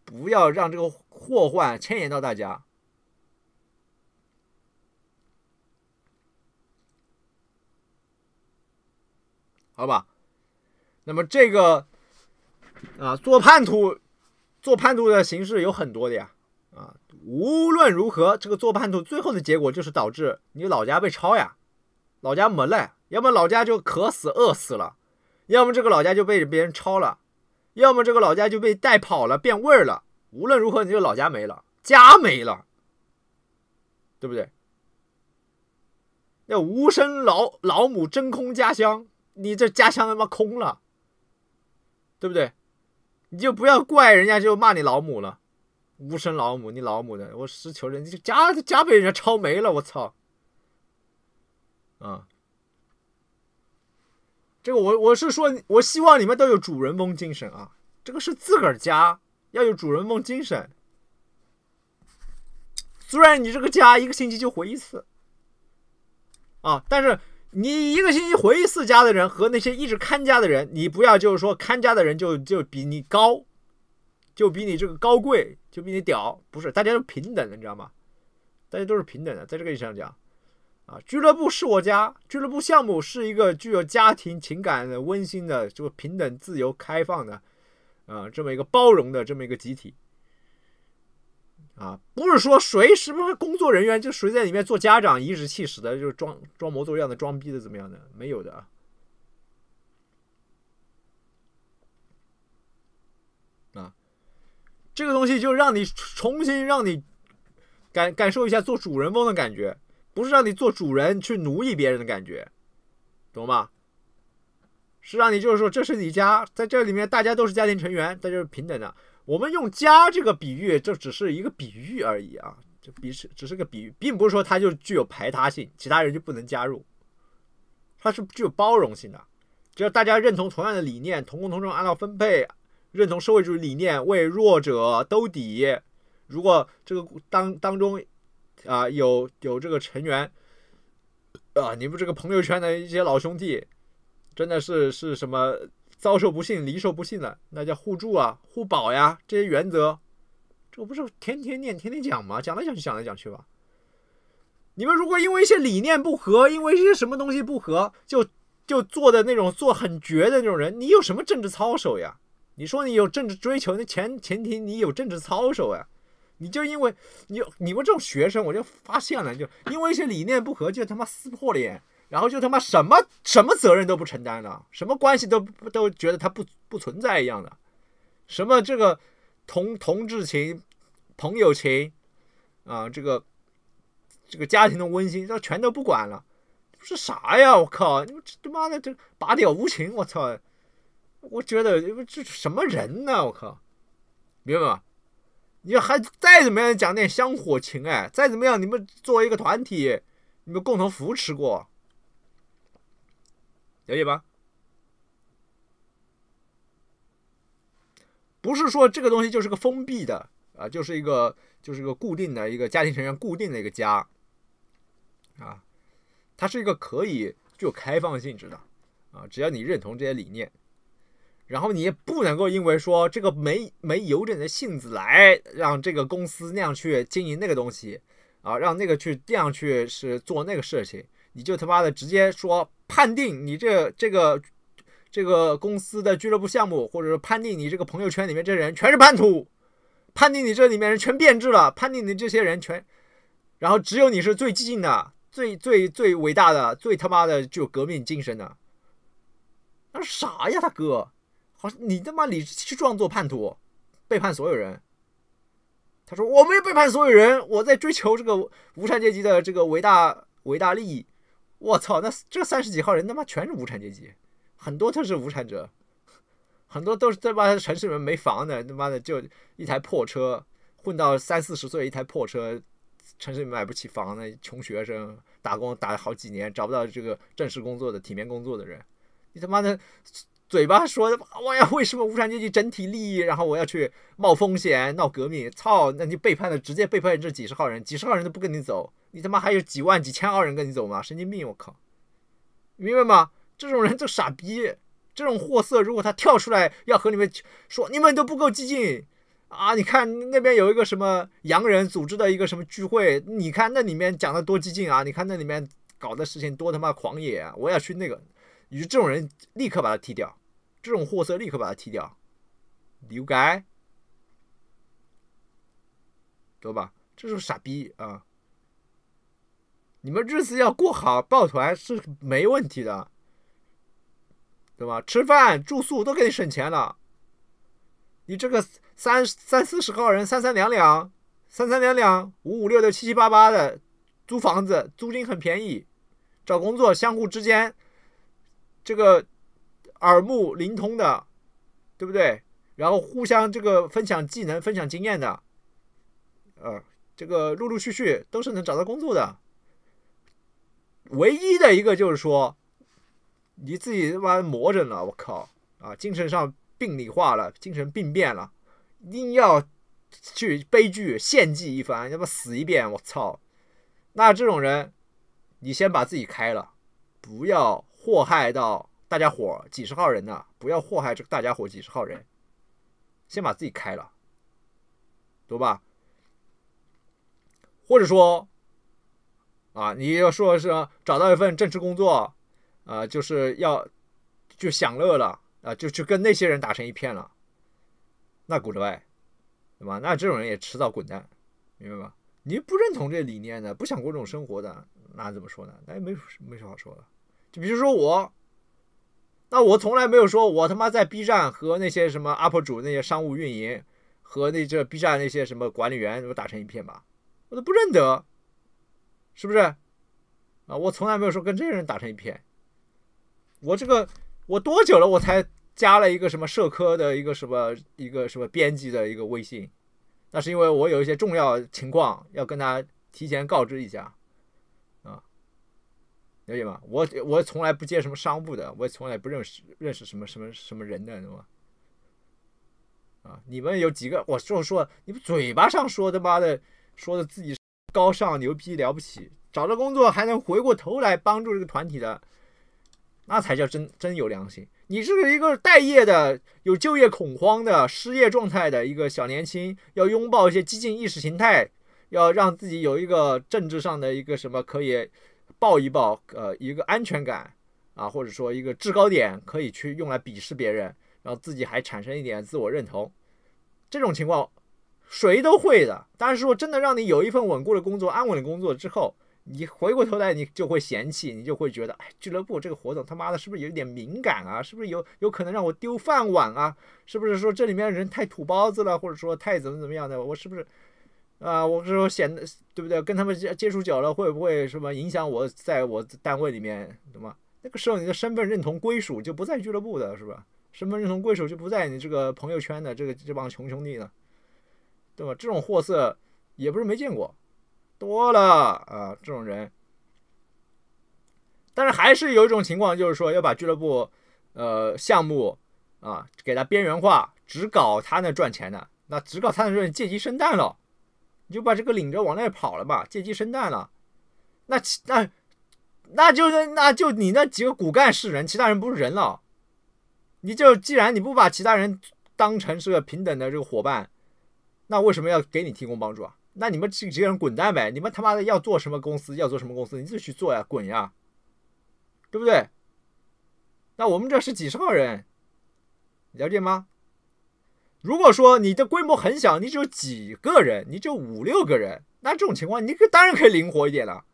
不要让这个祸患牵连到大家，好吧？那么这个啊，做叛徒做叛徒的形式有很多的呀。无论如何，这个做叛徒最后的结果就是导致你老家被抄呀，老家没了，要么老家就渴死饿死了，要么这个老家就被别人抄了，要么这个老家就被带跑了变味儿了。无论如何，你这老家没了，家没了，对不对？要无声老老母真空家乡，你这家乡他妈空了，对不对？你就不要怪人家，就骂你老母了。无声老母，你老母的，我是求人，家家家被人家抄没了，我操！啊，这个我我是说，我希望你们都有主人翁精神啊，这个是自个儿家，要有主人翁精神。虽然你这个家一个星期就回一次，啊，但是你一个星期回一次家的人和那些一直看家的人，你不要就是说看家的人就就比你高。就比你这个高贵，就比你屌，不是，大家都平等的，你知道吗？大家都是平等的，在这个意义上讲，啊，俱乐部是我家，俱乐部项目是一个具有家庭情感、的、温馨的，就平等、自由、开放的，啊，这么一个包容的这么一个集体，啊，不是说谁什么工作人员就谁在里面做家长，颐指气使的，就装装模作样的，装逼的，怎么样的，没有的。啊。这个东西就让你重新让你感感受一下做主人翁的感觉，不是让你做主人去奴役别人的感觉，懂吗？是让你就是说这是你家，在这里面大家都是家庭成员，大家是平等的。我们用家这个比喻，就只是一个比喻而已啊，就比是只是个比喻，并不是说它就具有排他性，其他人就不能加入，它是具有包容性的，只要大家认同同样的理念，同工同酬，按照分配。认同社会主义理念，为弱者兜底。如果这个当当中啊有有这个成员啊，你们这个朋友圈的一些老兄弟，真的是是什么遭受不幸、离受不幸的，那叫互助啊、互保呀，这些原则，这不是天天念、天天讲吗？讲来讲去，讲来讲去吧。你们如果因为一些理念不合，因为一些什么东西不合，就就做的那种做很绝的那种人，你有什么政治操守呀？你说你有政治追求，那前前提你有政治操守呀？你就因为你你们这种学生，我就发现了，就因为一些理念不合就他妈撕破脸，然后就他妈什么什么责任都不承担了，什么关系都都觉得他不不存在一样的，什么这个同同志情、朋友情啊，这个这个家庭的温馨，这全都不管了，是啥呀？我靠！你们这他妈的这拔屌无情，我操！我觉得你们这什么人呢？我靠，明白吗？你还再怎么样讲点香火情爱，再怎么样你们作为一个团体，你们共同扶持过，可以吧？不是说这个东西就是个封闭的啊，就是一个就是一个固定的一个家庭成员固定的一个家啊，它是一个可以具有开放性质的啊，只要你认同这些理念。然后你也不能够因为说这个没没有点的性子来让这个公司那样去经营那个东西啊，让那个去这样去是做那个事情，你就他妈的直接说判定你这这个这个公司的俱乐部项目，或者是判定你这个朋友圈里面这人全是叛徒，判定你这里面人全变质了，判定你这些人全，然后只有你是最激进的、最最最伟大的、最他妈的具有革命精神的，那啥呀，大哥？好像你他妈理直气壮做叛徒，背叛所有人。他说：“我没有背叛所有人，我在追求这个无产阶级的这个伟大伟大利益。”我操，那这三十几号人他妈全是无产阶级，很多都是无产者，很多都是他妈城市里面没房的，他妈的就一台破车混到三四十岁，一台破车，城市里买不起房的穷学生，打工打了好几年找不到这个正式工作的体面工作的人，你他妈的。嘴巴说，我要为什么无产阶级整体利益，然后我要去冒风险闹革命，操，那你背叛了，直接背叛这几十号人，几十号人都不跟你走，你他妈还有几万几千号人跟你走吗？神经病，我靠，明白吗？这种人就傻逼，这种货色，如果他跳出来要和你们说你们都不够激进啊，你看那边有一个什么洋人组织的一个什么聚会，你看那里面讲的多激进啊，你看那里面搞的事情多他妈狂野啊，我要去那个，与这种人立刻把他踢掉。这种货色立刻把他踢掉，留该，对吧？这是傻逼啊！你们日子要过好，抱团是没问题的，对吧？吃饭、住宿都给你省钱了。你这个三三四十号人，三三两两，三三两两，五五六六，七七八八的，租房子租金很便宜，找工作相互之间，这个。耳目灵通的，对不对？然后互相这个分享技能、分享经验的，呃，这个陆陆续续都是能找到工作的。唯一的一个就是说，你自己他妈魔怔了，我靠！啊，精神上病理化了，精神病变了，硬要去悲剧献祭一番，要不死一遍，我操！那这种人，你先把自己开了，不要祸害到。大家伙几十号人呢，不要祸害这个大家伙几十号人，先把自己开了，对吧？或者说，啊，你要说是找到一份正职工作，啊，就是要就享乐了，啊，就就跟那些人打成一片了，那 goodbye，对吧？那这种人也迟早滚蛋，明白吧？你不认同这理念的，不想过这种生活的，那怎么说呢？那也没没啥好说的，就比如说我。那我从来没有说，我他妈在 B 站和那些什么 UP 主、那些商务运营和那这 B 站那些什么管理员我打成一片吧，我都不认得，是不是？啊，我从来没有说跟这些人打成一片。我这个我多久了我才加了一个什么社科的一个什么一个什么编辑的一个微信？那是因为我有一些重要情况要跟他提前告知一下。了解吗？我我从来不接什么商务的，我也从来不认识认识什么什么什么人的，懂吗？啊，你们有几个？我就说，你们嘴巴上说他妈的，说的自己高尚、牛逼、了不起，找到工作还能回过头来帮助这个团体的，那才叫真真有良心。你是一个待业的、有就业恐慌的、失业状态的一个小年轻，要拥抱一些激进意识形态，要让自己有一个政治上的一个什么可以。抱一抱，呃，一个安全感啊，或者说一个制高点，可以去用来鄙视别人，然后自己还产生一点自我认同。这种情况谁都会的。但是说真的，让你有一份稳固的工作、安稳的工作之后，你回过头来，你就会嫌弃，你就会觉得，哎，俱乐部这个活动他妈的是不是有点敏感啊？是不是有有可能让我丢饭碗啊？是不是说这里面人太土包子了，或者说太怎么怎么样的？我是不是？啊，我说，显得对不对？跟他们接接触久了，会不会什么影响我在我单位里面，对吗？那个时候你的身份认同归属就不在俱乐部的，是吧？身份认同归属就不在你这个朋友圈的这个这帮穷兄弟呢，对吧？这种货色也不是没见过，多了啊，这种人。但是还是有一种情况，就是说要把俱乐部呃项目啊给它边缘化，只搞他那赚钱的，那只搞他那赚借机生蛋了。你就把这个领着往那跑了吧，借机生蛋了。那其那那就是那就你那几个骨干是人，其他人不是人了。你就既然你不把其他人当成是个平等的这个伙伴，那为什么要给你提供帮助啊？那你们这几个人滚蛋呗！你们他妈的要做什么公司，要做什么公司，你自己去做呀，滚呀，对不对？那我们这是几十号人，了解吗？如果说你的规模很小，你只有几个人，你只有五六个人，那这种情况你可当然可以灵活一点了。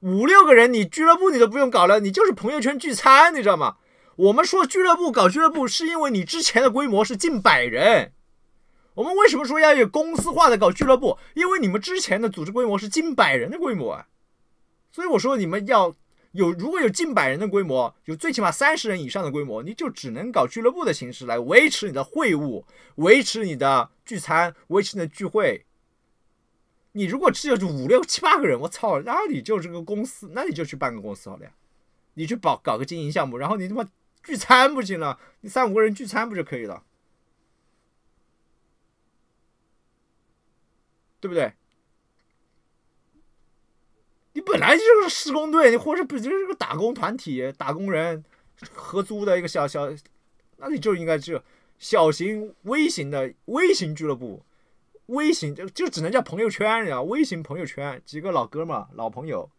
五六个人，你俱乐部你都不用搞了，你就是朋友圈聚餐，你知道吗？我们说俱乐部搞俱乐部，是因为你之前的规模是近百人。我们为什么说要有公司化的搞俱乐部？因为你们之前的组织规模是近百人的规模啊。所以我说你们要。有如果有近百人的规模，有最起码三十人以上的规模，你就只能搞俱乐部的形式来维持你的会务，维持你的聚餐，维持你的聚会。你如果只有五六七八个人，我操，那你就是个公司，那你就去办个公司好了呀。你去搞搞个经营项目，然后你他妈聚餐不行了，你三五个人聚餐不就可以了，对不对？你本来就是施工队，你或者不就是个打工团体，打工人合租的一个小小，那你就应该就小型微型的微型俱乐部，微型就就只能叫朋友圈，你知道微型朋友圈，几个老哥们老朋友，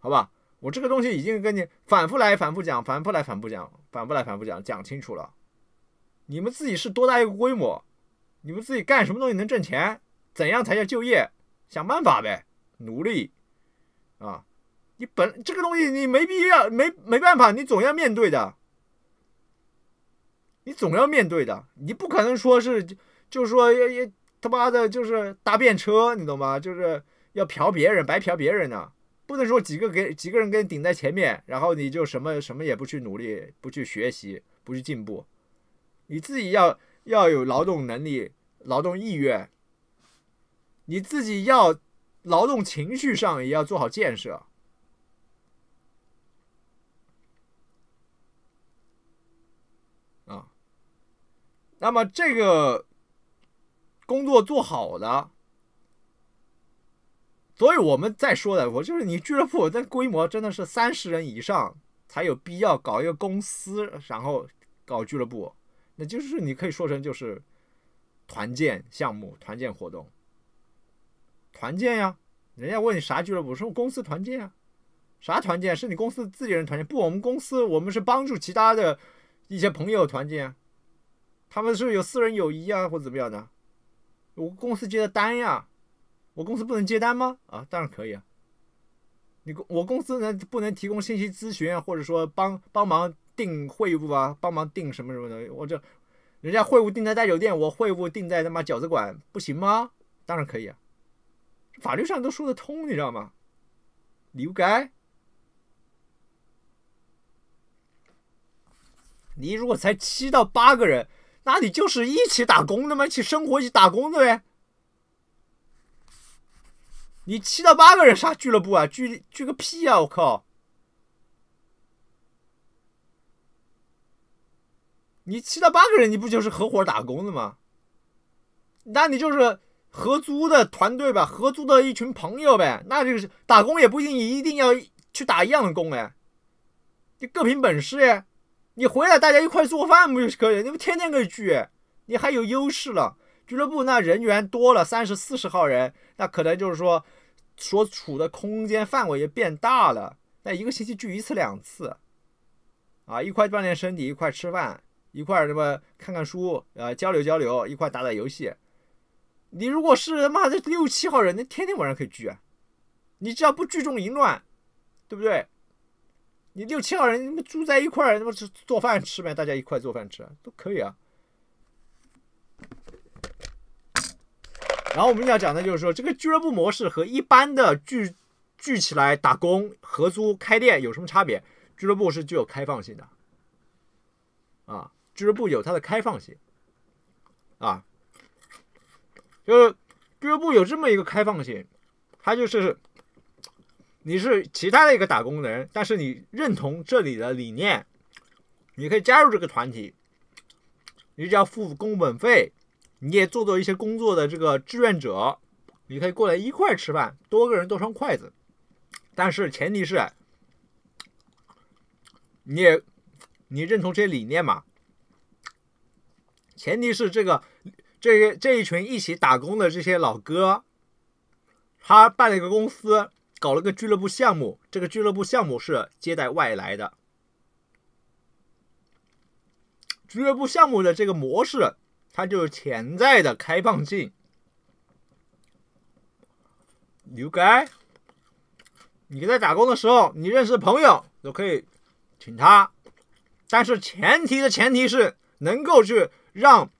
好吧，我这个东西已经跟你反复来反复讲，反复来反复讲，反复来反复讲，讲清楚了。你们自己是多大一个规模？你们自己干什么东西能挣钱？怎样才叫就业？想办法呗。努力，啊，你本这个东西你没必要，没没办法，你总要面对的，你总要面对的，你不可能说是，就是说也也他妈的，就是搭便车，你懂吗？就是要嫖别人，白嫖别人呢，不能说几个给几个人给你顶在前面，然后你就什么什么也不去努力，不去学习，不去进步，你自己要要有劳动能力、劳动意愿，你自己要。劳动情绪上也要做好建设，啊，那么这个工作做好的，所以我们再说的，我就是你俱乐部，在规模真的是三十人以上才有必要搞一个公司，然后搞俱乐部，那就是你可以说成就是团建项目、团建活动。团建呀，人家问你啥俱乐部，说公司团建啊，啥团建？是你公司自己人团建？不，我们公司我们是帮助其他的一些朋友团建，他们是有私人友谊啊，或者怎么样的？我公司接的单呀，我公司不能接单吗？啊，当然可以啊。你公我公司能不能提供信息咨询啊，或者说帮帮忙订会务啊，帮忙订什么什么的？我这人家会务订在大酒店，我会务订在他妈饺子馆，不行吗？当然可以啊。法律上都说得通，你知道吗？你不该。你如果才七到八个人，那你就是一起打工的嘛，一起生活一起打工的呗。你七到八个人啥俱乐部啊？聚聚个屁啊！我靠！你七到八个人你不就是合伙打工的吗？那你就是。合租的团队吧，合租的一群朋友呗，那就是打工也不一定一定要去打一样的工哎，就各凭本事哎。你回来大家一块做饭不就可以？你们天天可以聚，你还有优势了。俱乐部那人员多了，三十四十号人，那可能就是说所处的空间范围也变大了。那一个星期聚一次两次，啊，一块锻炼身体，一块吃饭，一块什么看看书，呃，交流交流，一块打打游戏。你如果是他妈的六七号人，那天天晚上可以聚啊，你只要不聚众淫乱，对不对？你六七号人住在一块，那么是做饭吃呗，大家一块做饭吃都可以啊。然后我们要讲的就是说，这个俱乐部模式和一般的聚聚起来打工、合租、开店有什么差别？俱乐部是具有开放性的，啊，俱乐部有它的开放性，啊。就是俱乐部有这么一个开放性，它就是你是其他的一个打工人，但是你认同这里的理念，你可以加入这个团体，你只要付工本费，你也做做一些工作的这个志愿者，你可以过来一块吃饭，多个人多双筷子，但是前提是，你也你认同这些理念嘛，前提是这个。这些这一群一起打工的这些老哥，他办了一个公司，搞了个俱乐部项目。这个俱乐部项目是接待外来的。俱乐部项目的这个模式，它就是潜在的开放性。牛该，你在打工的时候，你认识朋友，都可以请他。但是前提的前提是，能够去让。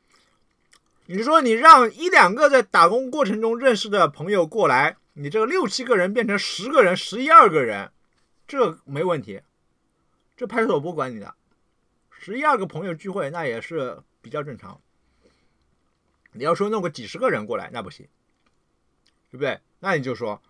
你说你让一两个在打工过程中认识的朋友过来，你这个六七个人变成十个人、十一二个人，这没问题，这派出所不管你的。十一二个朋友聚会那也是比较正常。你要说弄个几十个人过来那不行，对不对？那你就说，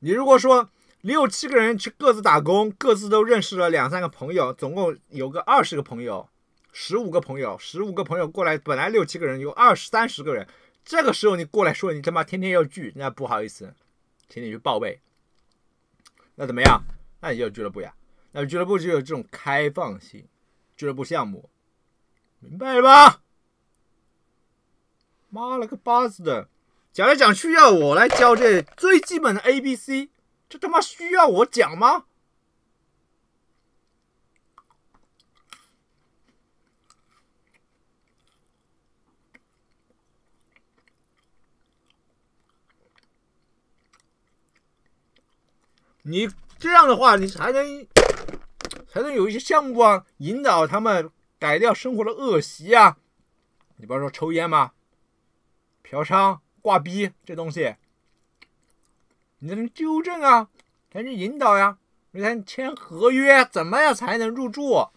你如果说六七个人去各自打工，各自都认识了两三个朋友，总共有个二十个朋友。十五个朋友，十五个朋友过来，本来六七个人，有二十三十个人。这个时候你过来说你他妈天天要聚，那不好意思，请你去报备。那怎么样？那你就俱乐部呀。那俱乐部就有这种开放性，俱乐部项目，明白了吧？妈了个巴子的，讲来讲去要我来教这最基本的 A B C，这他妈需要我讲吗？你这样的话，你才能才能有一些项目啊，引导他们改掉生活的恶习啊，你不要说抽烟嘛、嫖娼、挂逼这东西，你才能纠正啊，才能引导呀。你签签合约，怎么样才能入住？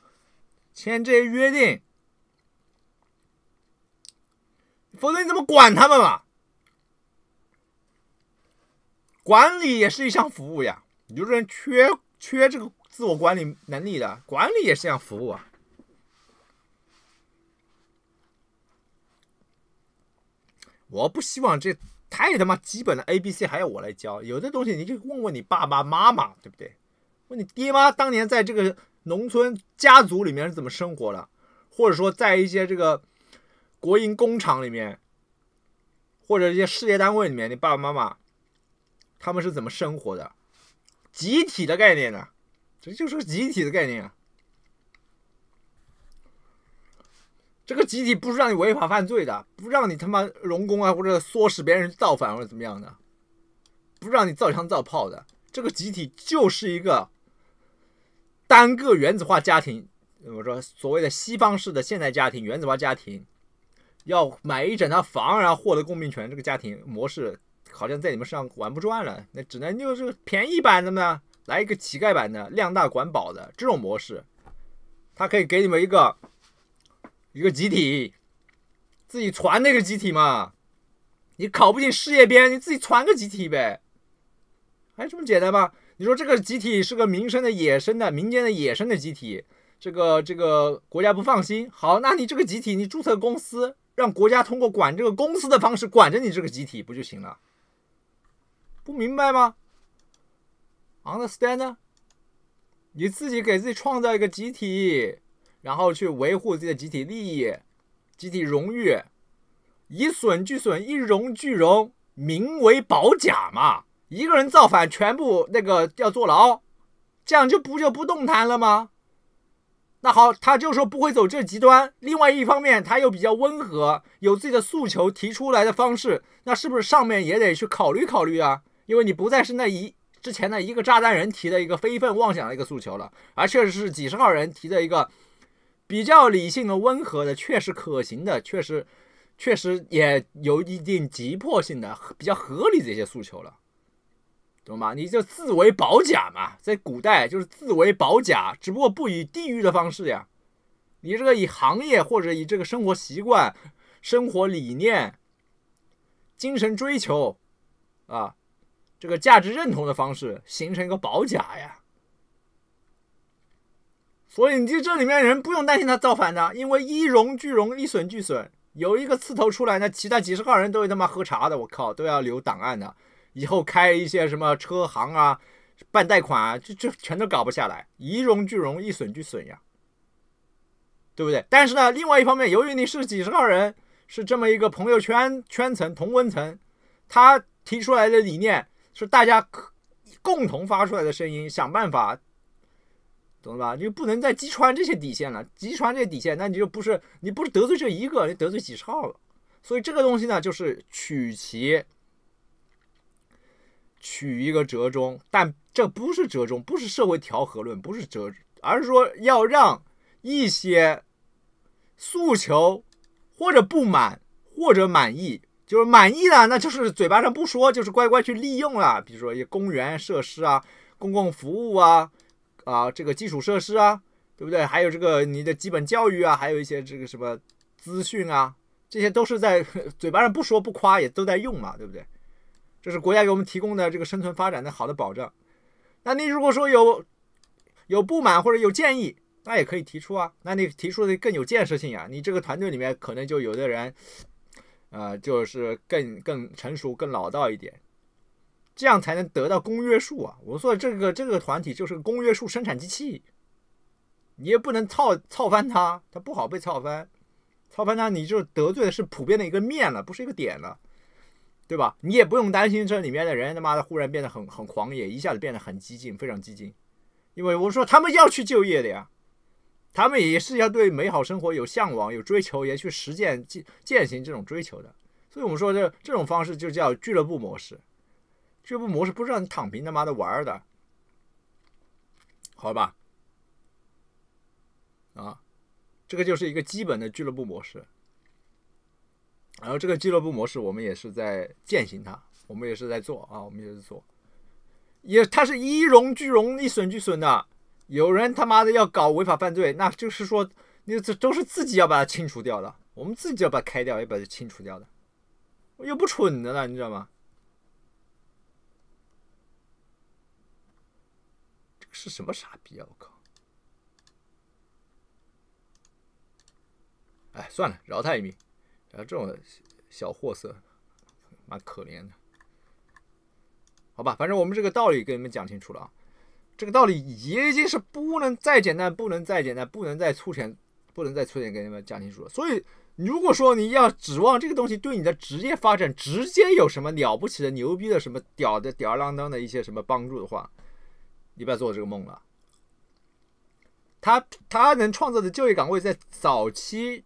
签这些约定，否则你怎么管他们嘛？管理也是一项服务呀。你就人缺缺这个自我管理能力的管理也是这样服务啊！我不希望这太他妈基本的 A、B、C 还要我来教，有的东西你就问问你爸爸妈妈，对不对？问你爹妈当年在这个农村家族里面是怎么生活的，或者说在一些这个国营工厂里面，或者一些事业单位里面，你爸爸妈妈他们是怎么生活的？集体的概念呢？这就是个集体的概念啊！这个集体不是让你违法犯罪的，不让你他妈容工啊，或者唆使别人造反或者怎么样的，不让你造枪造炮的。这个集体就是一个单个原子化家庭，我说所谓的西方式的现代家庭、原子化家庭，要买一整套房，然后获得公民权，这个家庭模式。好像在你们身上玩不转了，那只能就是便宜版的呢，来一个乞丐版的，量大管饱的这种模式，它可以给你们一个一个集体，自己传那个集体嘛。你考不进事业编，你自己传个集体呗，还这么简单吗？你说这个集体是个民生的、野生的、民间的、野生的集体，这个这个国家不放心，好，那你这个集体你注册公司，让国家通过管这个公司的方式管着你这个集体不就行了？不明白吗？Understand？你自己给自己创造一个集体，然后去维护自己的集体利益、集体荣誉，以损俱损，一荣俱荣，名为保甲嘛。一个人造反，全部那个要坐牢，这样就不就不动弹了吗？那好，他就说不会走这极端。另外一方面，他又比较温和，有自己的诉求提出来的方式，那是不是上面也得去考虑考虑啊？因为你不再是那一之前的一个炸弹人提的一个非分妄想的一个诉求了，而确实是几十号人提的一个比较理性的、温和的、确实可行的、确实确实也有一定急迫性的、比较合理的一些诉求了，懂吗？你就自为保甲嘛，在古代就是自为保甲，只不过不以地域的方式呀，你这个以行业或者以这个生活习惯、生活理念、精神追求啊。这个价值认同的方式形成一个保甲呀，所以你就这里面人不用担心他造反的，因为一荣俱荣，一损俱损。有一个刺头出来呢，其他几十号人都会他妈喝茶的，我靠，都要留档案的，以后开一些什么车行啊、办贷款啊，这这全都搞不下来，一荣俱荣，一损俱损呀，对不对？但是呢，另外一方面，由于你是几十号人，是这么一个朋友圈圈层同温层，他提出来的理念。是大家共同发出来的声音，想办法，懂了吧？就不能再击穿这些底线了。击穿这底线，那你就不是你不是得罪这一个，你得罪几十号了。所以这个东西呢，就是取其取一个折中，但这不是折中，不是社会调和论，不是折，而是说要让一些诉求或者不满或者满意。就是满意了，那就是嘴巴上不说，就是乖乖去利用了。比如说，一些公园设施啊，公共服务啊，啊，这个基础设施啊，对不对？还有这个你的基本教育啊，还有一些这个什么资讯啊，这些都是在 嘴巴上不说不夸，也都在用嘛，对不对？这是国家给我们提供的这个生存发展的好的保障。那你如果说有有不满或者有建议，那也可以提出啊。那你提出的更有建设性呀。你这个团队里面可能就有的人。呃，就是更更成熟、更老道一点，这样才能得到公约数啊！我说这个这个团体就是公约数生产机器，你也不能操操翻它，它不好被操翻，操翻它你就得罪的是普遍的一个面了，不是一个点了，对吧？你也不用担心这里面的人他妈的忽然变得很很狂野，一下子变得很激进，非常激进，因为我说他们要去就业的呀。他们也是要对美好生活有向往、有追求，也去实践、践践行这种追求的。所以，我们说这这种方式就叫俱乐部模式。俱乐部模式不是让你躺平他妈的玩的，好吧？啊，这个就是一个基本的俱乐部模式。然后，这个俱乐部模式，我们也是在践行它，我们也是在做啊，我们也是做，也它是一荣俱荣、一损俱损的。有人他妈的要搞违法犯罪，那就是说，那这都是自己要把它清除掉的，我们自己要把它开掉，要把它清除掉的，又不蠢的了，你知道吗？这个是什么傻逼啊！我靠！哎，算了，饶他一命，后这种小货色，妈可怜的，好吧，反正我们这个道理跟你们讲清楚了啊。这个道理已经是不能再简单、不能再简单、不能再粗浅、不能再粗浅给你们讲清楚了。所以，如果说你要指望这个东西对你的职业发展直接有什么了不起的、牛逼的、什么屌的、吊儿郎当的一些什么帮助的话，你不要做这个梦了。他他能创造的就业岗位在早期，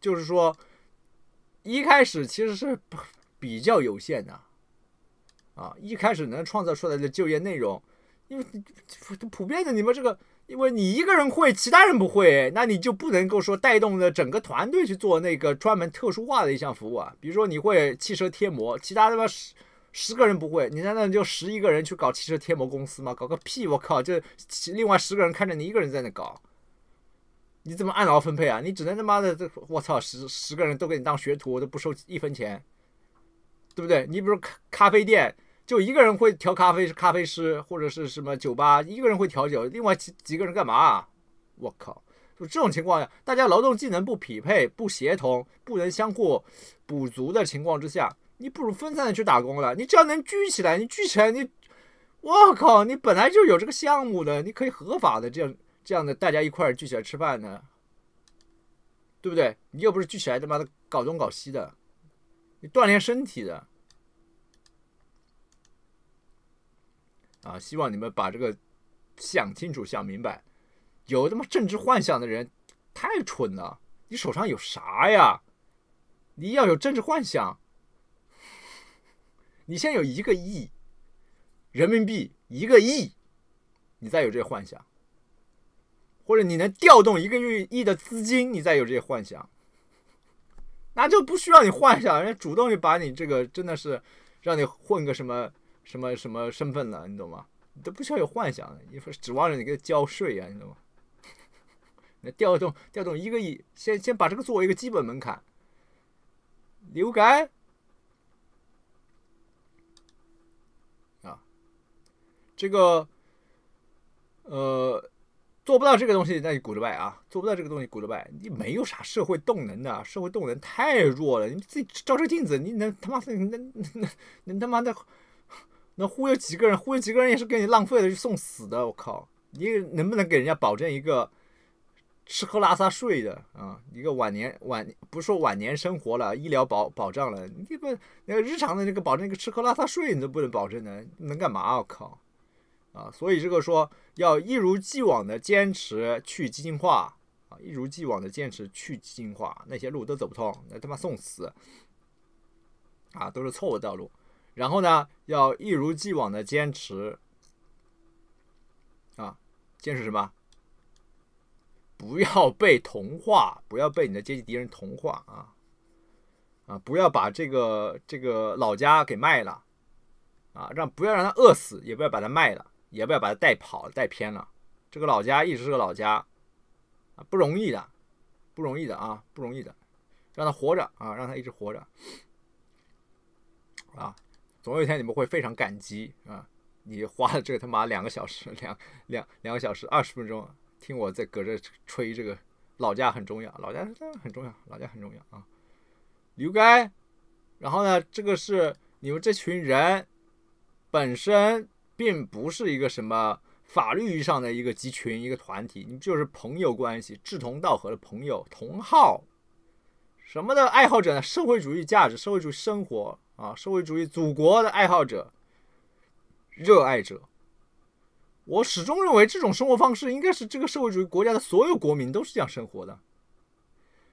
就是说一开始其实是比较有限的，啊，一开始能创造出来的就业内容。因为普普遍的你们这个，因为你一个人会，其他人不会，那你就不能够说带动的整个团队去做那个专门特殊化的一项服务啊。比如说你会汽车贴膜，其他他妈十十个人不会，你在那就十一个人去搞汽车贴膜公司嘛，搞个屁！我靠，就另外十个人看着你一个人在那搞，你怎么按劳分配啊？你只能他妈的这我操，十十个人都给你当学徒，我都不收一分钱，对不对？你比如咖咖啡店。就一个人会调咖啡咖啡师或者是什么酒吧，一个人会调酒，另外几几个人干嘛？啊？我靠！就这种情况下，大家劳动技能不匹配、不协同、不能相互补足的情况之下，你不如分散的去打工了。你只要能聚起来，你聚起来，你我靠！你本来就有这个项目的，你可以合法的这样这样的大家一块聚起来吃饭的，对不对？你又不是聚起来他妈的搞东搞西的，你锻炼身体的。啊，希望你们把这个想清楚、想明白。有他妈政治幻想的人太蠢了。你手上有啥呀？你要有政治幻想，你先有一个亿人民币，一个亿，你再有这些幻想。或者你能调动一个亿亿的资金，你再有这些幻想，那就不需要你幻想，人家主动就把你这个真的是让你混个什么。什么什么身份了，你懂吗？都不需要有幻想的，你指望着你给他交税啊，你懂吗？那调动调动一个亿，先先把这个作为一个基本门槛。流感啊，这个呃做不到这个东西，那就 goodbye 啊，做不到这个东西 goodbye，你没有啥社会动能的，社会动能太弱了，你自己照照镜子，你能他妈能能能他妈的。那忽悠几个人，忽悠几个人也是给你浪费的，去送死的。我靠，你能不能给人家保证一个吃喝拉撒睡的啊？一个晚年晚不说晚年生活了，医疗保保障了，你不那个日常的那个保证一个吃喝拉撒睡，你都不能保证呢，能干嘛？我靠，啊，所以这个说要一如既往的坚持去激进化啊，一如既往的坚持去激进化，那些路都走不通，那他妈送死啊，都是错误道路。然后呢，要一如既往的坚持，啊，坚持什么？不要被同化，不要被你的阶级敌人同化啊，啊，不要把这个这个老家给卖了，啊，让不要让他饿死，也不要把他卖了，也不要把他带跑带偏了。这个老家一直是个老家，啊，不容易的，不容易的啊，不容易的，让他活着啊，让他一直活着，啊。总有一天你们会非常感激啊！你花了这个他妈两个小时，两两两个小时二十分钟听我在搁这吹这个老家很重要，老家真的很重要，老家很重要啊！刘干，然后呢，这个是你们这群人本身并不是一个什么法律意义上的一个集群一个团体，你们就是朋友关系，志同道合的朋友，同好什么的爱好者呢？社会主义价值，社会主义生活。啊，社会主义祖国的爱好者、热爱者，我始终认为这种生活方式应该是这个社会主义国家的所有国民都是这样生活的，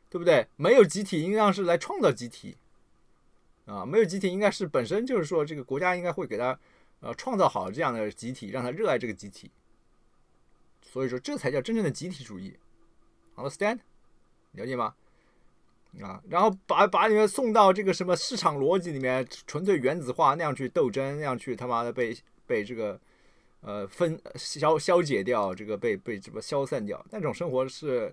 对不对？没有集体，应当是来创造集体啊！没有集体，应该是本身就是说这个国家应该会给他呃创造好这样的集体，让他热爱这个集体。所以说，这才叫真正的集体主义。Understand？了解吗？啊，然后把把你们送到这个什么市场逻辑里面，纯粹原子化那样去斗争，那样去他妈的被被这个呃分消消解掉，这个被被什么消散掉？那种生活是，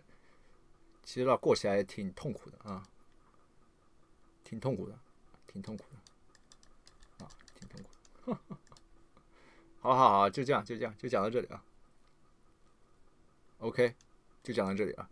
其实要过起来挺痛苦的啊，挺痛苦的，挺痛苦的，啊，挺痛苦。好好好，就这样，就这样，就讲到这里啊。OK，就讲到这里啊。